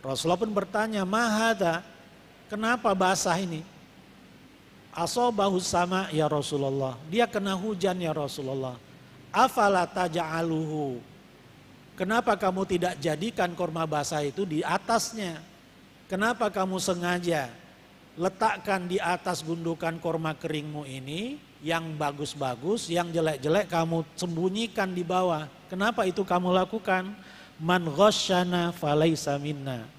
Rasulullah pun bertanya, mahada, kenapa basah ini? Asobahu sama ya Rasulullah. Dia kena hujan ya Rasulullah. Afala taja'aluhu. Kenapa kamu tidak jadikan korma basah itu di atasnya? Kenapa kamu sengaja letakkan di atas gundukan korma keringmu ini yang bagus-bagus, yang jelek-jelek kamu sembunyikan di bawah. Kenapa itu kamu lakukan? Man ghoshana falaysa minna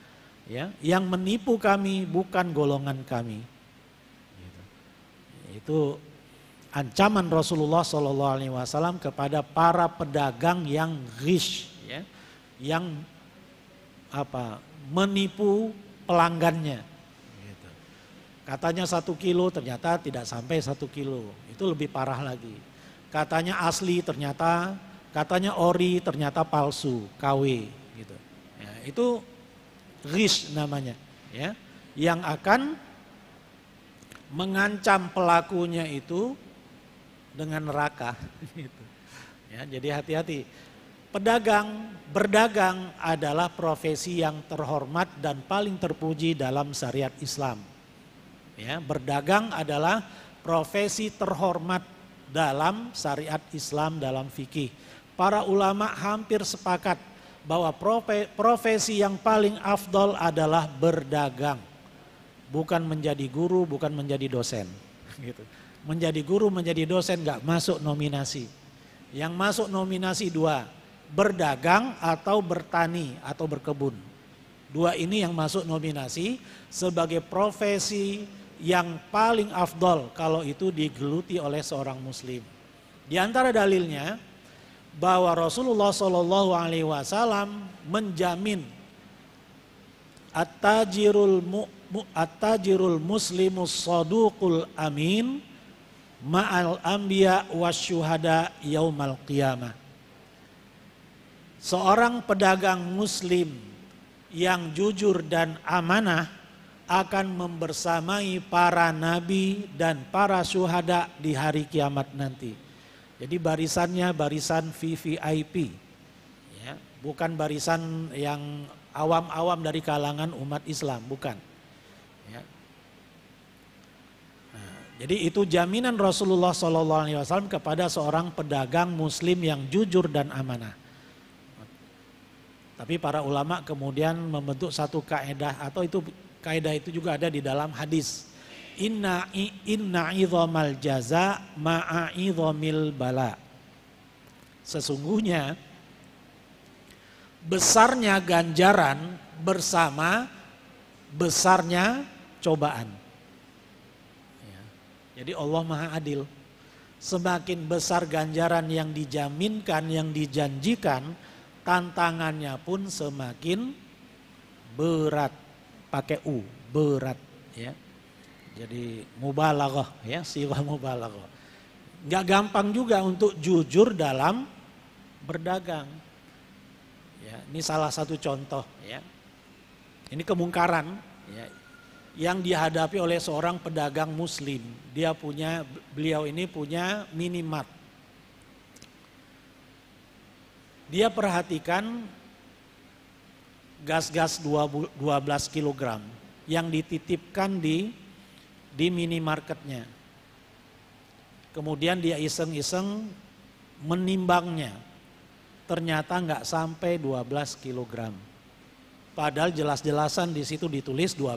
ya yang menipu kami bukan golongan kami gitu. itu ancaman Rasulullah Shallallahu Alaihi Wasallam kepada para pedagang yang rich ya yang apa menipu pelanggannya gitu. katanya satu kilo ternyata tidak sampai satu kilo itu lebih parah lagi katanya asli ternyata katanya ori ternyata palsu KW gitu ya, itu Rish namanya. Ya, yang akan mengancam pelakunya itu dengan neraka. [LAUGHS] Gitu. Ya, jadi hati-hati. Pedagang, berdagang adalah profesi yang terhormat dan paling terpuji dalam syariat Islam. Ya, berdagang adalah profesi terhormat dalam syariat Islam, dalam fikih. Para ulama hampir sepakat bahwa profesi yang paling afdol adalah berdagang. Bukan menjadi guru, bukan menjadi dosen. [LAUGHS] Gitu. Menjadi guru, menjadi dosen gak masuk nominasi. Yang masuk nominasi dua, berdagang atau bertani atau berkebun. Dua ini yang masuk nominasi sebagai profesi yang paling afdol kalau itu digeluti oleh seorang muslim. Di antara dalilnya, bahwa Rasulullah Shallallahu Alaihi Wasallam menjamin Atajirul mu, atajirul muslimus saduqul amin ma'al Ambia wasyuhada yaumal qiyamah. Seorang pedagang muslim yang jujur dan amanah akan membersamai para nabi dan para syuhada di hari kiamat nanti. Jadi barisannya barisan VVIP, ya, bukan barisan yang awam-awam dari kalangan umat Islam, bukan. Ya. Nah, jadi itu jaminan Rasulullah SAW kepada seorang pedagang Muslim yang jujur dan amanah. Tapi para ulama kemudian membentuk satu kaedah atau itu kaedah itu juga ada di dalam hadis inna inna idhamal jaza ma'a idhamil bala. Sesungguhnya besarnya ganjaran bersama besarnya cobaan. Ya. Jadi Allah Maha Adil. Semakin besar ganjaran yang dijaminkan, yang dijanjikan, tantangannya pun semakin berat. Pakai U, berat. Ya. Jadi mubalaghah ya, sirah mubalaghah. nggak gampang juga untuk jujur dalam berdagang. Ya, ini salah satu contoh ya. Ini kemungkaran ya, yang dihadapi oleh seorang pedagang muslim. Dia punya beliau ini punya minimat Dia perhatikan gas-gas 12 kg yang dititipkan di di minimarketnya. Kemudian dia iseng-iseng menimbangnya. Ternyata nggak sampai 12 kg. Padahal jelas-jelasan di situ ditulis 12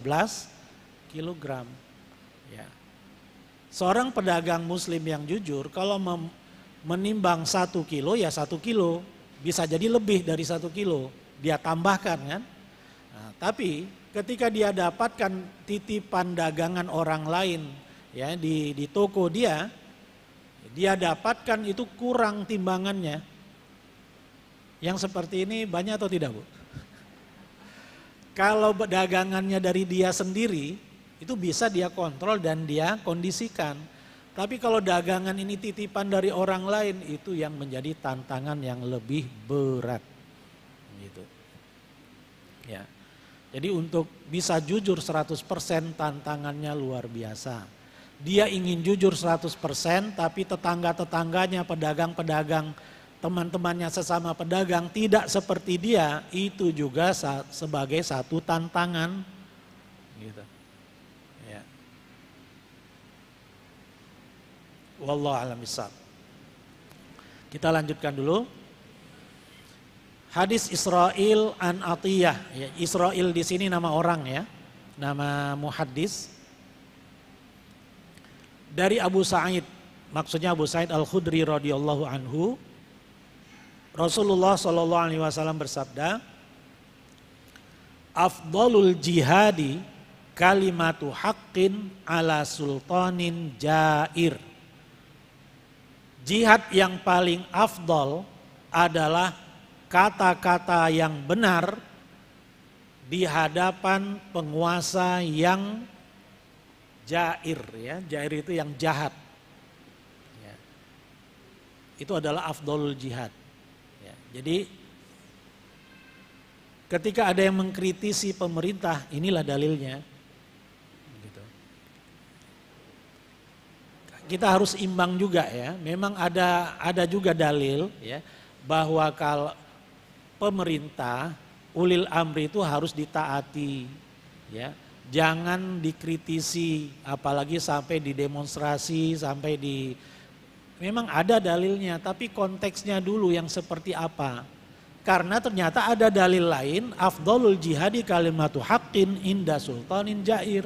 kg. Ya. Seorang pedagang muslim yang jujur kalau menimbang 1 kilo ya 1 kilo. Bisa jadi lebih dari 1 kilo. Dia tambahkan kan. Nah, tapi ketika dia dapatkan titipan dagangan orang lain ya di di toko dia dia dapatkan itu kurang timbangannya. Yang seperti ini banyak atau tidak, Bu? [LAUGHS] Kalau dagangannya dari dia sendiri, itu bisa dia kontrol dan dia kondisikan. Tapi kalau dagangan ini titipan dari orang lain, itu yang menjadi tantangan yang lebih berat. Gitu. Ya. Jadi untuk bisa jujur 100% tantangannya luar biasa. Dia ingin jujur 100% tapi tetangga-tetangganya, pedagang-pedagang, teman-temannya sesama pedagang tidak seperti dia, itu juga sebagai satu tantangan. Gitu. Ya. Wallahu Kita lanjutkan dulu. Hadis Israel an Atiyah. Ya, Israel di sini nama orang ya. Nama muhadis. Dari Abu Sa'id. Maksudnya Abu Sa'id Al-Khudri radhiyallahu anhu. Rasulullah sallallahu alaihi wasallam bersabda, "Afdalul jihadi kalimatu haqqin ala sultanin jair." Jihad yang paling afdal adalah kata-kata yang benar di hadapan penguasa yang jair ya jair itu yang jahat ya. itu adalah afdol jihad ya. jadi ketika ada yang mengkritisi pemerintah inilah dalilnya gitu. kita harus imbang juga ya. Memang ada ada juga dalil ya bahwa kalau pemerintah ulil amri itu harus ditaati ya jangan dikritisi apalagi sampai didemonstrasi sampai di memang ada dalilnya tapi konteksnya dulu yang seperti apa karena ternyata ada dalil lain afdolul jihadi kalimatu haqqin inda sultanin jair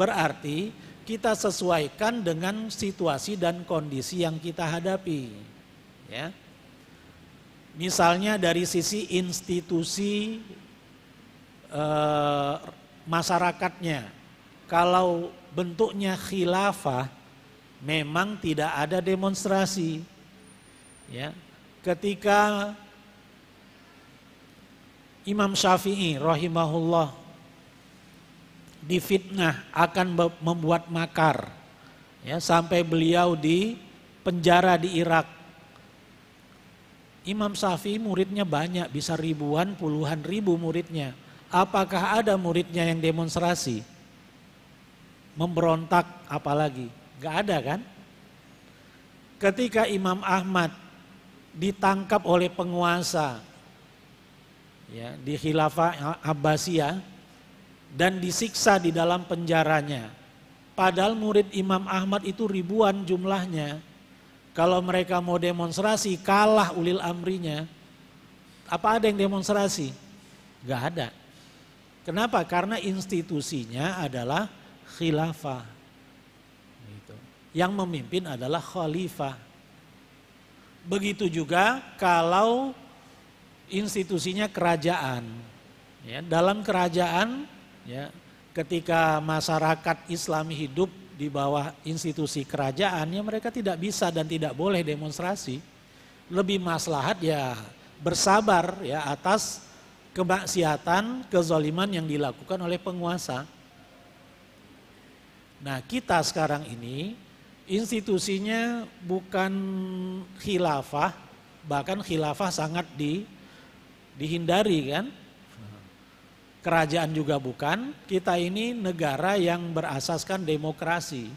berarti kita sesuaikan dengan situasi dan kondisi yang kita hadapi ya Misalnya dari sisi institusi e, masyarakatnya, kalau bentuknya khilafah memang tidak ada demonstrasi. Ya. Ketika Imam Syafi'i rahimahullah difitnah akan membuat makar ya sampai beliau di penjara di Irak Imam Syafi'i muridnya banyak, bisa ribuan, puluhan ribu muridnya. Apakah ada muridnya yang demonstrasi? Memberontak apalagi? Gak ada kan? Ketika Imam Ahmad ditangkap oleh penguasa ya, di khilafah Abbasiyah dan disiksa di dalam penjaranya. Padahal murid Imam Ahmad itu ribuan jumlahnya kalau mereka mau demonstrasi, kalah ulil amrinya. Apa ada yang demonstrasi? Gak ada. Kenapa? Karena institusinya adalah khilafah. Gitu. Yang memimpin adalah khalifah. Begitu juga kalau institusinya kerajaan. Ya, dalam kerajaan, ya, ketika masyarakat Islam hidup di bawah institusi kerajaan, ya mereka tidak bisa dan tidak boleh demonstrasi. Lebih maslahat ya bersabar ya atas kemaksiatan, kezaliman yang dilakukan oleh penguasa. Nah, kita sekarang ini institusinya bukan khilafah, bahkan khilafah sangat di dihindari kan? kerajaan juga bukan. Kita ini negara yang berasaskan demokrasi.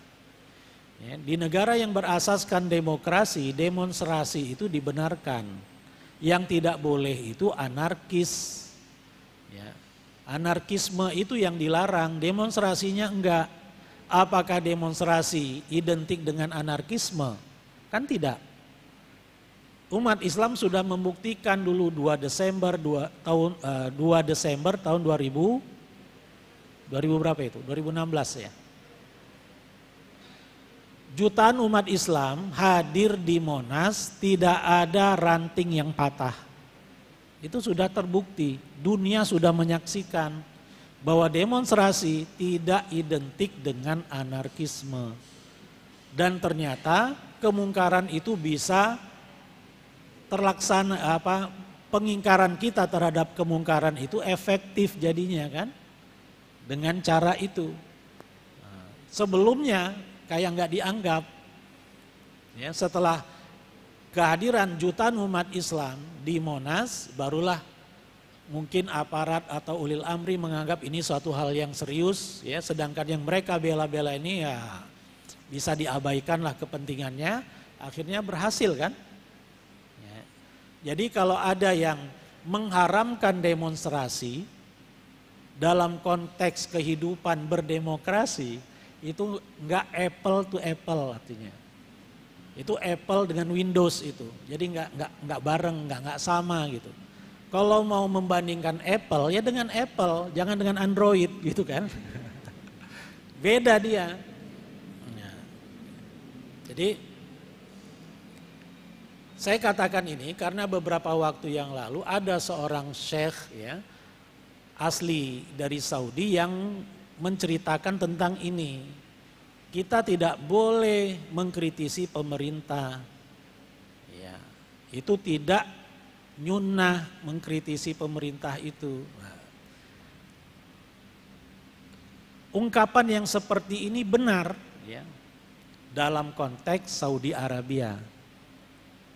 Ya, di negara yang berasaskan demokrasi, demonstrasi itu dibenarkan. Yang tidak boleh itu anarkis. Ya, anarkisme itu yang dilarang, demonstrasinya enggak. Apakah demonstrasi identik dengan anarkisme? Kan tidak umat Islam sudah membuktikan dulu 2 Desember 2 tahun 2 eh, Desember tahun 2000 2000 berapa itu? 2016 ya. Jutaan umat Islam hadir di Monas, tidak ada ranting yang patah. Itu sudah terbukti, dunia sudah menyaksikan bahwa demonstrasi tidak identik dengan anarkisme. Dan ternyata kemungkaran itu bisa terlaksana apa pengingkaran kita terhadap kemungkaran itu efektif jadinya kan dengan cara itu. Sebelumnya kayak nggak dianggap. Ya, setelah kehadiran jutaan umat Islam di Monas barulah mungkin aparat atau ulil amri menganggap ini suatu hal yang serius ya sedangkan yang mereka bela-bela ini ya bisa diabaikanlah kepentingannya akhirnya berhasil kan jadi kalau ada yang mengharamkan demonstrasi dalam konteks kehidupan berdemokrasi itu nggak apple to apple artinya. Itu Apple dengan Windows itu. Jadi nggak nggak nggak bareng, nggak nggak sama gitu. Kalau mau membandingkan Apple ya dengan Apple, jangan dengan Android gitu kan. [LAUGHS] Beda dia. Ya. Jadi saya katakan ini karena beberapa waktu yang lalu ada seorang syekh ya asli dari Saudi yang menceritakan tentang ini. Kita tidak boleh mengkritisi pemerintah. Ya, itu tidak nyunah mengkritisi pemerintah itu. ungkapan yang seperti ini benar ya, dalam konteks Saudi Arabia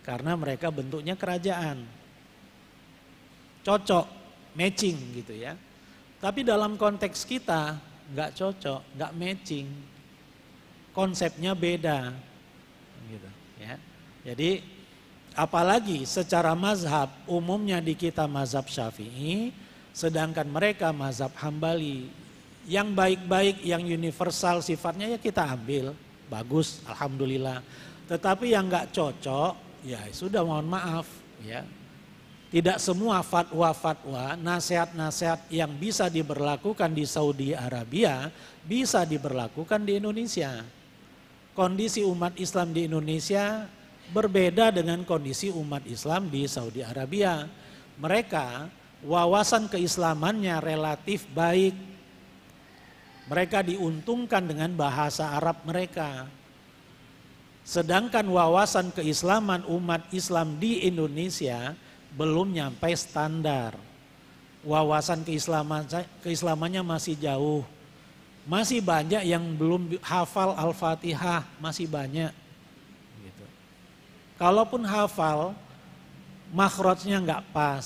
karena mereka bentuknya kerajaan. Cocok, matching gitu ya. Tapi dalam konteks kita nggak cocok, nggak matching. Konsepnya beda. Gitu, ya. Jadi apalagi secara mazhab umumnya di kita mazhab syafi'i sedangkan mereka mazhab hambali yang baik-baik yang universal sifatnya ya kita ambil bagus alhamdulillah tetapi yang nggak cocok ya sudah mohon maaf ya. Tidak semua fatwa-fatwa, nasihat-nasihat yang bisa diberlakukan di Saudi Arabia bisa diberlakukan di Indonesia. Kondisi umat Islam di Indonesia berbeda dengan kondisi umat Islam di Saudi Arabia. Mereka wawasan keislamannya relatif baik. Mereka diuntungkan dengan bahasa Arab mereka Sedangkan wawasan keislaman umat Islam di Indonesia belum nyampe standar. Wawasan keislaman keislamannya masih jauh. Masih banyak yang belum hafal Al-Fatihah, masih banyak. Gitu. Kalaupun hafal, makhrajnya nggak pas.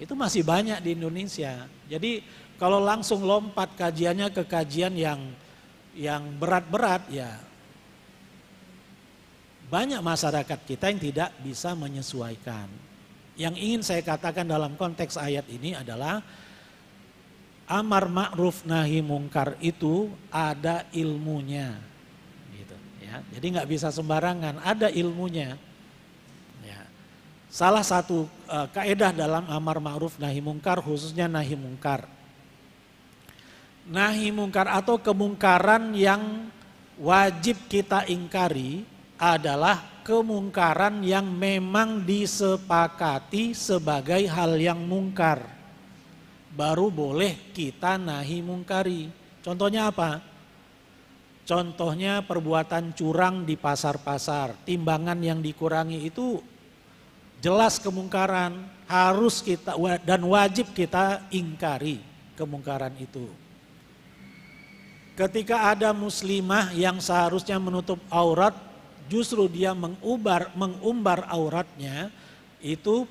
Ya, itu masih banyak di Indonesia. Jadi kalau langsung lompat kajiannya ke kajian yang yang berat-berat ya banyak masyarakat kita yang tidak bisa menyesuaikan. Yang ingin saya katakan dalam konteks ayat ini adalah amar ma'ruf nahi mungkar itu ada ilmunya. Gitu, ya. Jadi nggak bisa sembarangan, ada ilmunya. Ya. Salah satu uh, kaedah dalam amar ma'ruf nahi mungkar khususnya nahi mungkar. Nahi mungkar atau kemungkaran yang wajib kita ingkari adalah kemungkaran yang memang disepakati sebagai hal yang mungkar. Baru boleh kita nahi mungkari. Contohnya apa? Contohnya perbuatan curang di pasar-pasar, timbangan yang dikurangi itu jelas kemungkaran, harus kita dan wajib kita ingkari kemungkaran itu. Ketika ada muslimah yang seharusnya menutup aurat justru dia mengubar mengumbar auratnya itu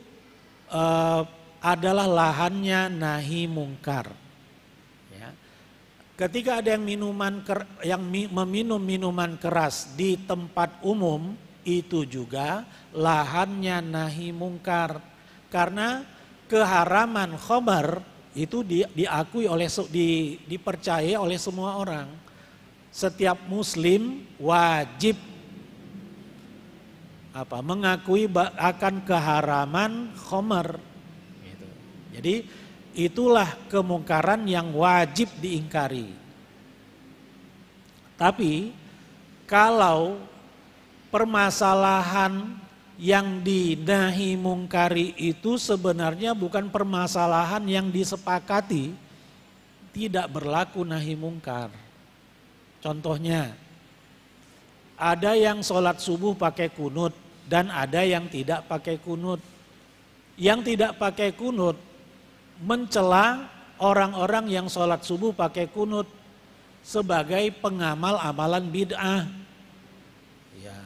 uh, adalah lahannya nahi mungkar. Ya. Ketika ada yang minuman ker, yang mi, meminum minuman keras di tempat umum itu juga lahannya nahi mungkar karena keharaman khobar itu di, diakui oleh di, dipercaya oleh semua orang. Setiap muslim wajib apa mengakui akan keharaman khomer. Gitu. Jadi itulah kemungkaran yang wajib diingkari. Tapi kalau permasalahan yang dinahi mungkari itu sebenarnya bukan permasalahan yang disepakati tidak berlaku nahi mungkar. Contohnya, ada yang sholat subuh pakai kunut, dan ada yang tidak pakai kunut. Yang tidak pakai kunut mencela orang-orang yang sholat subuh pakai kunut sebagai pengamal amalan bid'ah. Ya,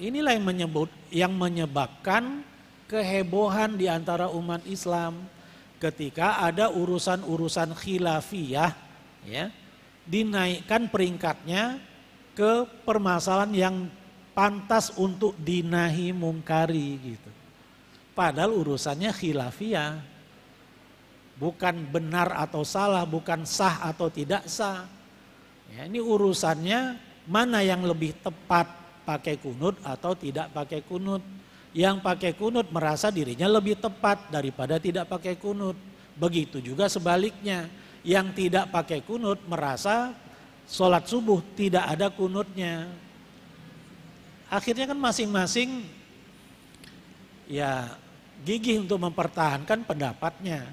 inilah yang menyebut yang menyebabkan kehebohan di antara umat Islam ketika ada urusan-urusan khilafiyah ya dinaikkan peringkatnya ke permasalahan yang pantas untuk dinahi mungkari gitu. Padahal urusannya khilafiyah. Bukan benar atau salah, bukan sah atau tidak sah. Ya, ini urusannya mana yang lebih tepat pakai kunut atau tidak pakai kunut. Yang pakai kunut merasa dirinya lebih tepat daripada tidak pakai kunut. Begitu juga sebaliknya, yang tidak pakai kunut merasa sholat subuh tidak ada kunutnya. Akhirnya kan masing-masing ya gigih untuk mempertahankan pendapatnya.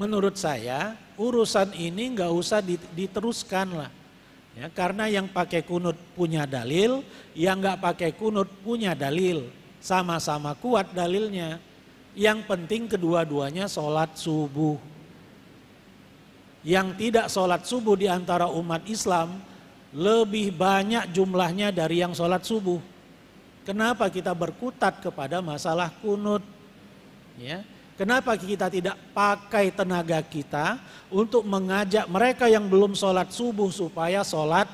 Menurut saya urusan ini nggak usah diteruskan lah. Ya, karena yang pakai kunut punya dalil, yang nggak pakai kunut punya dalil. Sama-sama kuat dalilnya. Yang penting kedua-duanya sholat subuh. Yang tidak sholat subuh di antara umat Islam, lebih banyak jumlahnya dari yang sholat subuh. Kenapa kita berkutat kepada masalah kunut? Ya, Kenapa kita tidak pakai tenaga kita untuk mengajak mereka yang belum sholat subuh supaya sholat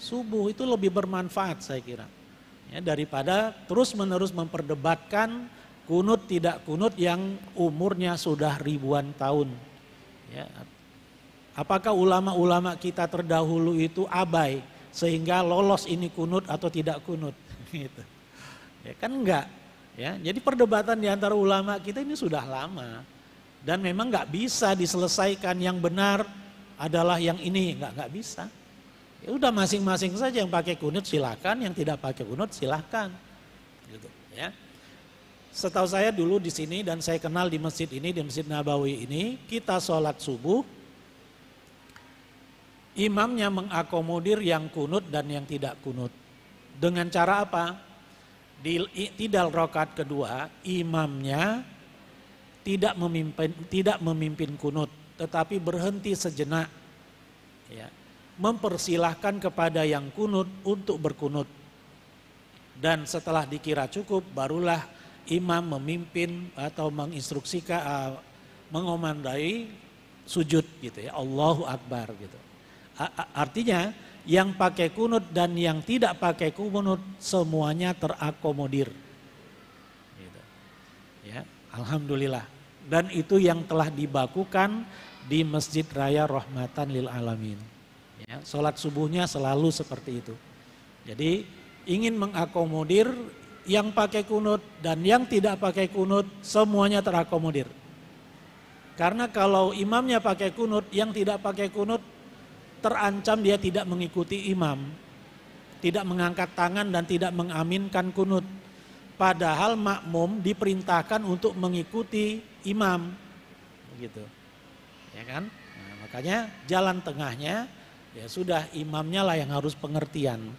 subuh itu lebih bermanfaat saya kira. Ya, daripada terus-menerus memperdebatkan kunut tidak kunut yang umurnya sudah ribuan tahun. Ya, Apakah ulama-ulama kita terdahulu itu abai sehingga lolos ini kunut atau tidak kunut? [LAUGHS] Gitu. Ya kan enggak. Ya, jadi perdebatan di antara ulama kita ini sudah lama dan memang nggak bisa diselesaikan yang benar adalah yang ini nggak nggak bisa. Ya udah masing-masing saja yang pakai kunut silakan, yang tidak pakai kunut silakan. Gitu, ya. Setahu saya dulu di sini dan saya kenal di masjid ini di masjid Nabawi ini kita sholat subuh Imamnya mengakomodir yang kunut dan yang tidak kunut. Dengan cara apa? Di tidak rokat kedua, imamnya tidak memimpin tidak memimpin kunut, tetapi berhenti sejenak. Ya. Mempersilahkan kepada yang kunut untuk berkunut. Dan setelah dikira cukup, barulah imam memimpin atau menginstruksikan, eh, mengomandai sujud gitu ya, Allahu Akbar gitu. Artinya yang pakai kunut dan yang tidak pakai kunut semuanya terakomodir. Gitu. Ya, Alhamdulillah. Dan itu yang telah dibakukan di Masjid Raya Rohmatan Lil Alamin. Ya, sholat subuhnya selalu seperti itu. Jadi ingin mengakomodir yang pakai kunut dan yang tidak pakai kunut semuanya terakomodir. Karena kalau imamnya pakai kunut, yang tidak pakai kunut terancam dia tidak mengikuti imam, tidak mengangkat tangan dan tidak mengaminkan kunut. Padahal makmum diperintahkan untuk mengikuti imam. Begitu. Ya kan? Nah, makanya jalan tengahnya ya sudah imamnya lah yang harus pengertian.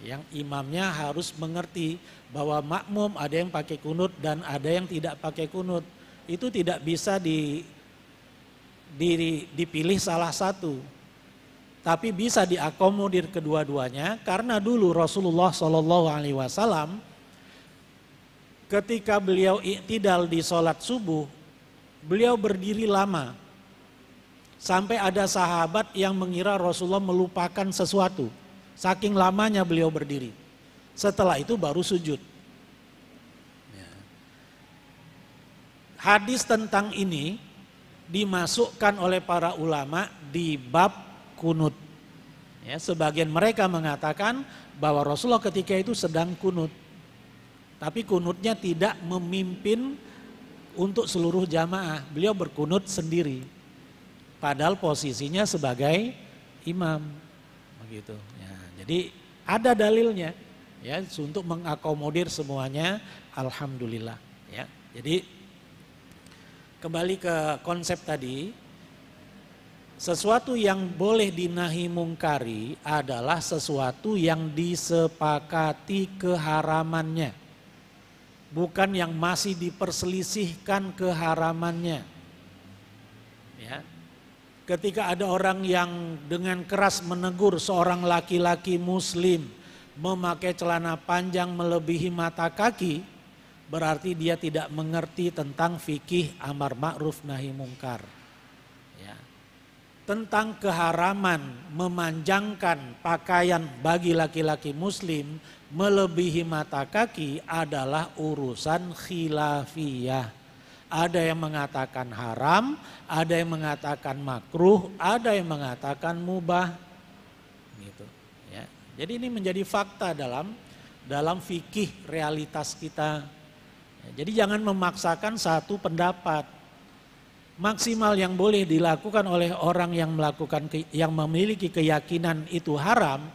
Yang imamnya harus mengerti bahwa makmum ada yang pakai kunut dan ada yang tidak pakai kunut. Itu tidak bisa di, di dipilih salah satu tapi bisa diakomodir kedua-duanya karena dulu Rasulullah Shallallahu Alaihi Wasallam ketika beliau iktidal di sholat subuh beliau berdiri lama sampai ada sahabat yang mengira Rasulullah melupakan sesuatu saking lamanya beliau berdiri setelah itu baru sujud ya. hadis tentang ini dimasukkan oleh para ulama di bab kunut. Ya, sebagian mereka mengatakan bahwa Rasulullah ketika itu sedang kunut. Tapi kunutnya tidak memimpin untuk seluruh jamaah. Beliau berkunut sendiri. Padahal posisinya sebagai imam. Begitu. Ya, jadi ada dalilnya ya untuk mengakomodir semuanya alhamdulillah ya. Jadi kembali ke konsep tadi sesuatu yang boleh dinahi mungkari adalah sesuatu yang disepakati keharamannya. Bukan yang masih diperselisihkan keharamannya. Ya. Ketika ada orang yang dengan keras menegur seorang laki-laki muslim memakai celana panjang melebihi mata kaki, berarti dia tidak mengerti tentang fikih amar ma'ruf nahi mungkar tentang keharaman memanjangkan pakaian bagi laki-laki muslim melebihi mata kaki adalah urusan khilafiyah. Ada yang mengatakan haram, ada yang mengatakan makruh, ada yang mengatakan mubah. Gitu, ya. Jadi ini menjadi fakta dalam dalam fikih realitas kita. Jadi jangan memaksakan satu pendapat maksimal yang boleh dilakukan oleh orang yang melakukan yang memiliki keyakinan itu haram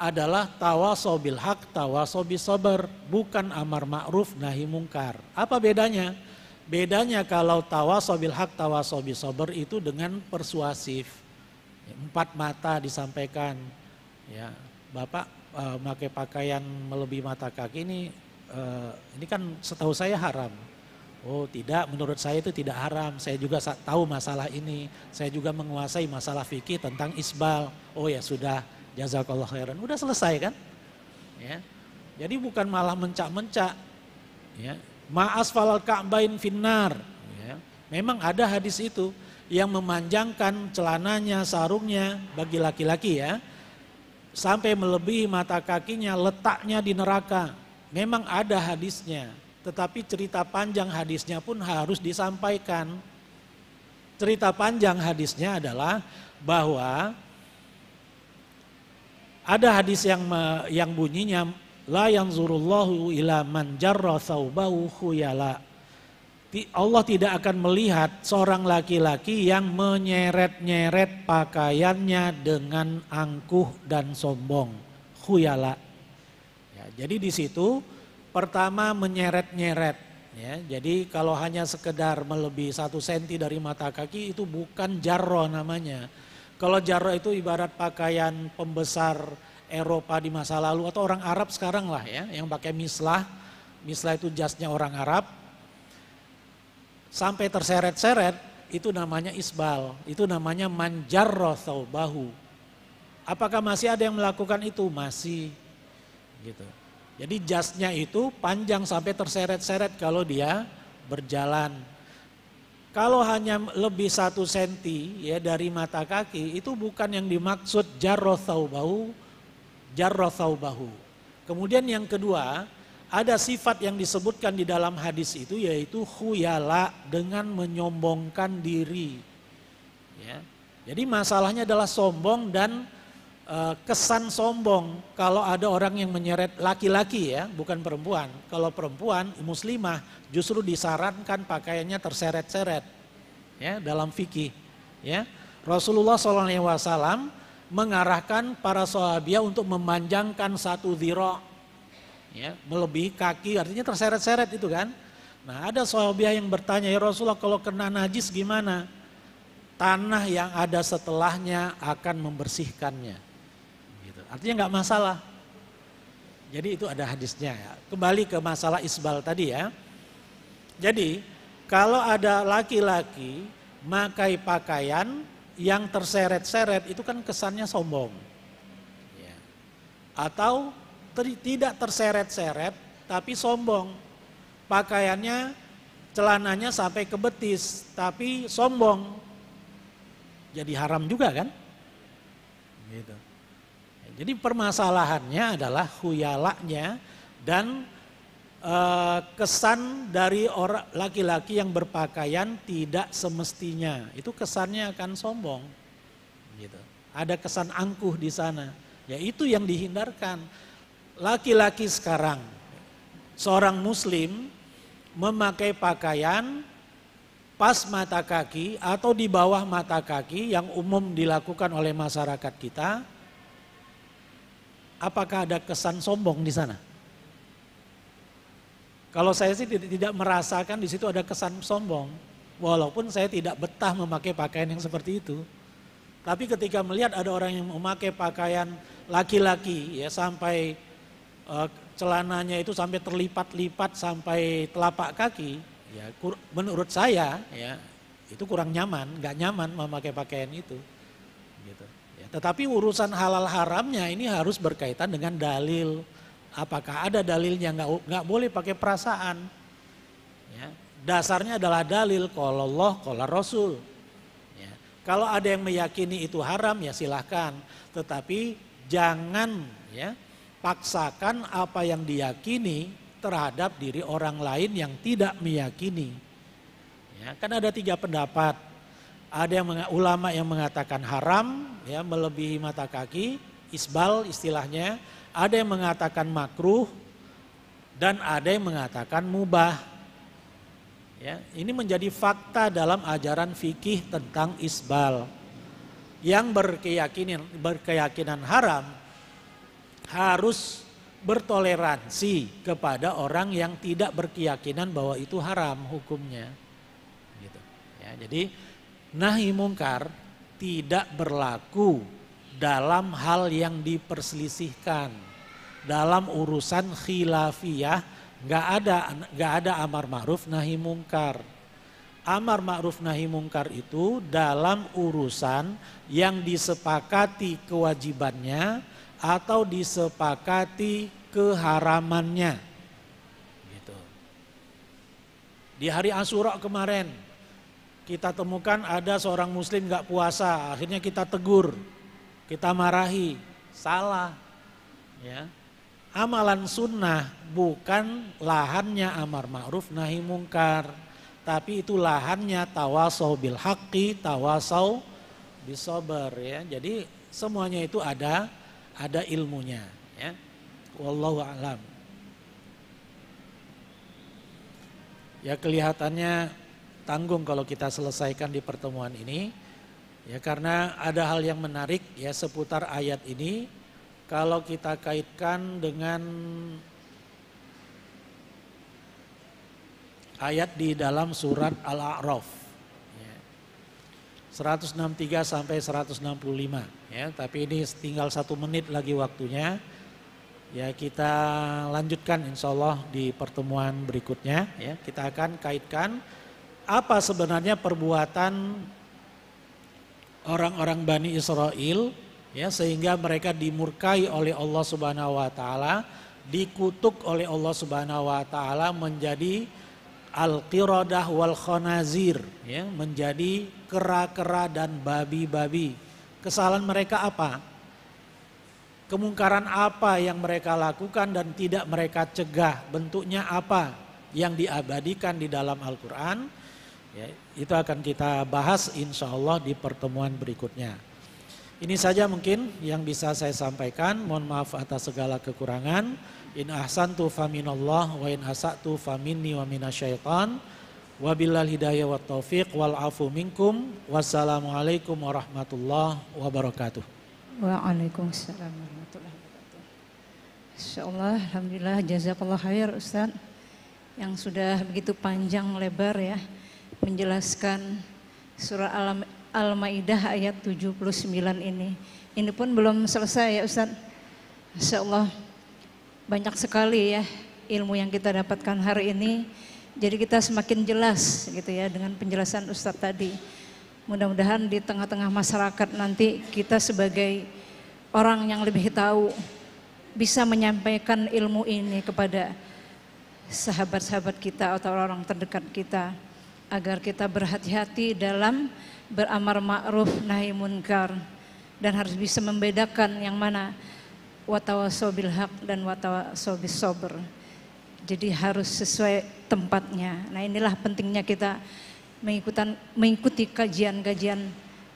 adalah tawasobil hak, tawasobi sober, bukan amar ma'ruf nahi mungkar. Apa bedanya? Bedanya kalau tawasobil hak, tawasobi sober itu dengan persuasif. Empat mata disampaikan. Ya, Bapak uh, eh, pakai pakaian melebihi mata kaki ini uh, ini kan setahu saya haram Oh tidak, menurut saya itu tidak haram. Saya juga tahu masalah ini. Saya juga menguasai masalah fikih tentang isbal. Oh ya sudah, jazakallah khairan. Udah selesai kan? Ya. Jadi bukan malah mencak-mencak. Ya. Ma'asfalal ka'bain finnar. Ya. Memang ada hadis itu yang memanjangkan celananya, sarungnya bagi laki-laki ya. Sampai melebihi mata kakinya, letaknya di neraka. Memang ada hadisnya. Tetapi cerita panjang hadisnya pun harus disampaikan. Cerita panjang hadisnya adalah bahwa ada hadis yang yang bunyinya la yanzurullahu ila man jarra khuyala. Allah tidak akan melihat seorang laki-laki yang menyeret-nyeret pakaiannya dengan angkuh dan sombong. Khuyala. Ya, jadi di situ Pertama menyeret-nyeret. Ya, jadi kalau hanya sekedar melebihi satu senti dari mata kaki itu bukan jarro namanya. Kalau jarro itu ibarat pakaian pembesar Eropa di masa lalu atau orang Arab sekarang lah ya, yang pakai mislah. Mislah itu jasnya orang Arab. Sampai terseret-seret itu namanya isbal, itu namanya manjarro bahu. Apakah masih ada yang melakukan itu? Masih. Gitu. Jadi jasnya itu panjang sampai terseret-seret kalau dia berjalan. Kalau hanya lebih satu senti ya dari mata kaki itu bukan yang dimaksud jarro bahu. Kemudian yang kedua ada sifat yang disebutkan di dalam hadis itu yaitu khuyala dengan menyombongkan diri. Ya. Jadi masalahnya adalah sombong dan Eh, kesan sombong kalau ada orang yang menyeret laki-laki ya, bukan perempuan. Kalau perempuan muslimah justru disarankan pakaiannya terseret-seret ya dalam fikih ya. Rasulullah SAW mengarahkan para sahabat untuk memanjangkan satu ziro ya, melebihi kaki artinya terseret-seret itu kan. Nah, ada sahabat yang bertanya, "Ya Rasulullah, kalau kena najis gimana?" Tanah yang ada setelahnya akan membersihkannya. Artinya nggak masalah. Jadi itu ada hadisnya ya. Kembali ke masalah isbal tadi ya. Jadi kalau ada laki-laki makai pakaian yang terseret-seret itu kan kesannya sombong. Ya. Atau ter tidak terseret-seret tapi sombong. Pakaiannya celananya sampai ke betis tapi sombong. Jadi haram juga kan? Gitu. Jadi permasalahannya adalah huyalaknya dan e, kesan dari orang laki-laki yang berpakaian tidak semestinya. Itu kesannya akan sombong. Gitu. Ada kesan angkuh di sana. Ya itu yang dihindarkan. Laki-laki sekarang seorang muslim memakai pakaian pas mata kaki atau di bawah mata kaki yang umum dilakukan oleh masyarakat kita Apakah ada kesan sombong di sana? Kalau saya sih tidak merasakan di situ ada kesan sombong, walaupun saya tidak betah memakai pakaian yang seperti itu. Tapi ketika melihat ada orang yang memakai pakaian laki-laki ya sampai uh, celananya itu sampai terlipat-lipat sampai telapak kaki, ya menurut saya ya itu kurang nyaman, nggak nyaman memakai pakaian itu. Tetapi urusan halal haramnya ini harus berkaitan dengan dalil. Apakah ada dalilnya? Nggak, nggak boleh pakai perasaan. Ya. Dasarnya adalah dalil. Kalau Allah, kalau Rasul. Ya. Kalau ada yang meyakini itu haram ya silahkan. Tetapi jangan ya paksakan apa yang diyakini terhadap diri orang lain yang tidak meyakini. Ya, kan ada tiga pendapat ada yang ulama yang mengatakan haram, ya melebihi mata kaki, isbal istilahnya. Ada yang mengatakan makruh dan ada yang mengatakan mubah. Ya, ini menjadi fakta dalam ajaran fikih tentang isbal. Yang berkeyakinan berkeyakinan haram harus bertoleransi kepada orang yang tidak berkeyakinan bahwa itu haram hukumnya. Gitu. Ya, jadi nahi mungkar tidak berlaku dalam hal yang diperselisihkan. Dalam urusan khilafiyah nggak ada nggak ada amar ma'ruf nahi mungkar. Amar ma'ruf nahi mungkar itu dalam urusan yang disepakati kewajibannya atau disepakati keharamannya. Gitu. Di hari Asyura kemarin kita temukan ada seorang muslim gak puasa, akhirnya kita tegur, kita marahi, salah. Ya. Amalan sunnah bukan lahannya amar ma'ruf nahi mungkar, tapi itu lahannya tawasau bil haqqi, tawasau bisobar ya. Jadi semuanya itu ada ada ilmunya ya. Wallahu alam. Ya kelihatannya tanggung kalau kita selesaikan di pertemuan ini. Ya karena ada hal yang menarik ya seputar ayat ini kalau kita kaitkan dengan ayat di dalam surat Al-A'raf. 163 ya. sampai 165 ya, tapi ini tinggal satu menit lagi waktunya. Ya kita lanjutkan insya Allah di pertemuan berikutnya ya. Kita akan kaitkan apa sebenarnya perbuatan orang-orang Bani Israel ya sehingga mereka dimurkai oleh Allah Subhanahu wa taala, dikutuk oleh Allah Subhanahu wa taala menjadi al-qiradah wal khanazir ya, menjadi kera-kera dan babi-babi. Kesalahan mereka apa? Kemungkaran apa yang mereka lakukan dan tidak mereka cegah? Bentuknya apa? Yang diabadikan di dalam Al-Qur'an Ya, itu akan kita bahas insya Allah di pertemuan berikutnya. Ini saja mungkin yang bisa saya sampaikan. Mohon maaf atas segala kekurangan. In ahsantu faminallah wa in asa'tu faminni wa minasyaitan. Wabillahi hidayah wa taufiq wal afu minkum. Wassalamualaikum warahmatullahi wabarakatuh. Waalaikumsalam warahmatullahi wabarakatuh. Insyaallah alhamdulillah jazakallah khair Ustaz yang sudah begitu panjang lebar ya menjelaskan surah Al-Maidah ayat 79 ini. Ini pun belum selesai ya Ustaz. Insya Allah banyak sekali ya ilmu yang kita dapatkan hari ini. Jadi kita semakin jelas gitu ya dengan penjelasan Ustadz tadi. Mudah-mudahan di tengah-tengah masyarakat nanti kita sebagai orang yang lebih tahu bisa menyampaikan ilmu ini kepada sahabat-sahabat kita atau orang-orang terdekat kita agar kita berhati-hati dalam beramar ma'ruf nahi munkar dan harus bisa membedakan yang mana sobil hak dan sobil sober. Jadi harus sesuai tempatnya. Nah inilah pentingnya kita mengikutan, mengikuti kajian-kajian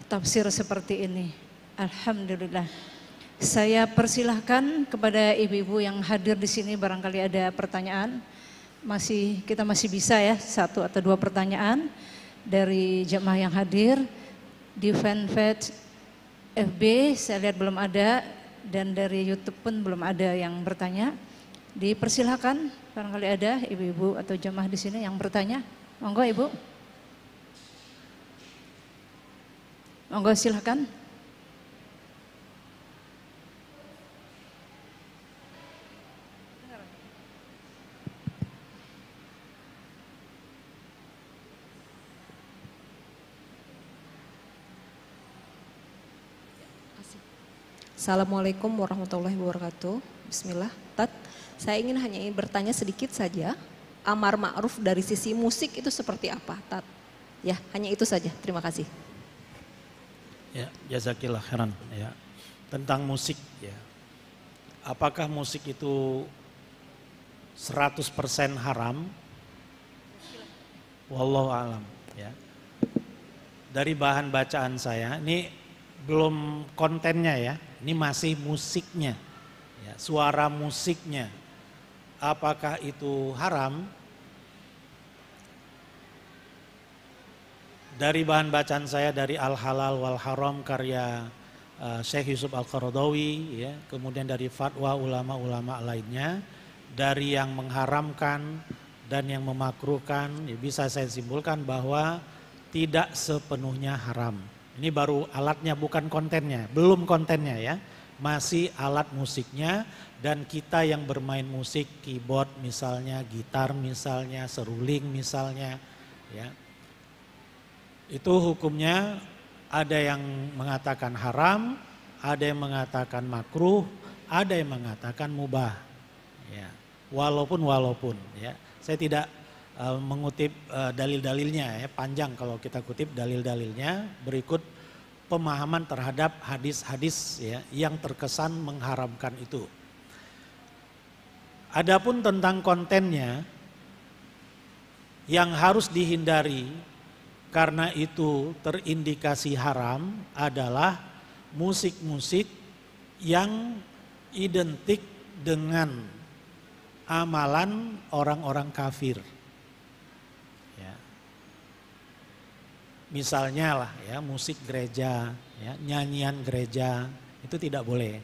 tafsir seperti ini. Alhamdulillah. Saya persilahkan kepada ibu-ibu yang hadir di sini barangkali ada pertanyaan masih kita masih bisa ya satu atau dua pertanyaan dari jemaah yang hadir di fanpage FB saya lihat belum ada dan dari YouTube pun belum ada yang bertanya. Dipersilahkan barangkali ada ibu-ibu atau jemaah di sini yang bertanya. Monggo Ibu. Monggo silahkan. Assalamualaikum warahmatullahi wabarakatuh. Bismillah. Tat, saya ingin hanya ingin bertanya sedikit saja. Amar Ma'ruf dari sisi musik itu seperti apa, Tat? Ya, hanya itu saja. Terima kasih. Ya, jazakillah heran Ya. Tentang musik, ya. Apakah musik itu 100% haram? Wallahu alam, ya. Dari bahan bacaan saya, ini belum kontennya ya. Ini masih musiknya, ya, suara musiknya. Apakah itu haram? Dari bahan bacaan saya dari Al-Halal wal-Haram karya eh, Syekh Yusuf Al-Qaradawi, ya, kemudian dari fatwa ulama-ulama lainnya, dari yang mengharamkan dan yang memakruhkan, ya bisa saya simpulkan bahwa tidak sepenuhnya haram. Ini baru alatnya bukan kontennya, belum kontennya ya. Masih alat musiknya dan kita yang bermain musik, keyboard misalnya, gitar misalnya, seruling misalnya ya. Itu hukumnya ada yang mengatakan haram, ada yang mengatakan makruh, ada yang mengatakan mubah. Ya. Walaupun walaupun ya. Saya tidak Eh, mengutip eh, dalil-dalilnya ya, panjang kalau kita kutip dalil-dalilnya berikut pemahaman terhadap hadis-hadis ya yang terkesan mengharamkan itu. Adapun tentang kontennya yang harus dihindari karena itu terindikasi haram adalah musik-musik yang identik dengan amalan orang-orang kafir misalnya lah ya musik gereja, ya, nyanyian gereja itu tidak boleh.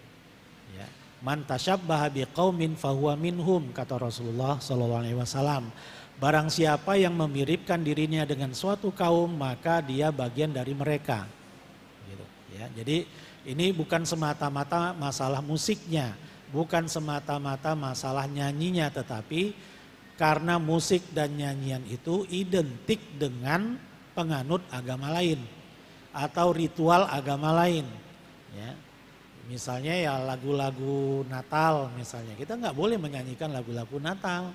Ya. Man tasyabbaha biqaumin fahuwa minhum kata Rasulullah sallallahu alaihi wasallam. Barang siapa yang memiripkan dirinya dengan suatu kaum maka dia bagian dari mereka. Gitu, ya. Jadi ini bukan semata-mata masalah musiknya, bukan semata-mata masalah nyanyinya tetapi karena musik dan nyanyian itu identik dengan penganut agama lain atau ritual agama lain. Ya. Misalnya ya lagu-lagu Natal misalnya. Kita nggak boleh menyanyikan lagu-lagu Natal.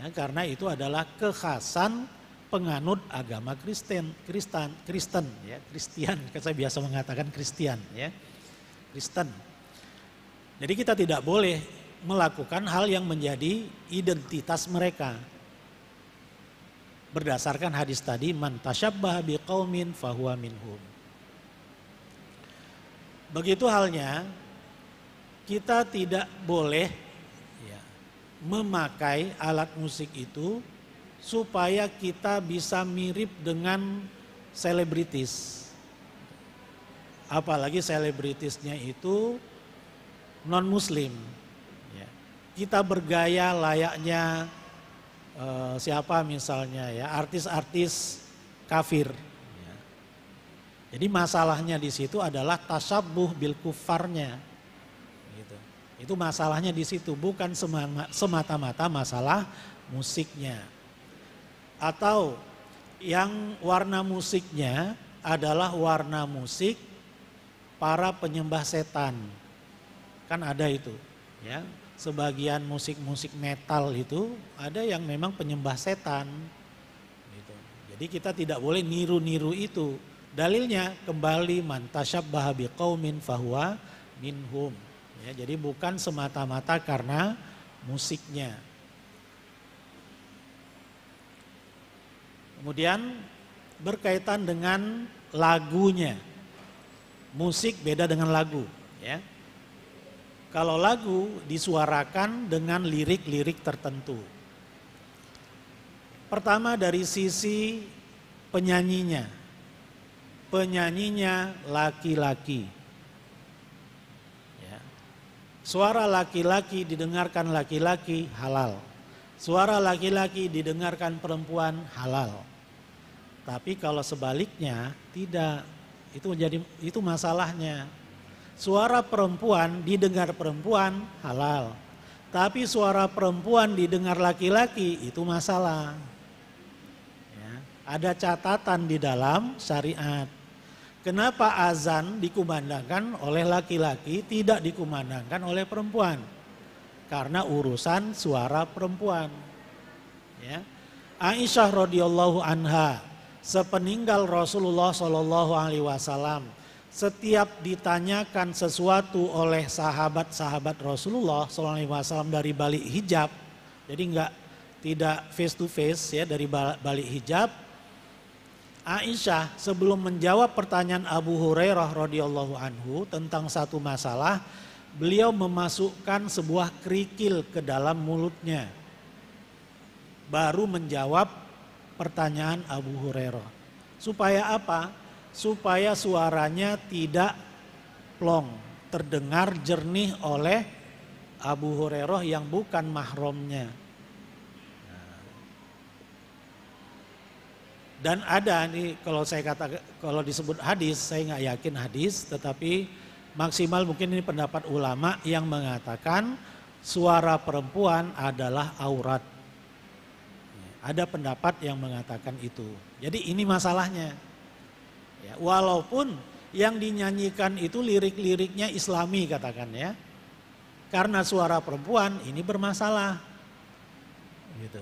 Ya, karena itu adalah kekhasan penganut agama Kristen, Kristen, Kristen ya, Kristian. [LAUGHS] Saya biasa mengatakan Kristen ya. Kristen. Jadi kita tidak boleh melakukan hal yang menjadi identitas mereka berdasarkan hadis tadi man tasyabbaha biqaumin fahuwa minhum. Begitu halnya kita tidak boleh ya, memakai alat musik itu supaya kita bisa mirip dengan selebritis. Apalagi selebritisnya itu non muslim. Ya. Kita bergaya layaknya Eh, siapa misalnya ya artis-artis kafir. Ya. Jadi masalahnya di situ adalah tasabuh bil kufarnya. Gitu. Itu masalahnya di situ bukan semata-mata masalah musiknya. Atau yang warna musiknya adalah warna musik para penyembah setan. Kan ada itu, ya sebagian musik-musik metal itu ada yang memang penyembah setan. Gitu. Jadi kita tidak boleh niru-niru itu. Dalilnya kembali mantasyab bahabi qaumin fahuwa minhum. Ya, jadi bukan semata-mata karena musiknya. Kemudian berkaitan dengan lagunya. Musik beda dengan lagu, ya kalau lagu disuarakan dengan lirik-lirik tertentu. Pertama dari sisi penyanyinya. Penyanyinya laki-laki. Ya. Suara laki-laki didengarkan laki-laki halal. Suara laki-laki didengarkan perempuan halal. Tapi kalau sebaliknya tidak. Itu menjadi itu masalahnya. Suara perempuan didengar perempuan halal. Tapi suara perempuan didengar laki-laki itu masalah. Ya, ada catatan di dalam syariat. Kenapa azan dikumandangkan oleh laki-laki tidak dikumandangkan oleh perempuan? Karena urusan suara perempuan. Ya. Aisyah radhiyallahu anha sepeninggal Rasulullah shallallahu alaihi wasallam setiap ditanyakan sesuatu oleh sahabat-sahabat Rasulullah SAW dari balik hijab, jadi nggak tidak face to face ya dari balik hijab. Aisyah sebelum menjawab pertanyaan Abu Hurairah radhiyallahu anhu tentang satu masalah, beliau memasukkan sebuah kerikil ke dalam mulutnya. Baru menjawab pertanyaan Abu Hurairah. Supaya apa? supaya suaranya tidak plong, terdengar jernih oleh Abu Hurairah yang bukan mahramnya. Dan ada ini kalau saya kata kalau disebut hadis, saya nggak yakin hadis, tetapi maksimal mungkin ini pendapat ulama yang mengatakan suara perempuan adalah aurat. Ada pendapat yang mengatakan itu. Jadi ini masalahnya. Ya, walaupun yang dinyanyikan itu lirik-liriknya islami katakan ya. Karena suara perempuan ini bermasalah. Gitu.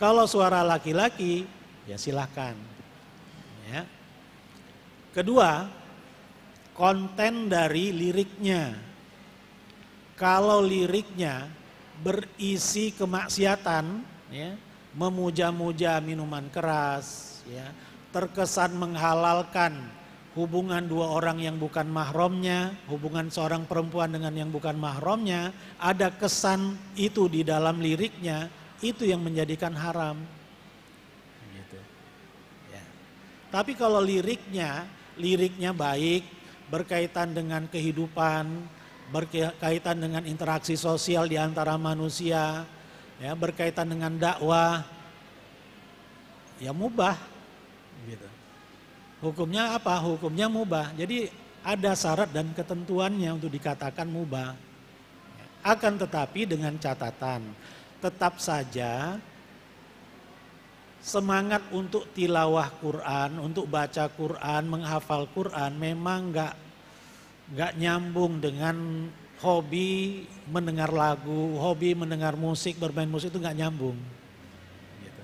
Kalau suara laki-laki ya silahkan. Ya. Kedua, konten dari liriknya. Kalau liriknya berisi kemaksiatan, ya, memuja-muja minuman keras, ya, terkesan menghalalkan hubungan dua orang yang bukan mahramnya, hubungan seorang perempuan dengan yang bukan mahramnya, ada kesan itu di dalam liriknya, itu yang menjadikan haram. Gitu. Ya. Tapi kalau liriknya, liriknya baik, berkaitan dengan kehidupan, berkaitan dengan interaksi sosial di antara manusia, ya berkaitan dengan dakwah, ya mubah Hukumnya apa? Hukumnya mubah. Jadi ada syarat dan ketentuannya untuk dikatakan mubah. Akan tetapi dengan catatan, tetap saja semangat untuk tilawah Quran, untuk baca Quran, menghafal Quran memang nggak nggak nyambung dengan hobi mendengar lagu, hobi mendengar musik, bermain musik itu nggak nyambung. Gitu.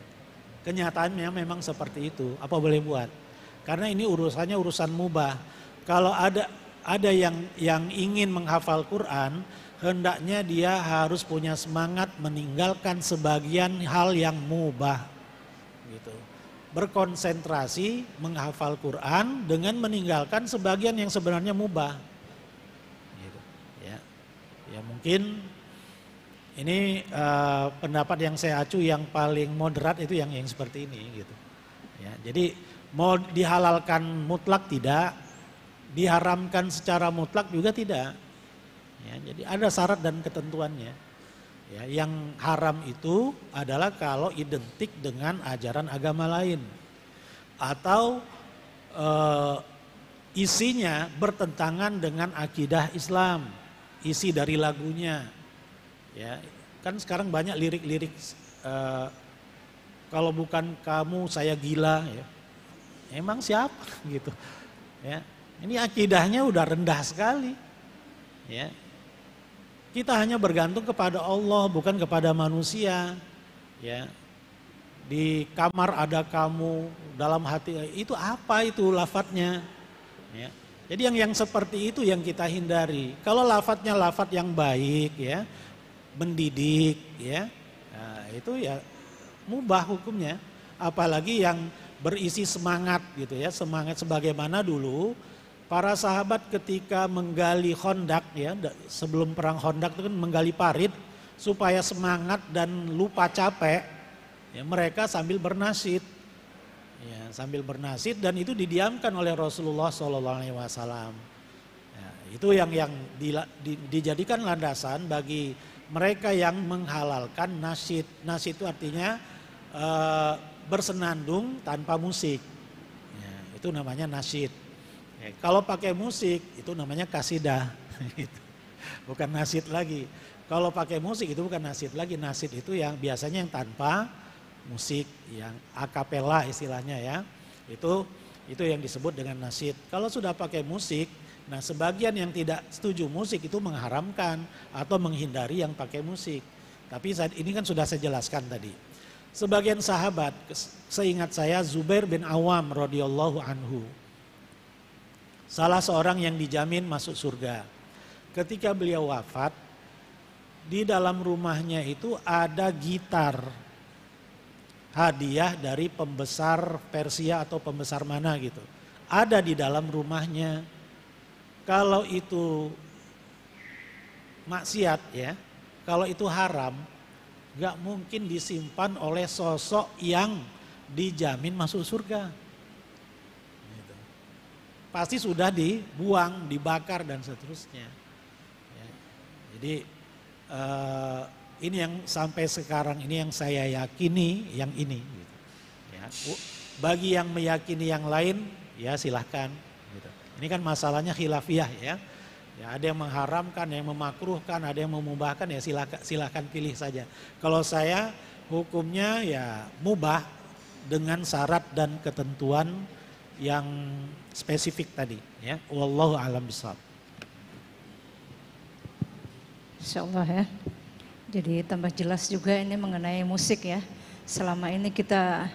Kenyataannya memang seperti itu. Apa boleh buat? Karena ini urusannya urusan mubah. Kalau ada ada yang yang ingin menghafal Quran, hendaknya dia harus punya semangat meninggalkan sebagian hal yang mubah gitu berkonsentrasi menghafal Quran dengan meninggalkan sebagian yang sebenarnya mubah gitu ya ya mungkin ini uh, pendapat yang saya acu yang paling moderat itu yang yang seperti ini gitu ya jadi Mau dihalalkan mutlak tidak, diharamkan secara mutlak juga tidak. Ya, jadi ada syarat dan ketentuannya. Ya, yang haram itu adalah kalau identik dengan ajaran agama lain atau e, isinya bertentangan dengan akidah Islam, isi dari lagunya. Ya, kan sekarang banyak lirik-lirik e, kalau bukan kamu saya gila ya emang siapa [LAUGHS] gitu. Ya. Ini akidahnya udah rendah sekali. Ya. Kita hanya bergantung kepada Allah bukan kepada manusia. Ya. Di kamar ada kamu, dalam hati itu apa itu lafadznya? Ya. Jadi yang yang seperti itu yang kita hindari. Kalau lafadznya lafadz yang baik ya, mendidik ya, nah, itu ya mubah hukumnya. Apalagi yang berisi semangat gitu ya, semangat sebagaimana dulu para sahabat ketika menggali hondak ya, sebelum perang hondak itu kan menggali parit supaya semangat dan lupa capek, ya mereka sambil bernasid. Ya, sambil bernasid dan itu didiamkan oleh Rasulullah saw ya, itu yang yang di, di, dijadikan landasan bagi mereka yang menghalalkan nasid. Nasid itu artinya uh, bersenandung tanpa musik. Ya, itu namanya nasyid. Ya, kalau pakai musik itu namanya kasidah. [LAUGHS] Gitu. Bukan nasyid lagi. Kalau pakai musik itu bukan nasyid lagi. Nasyid itu yang biasanya yang tanpa musik, yang akapela istilahnya ya. Itu itu yang disebut dengan nasyid. Kalau sudah pakai musik, nah sebagian yang tidak setuju musik itu mengharamkan atau menghindari yang pakai musik. Tapi saat ini kan sudah saya jelaskan tadi sebagian sahabat seingat saya Zubair bin Awam radhiyallahu anhu salah seorang yang dijamin masuk surga ketika beliau wafat di dalam rumahnya itu ada gitar hadiah dari pembesar Persia atau pembesar mana gitu ada di dalam rumahnya kalau itu maksiat ya kalau itu haram Gak mungkin disimpan oleh sosok yang dijamin masuk surga. Gitu. Pasti sudah dibuang, dibakar dan seterusnya. Ya. Jadi eh, ini yang sampai sekarang ini yang saya yakini, yang ini. Gitu. Ya. Bagi yang meyakini yang lain, ya silahkan. Gitu. Ini kan masalahnya khilafiyah ya Ya, ada yang mengharamkan, ada yang memakruhkan, ada yang memubahkan ya silakan silakan pilih saja. Kalau saya hukumnya ya mubah dengan syarat dan ketentuan yang spesifik tadi ya. Wallahu alam bisawab. Insyaallah ya. Jadi tambah jelas juga ini mengenai musik ya. Selama ini kita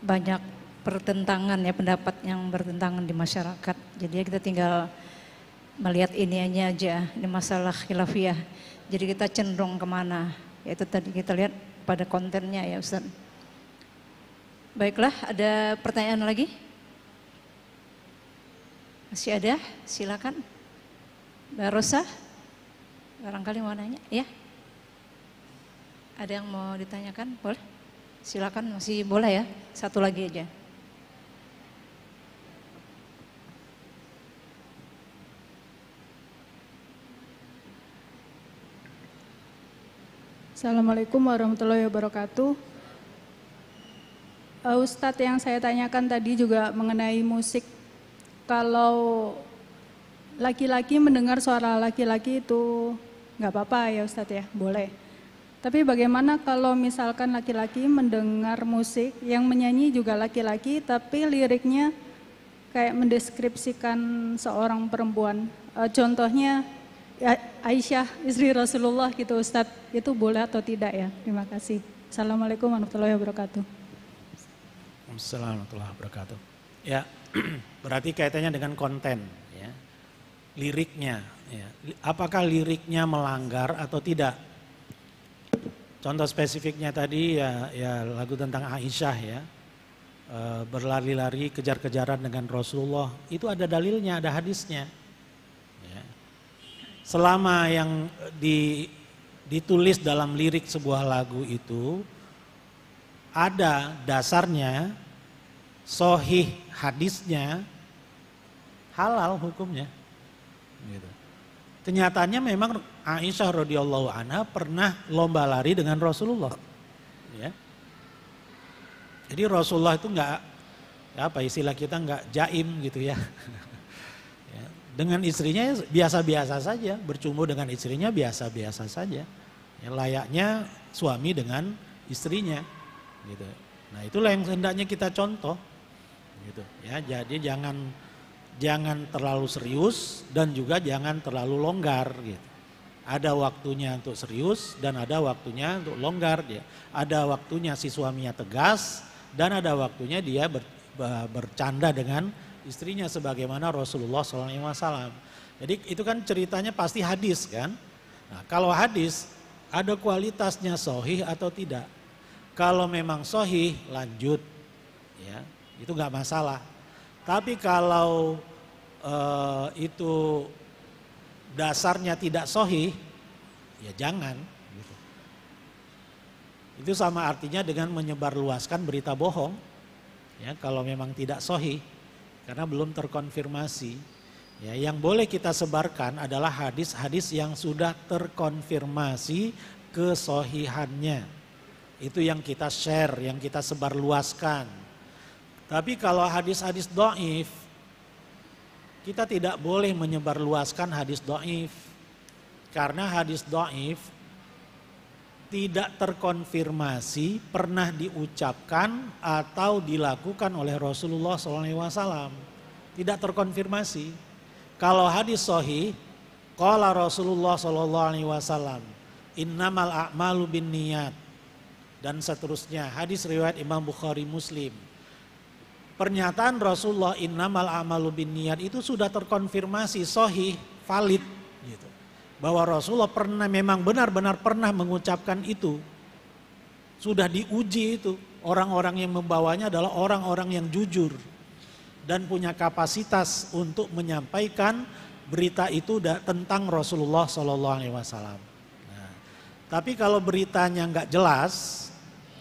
banyak pertentangan ya pendapat yang bertentangan di masyarakat. Jadi ya kita tinggal melihat ini aja, ini masalah khilafiyah. Jadi kita cenderung kemana? Yaitu tadi kita lihat pada kontennya ya Ustaz. Baiklah, ada pertanyaan lagi? Masih ada? Silakan. Mbak Rosa, barangkali mau nanya, ya? Ada yang mau ditanyakan? Boleh? Silakan, masih boleh ya? Satu lagi aja. Assalamualaikum warahmatullahi wabarakatuh. Eh, Ustadz yang saya tanyakan tadi juga mengenai musik. Kalau laki-laki mendengar suara laki-laki itu nggak apa-apa ya Ustadz ya, boleh. Tapi bagaimana kalau misalkan laki-laki mendengar musik yang menyanyi juga laki-laki tapi liriknya kayak mendeskripsikan seorang perempuan. Eh, contohnya Aisyah istri Rasulullah gitu Ustadz itu boleh atau tidak ya terima kasih Assalamualaikum warahmatullahi wabarakatuh Assalamualaikum warahmatullahi wabarakatuh ya [CLEARS THROAT] berarti kaitannya dengan konten ya liriknya ya. apakah liriknya melanggar atau tidak contoh spesifiknya tadi ya ya lagu tentang Aisyah ya eh, berlari-lari kejar-kejaran dengan Rasulullah itu ada dalilnya ada hadisnya selama yang eh, di, ditulis dalam lirik sebuah lagu itu ada dasarnya, sohih hadisnya, halal hukumnya. Gitu. Kenyataannya memang Aisyah radhiyallahu anha pernah lomba lari dengan Rasulullah. Ya. Jadi Rasulullah itu nggak apa istilah kita nggak jaim gitu ya. [LAUGHS] dengan istrinya biasa-biasa saja, bercumbu dengan istrinya biasa-biasa saja. Ya, layaknya suami dengan istrinya, gitu. Nah itulah yang hendaknya kita contoh, gitu. Ya jadi jangan jangan terlalu serius dan juga jangan terlalu longgar, gitu. Ada waktunya untuk serius dan ada waktunya untuk longgar, ya. Ada waktunya si suaminya tegas dan ada waktunya dia ber, bercanda dengan istrinya sebagaimana Rasulullah SAW. Jadi itu kan ceritanya pasti hadis kan. Nah, kalau hadis ada kualitasnya sohih atau tidak. Kalau memang sohih lanjut, ya itu nggak masalah. Tapi kalau eh, itu dasarnya tidak sohih, ya jangan. Gitu. Itu sama artinya dengan menyebarluaskan berita bohong. Ya, kalau memang tidak sohih, karena belum terkonfirmasi. Ya, yang boleh kita sebarkan adalah hadis-hadis yang sudah terkonfirmasi kesohihannya. Itu yang kita share, yang kita sebarluaskan. Tapi kalau hadis-hadis do'if, kita tidak boleh menyebarluaskan hadis do'if. Karena hadis do'if tidak terkonfirmasi pernah diucapkan atau dilakukan oleh Rasulullah SAW. Tidak terkonfirmasi. Kalau hadis sohi, kala Rasulullah SAW, innamal a'malu bin niyat, dan seterusnya. Hadis riwayat Imam Bukhari Muslim. Pernyataan Rasulullah innamal a'malu bin niyat itu sudah terkonfirmasi sohi, valid bahwa Rasulullah pernah memang benar-benar pernah mengucapkan itu. Sudah diuji itu. Orang-orang yang membawanya adalah orang-orang yang jujur dan punya kapasitas untuk menyampaikan berita itu tentang Rasulullah Shallallahu Alaihi Wasallam. Nah, tapi kalau beritanya nggak jelas,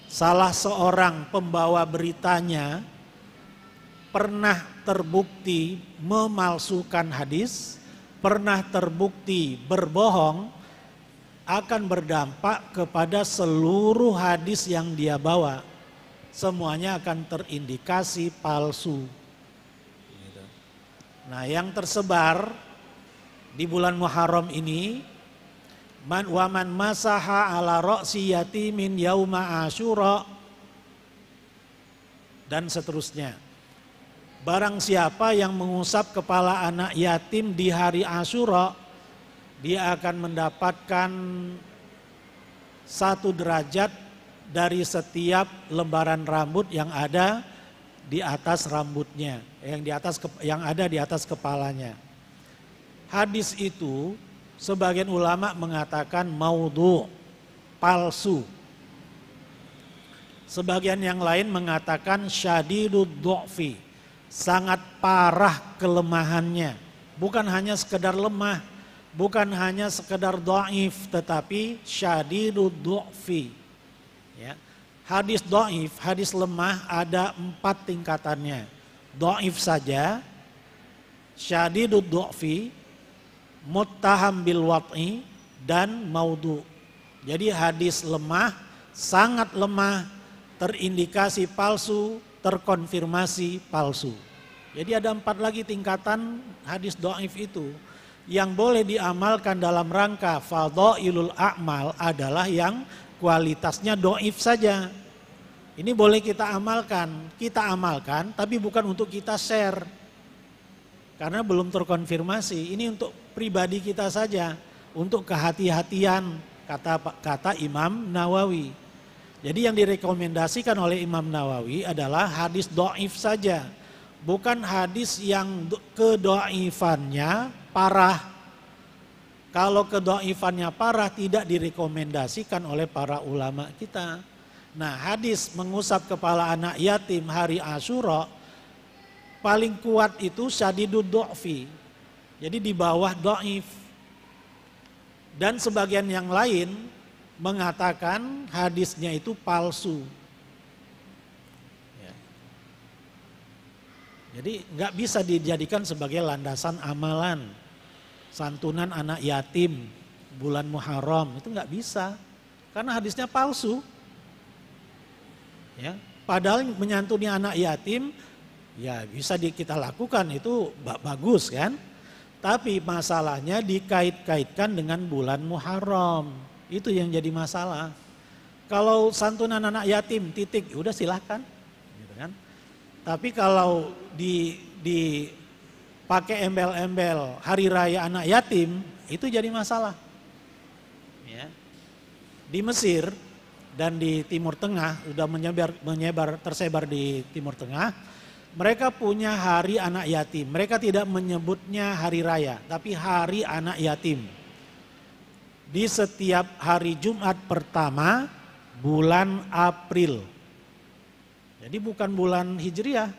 salah seorang pembawa beritanya pernah terbukti memalsukan hadis, pernah terbukti berbohong akan berdampak kepada seluruh hadis yang dia bawa. Semuanya akan terindikasi palsu. Gitu. Nah, yang tersebar di bulan Muharram ini man man masaha ala ra'si yatimin yauma asyura dan seterusnya. Barang siapa yang mengusap kepala anak yatim di hari Asyura, dia akan mendapatkan satu derajat dari setiap lembaran rambut yang ada di atas rambutnya, yang di atas yang ada di atas kepalanya. Hadis itu sebagian ulama mengatakan maudhu, palsu. Sebagian yang lain mengatakan syadidud Du sangat parah kelemahannya. Bukan hanya sekedar lemah, bukan hanya sekedar do'if, tetapi syadidu do'fi. Ya. Hadis do'if, hadis lemah ada empat tingkatannya. Do'if saja, syadidu do'fi, muttaham bil wat'i, dan maudu. Jadi hadis lemah, sangat lemah, terindikasi palsu, terkonfirmasi palsu. Jadi ada empat lagi tingkatan hadis do'if itu. Yang boleh diamalkan dalam rangka ilul a'mal adalah yang kualitasnya do'if saja. Ini boleh kita amalkan, kita amalkan tapi bukan untuk kita share. Karena belum terkonfirmasi, ini untuk pribadi kita saja, untuk kehati-hatian kata kata Imam Nawawi. Jadi yang direkomendasikan oleh Imam Nawawi adalah hadis do'if saja. Bukan hadis yang kedo'ifannya parah. Kalau kedo'ifannya parah tidak direkomendasikan oleh para ulama kita. Nah hadis mengusap kepala anak yatim hari Asyura paling kuat itu syadidu do'fi. Jadi di bawah do'if. Dan sebagian yang lain mengatakan hadisnya itu palsu. Ya. Jadi nggak bisa dijadikan sebagai landasan amalan, santunan anak yatim bulan Muharram itu nggak bisa karena hadisnya palsu. Ya, padahal menyantuni anak yatim ya bisa di, kita lakukan itu bagus kan. Tapi masalahnya dikait-kaitkan dengan bulan Muharram. Itu yang jadi masalah. Kalau santunan anak yatim titik, ya udah silahkan. Gitu kan. Tapi kalau di di pakai embel-embel hari raya anak yatim itu jadi masalah. Ya. Di Mesir dan di Timur Tengah sudah menyebar menyebar tersebar di Timur Tengah. Mereka punya hari anak yatim. Mereka tidak menyebutnya hari raya, tapi hari anak yatim di setiap hari Jumat pertama bulan April. Jadi bukan bulan Hijriah.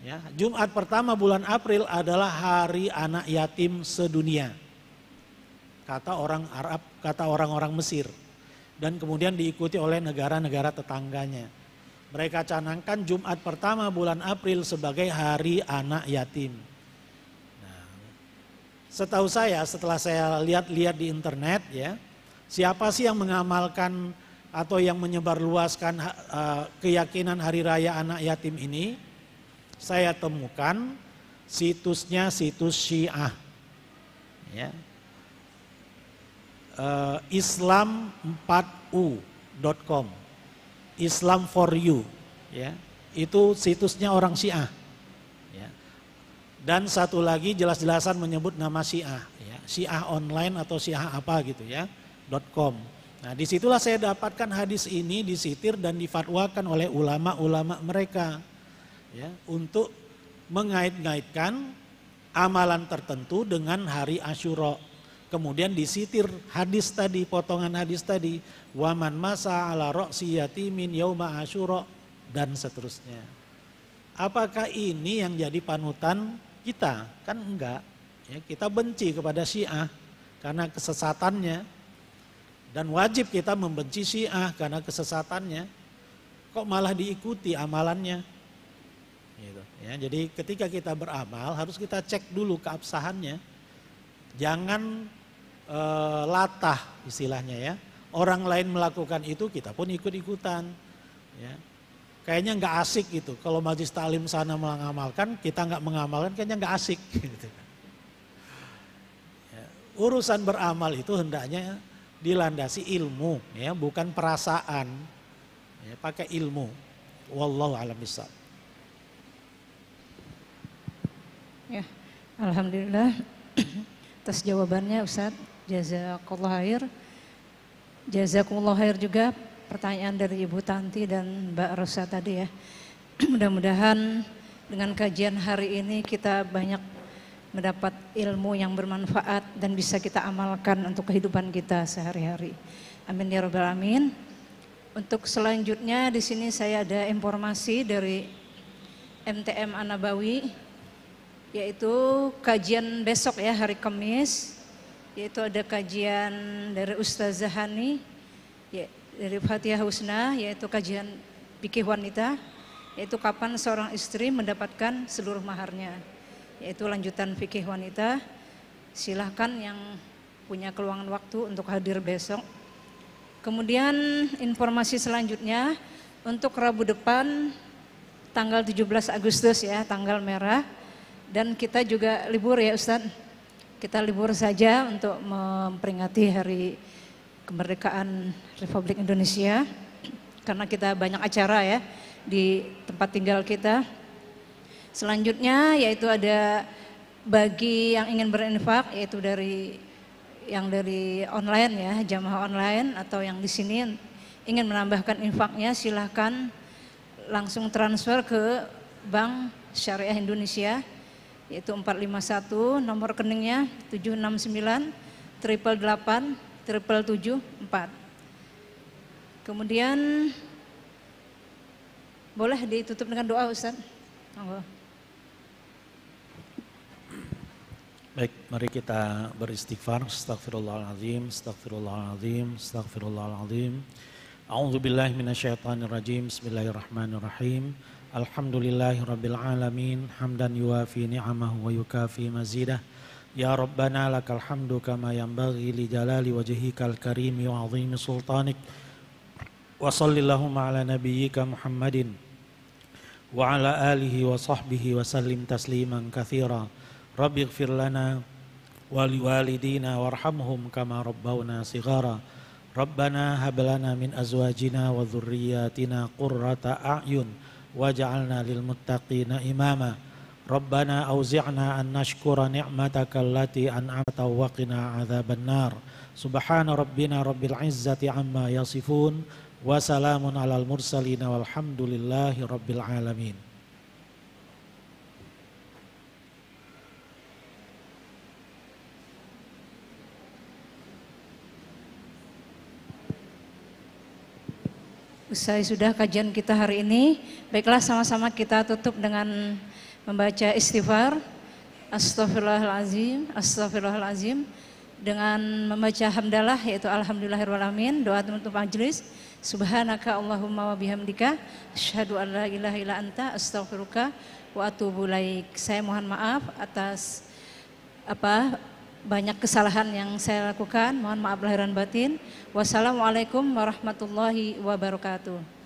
Ya, Jumat pertama bulan April adalah hari anak yatim sedunia. Kata orang Arab, kata orang-orang Mesir. Dan kemudian diikuti oleh negara-negara tetangganya. Mereka canangkan Jumat pertama bulan April sebagai hari anak yatim. Setahu saya setelah saya lihat-lihat di internet ya, siapa sih yang mengamalkan atau yang menyebarluaskan uh, keyakinan hari raya anak yatim ini? Saya temukan situsnya situs Syiah. Ya. Uh, eh, Islam4u.com Islam for you ya. Itu situsnya orang Syiah. Dan satu lagi jelas-jelasan menyebut nama Syiah, ya. Syiah online atau Syiah apa gitu ya, .com. Nah disitulah saya dapatkan hadis ini disitir dan difatwakan oleh ulama-ulama mereka. Ya, untuk mengait-ngaitkan amalan tertentu dengan hari Asyura. Kemudian disitir hadis tadi, potongan hadis tadi, waman masa ala roksi yatimin yauma Asyura dan seterusnya. Apakah ini yang jadi panutan kita kan enggak ya kita benci kepada Syiah karena kesesatannya dan wajib kita membenci Syiah karena kesesatannya kok malah diikuti amalannya gitu ya jadi ketika kita beramal harus kita cek dulu keabsahannya jangan e, latah istilahnya ya orang lain melakukan itu kita pun ikut-ikutan ya kayaknya nggak asik gitu. Kalau majlis talim sana mengamalkan, kita nggak mengamalkan kayaknya nggak asik. [LAUGHS] Gitu. Ya, urusan beramal itu hendaknya dilandasi ilmu, ya bukan perasaan. Ya, pakai ilmu. Wallahu a'lam Ya, alhamdulillah [CLEARS THROAT] atas jawabannya Ustaz. Jazakallah khair. Jazakumullah khair juga pertanyaan dari Ibu Tanti dan Mbak Rosa tadi ya. [CLEARS THROAT] Mudah-mudahan dengan kajian hari ini kita banyak mendapat ilmu yang bermanfaat dan bisa kita amalkan untuk kehidupan kita sehari-hari. Amin ya robbal alamin. Untuk selanjutnya di sini saya ada informasi dari MTM Anabawi yaitu kajian besok ya hari Kamis yaitu ada kajian dari Ustazah Hani dari Fatihah Husna yaitu kajian pikir wanita yaitu kapan seorang istri mendapatkan seluruh maharnya yaitu lanjutan fikih wanita silahkan yang punya keluangan waktu untuk hadir besok kemudian informasi selanjutnya untuk Rabu depan tanggal 17 Agustus ya tanggal merah dan kita juga libur ya Ustadz kita libur saja untuk memperingati hari kemerdekaan Republik Indonesia karena kita banyak acara ya di tempat tinggal kita. Selanjutnya yaitu ada bagi yang ingin berinfak yaitu dari yang dari online ya, jamaah online atau yang di sini ingin menambahkan infaknya silahkan langsung transfer ke Bank Syariah Indonesia yaitu 451 nomor rekeningnya 769 triple 8 triple 7 4. Kemudian boleh ditutup dengan doa Ustaz? Monggo. Baik, mari kita beristighfar. Astagfirullahaladzim, astagfirullahaladzim, astagfirullahaladzim. A'udzu billahi minasyaitonir rajim. Bismillahirrahmanirrahim. Alhamdulillahi rabbil alamin, hamdan yuwafi ni'amahu wa yukafi mazidah. Ya Rabbana lakal hamdu kama yanbaghi li jalali wajhikal karim wa 'azimi sultanik. وصل اللهم على نبيك محمد وعلى آله وصحبه وسلم تسليما كثيرا رب اغفر لنا ولوالدينا وارحمهم كما ربونا صغارا ربنا هب لنا من أزواجنا وذرياتنا قرة أعين واجعلنا للمتقين إماما ربنا أوزعنا أن نشكر نعمتك التي أنعمت وقنا عذاب النار سبحان ربنا رب العزة عما يصفون Wassalamun alal mursalina walhamdulillahi rabbil alamin. Usai sudah kajian kita hari ini, baiklah sama-sama kita tutup dengan membaca istighfar. Astaghfirullahalazim, astaghfirullahalazim dengan membaca hamdalah yaitu alhamdulillahirabbil alamin, doa untuk majelis. Subhanaka Allahumma wa bihamdika asyhadu an la ilaha illa anta astaghfiruka wa atubu ilaik. Saya mohon maaf atas apa banyak kesalahan yang saya lakukan. Mohon maaf lahiran batin. Wassalamualaikum warahmatullahi wabarakatuh.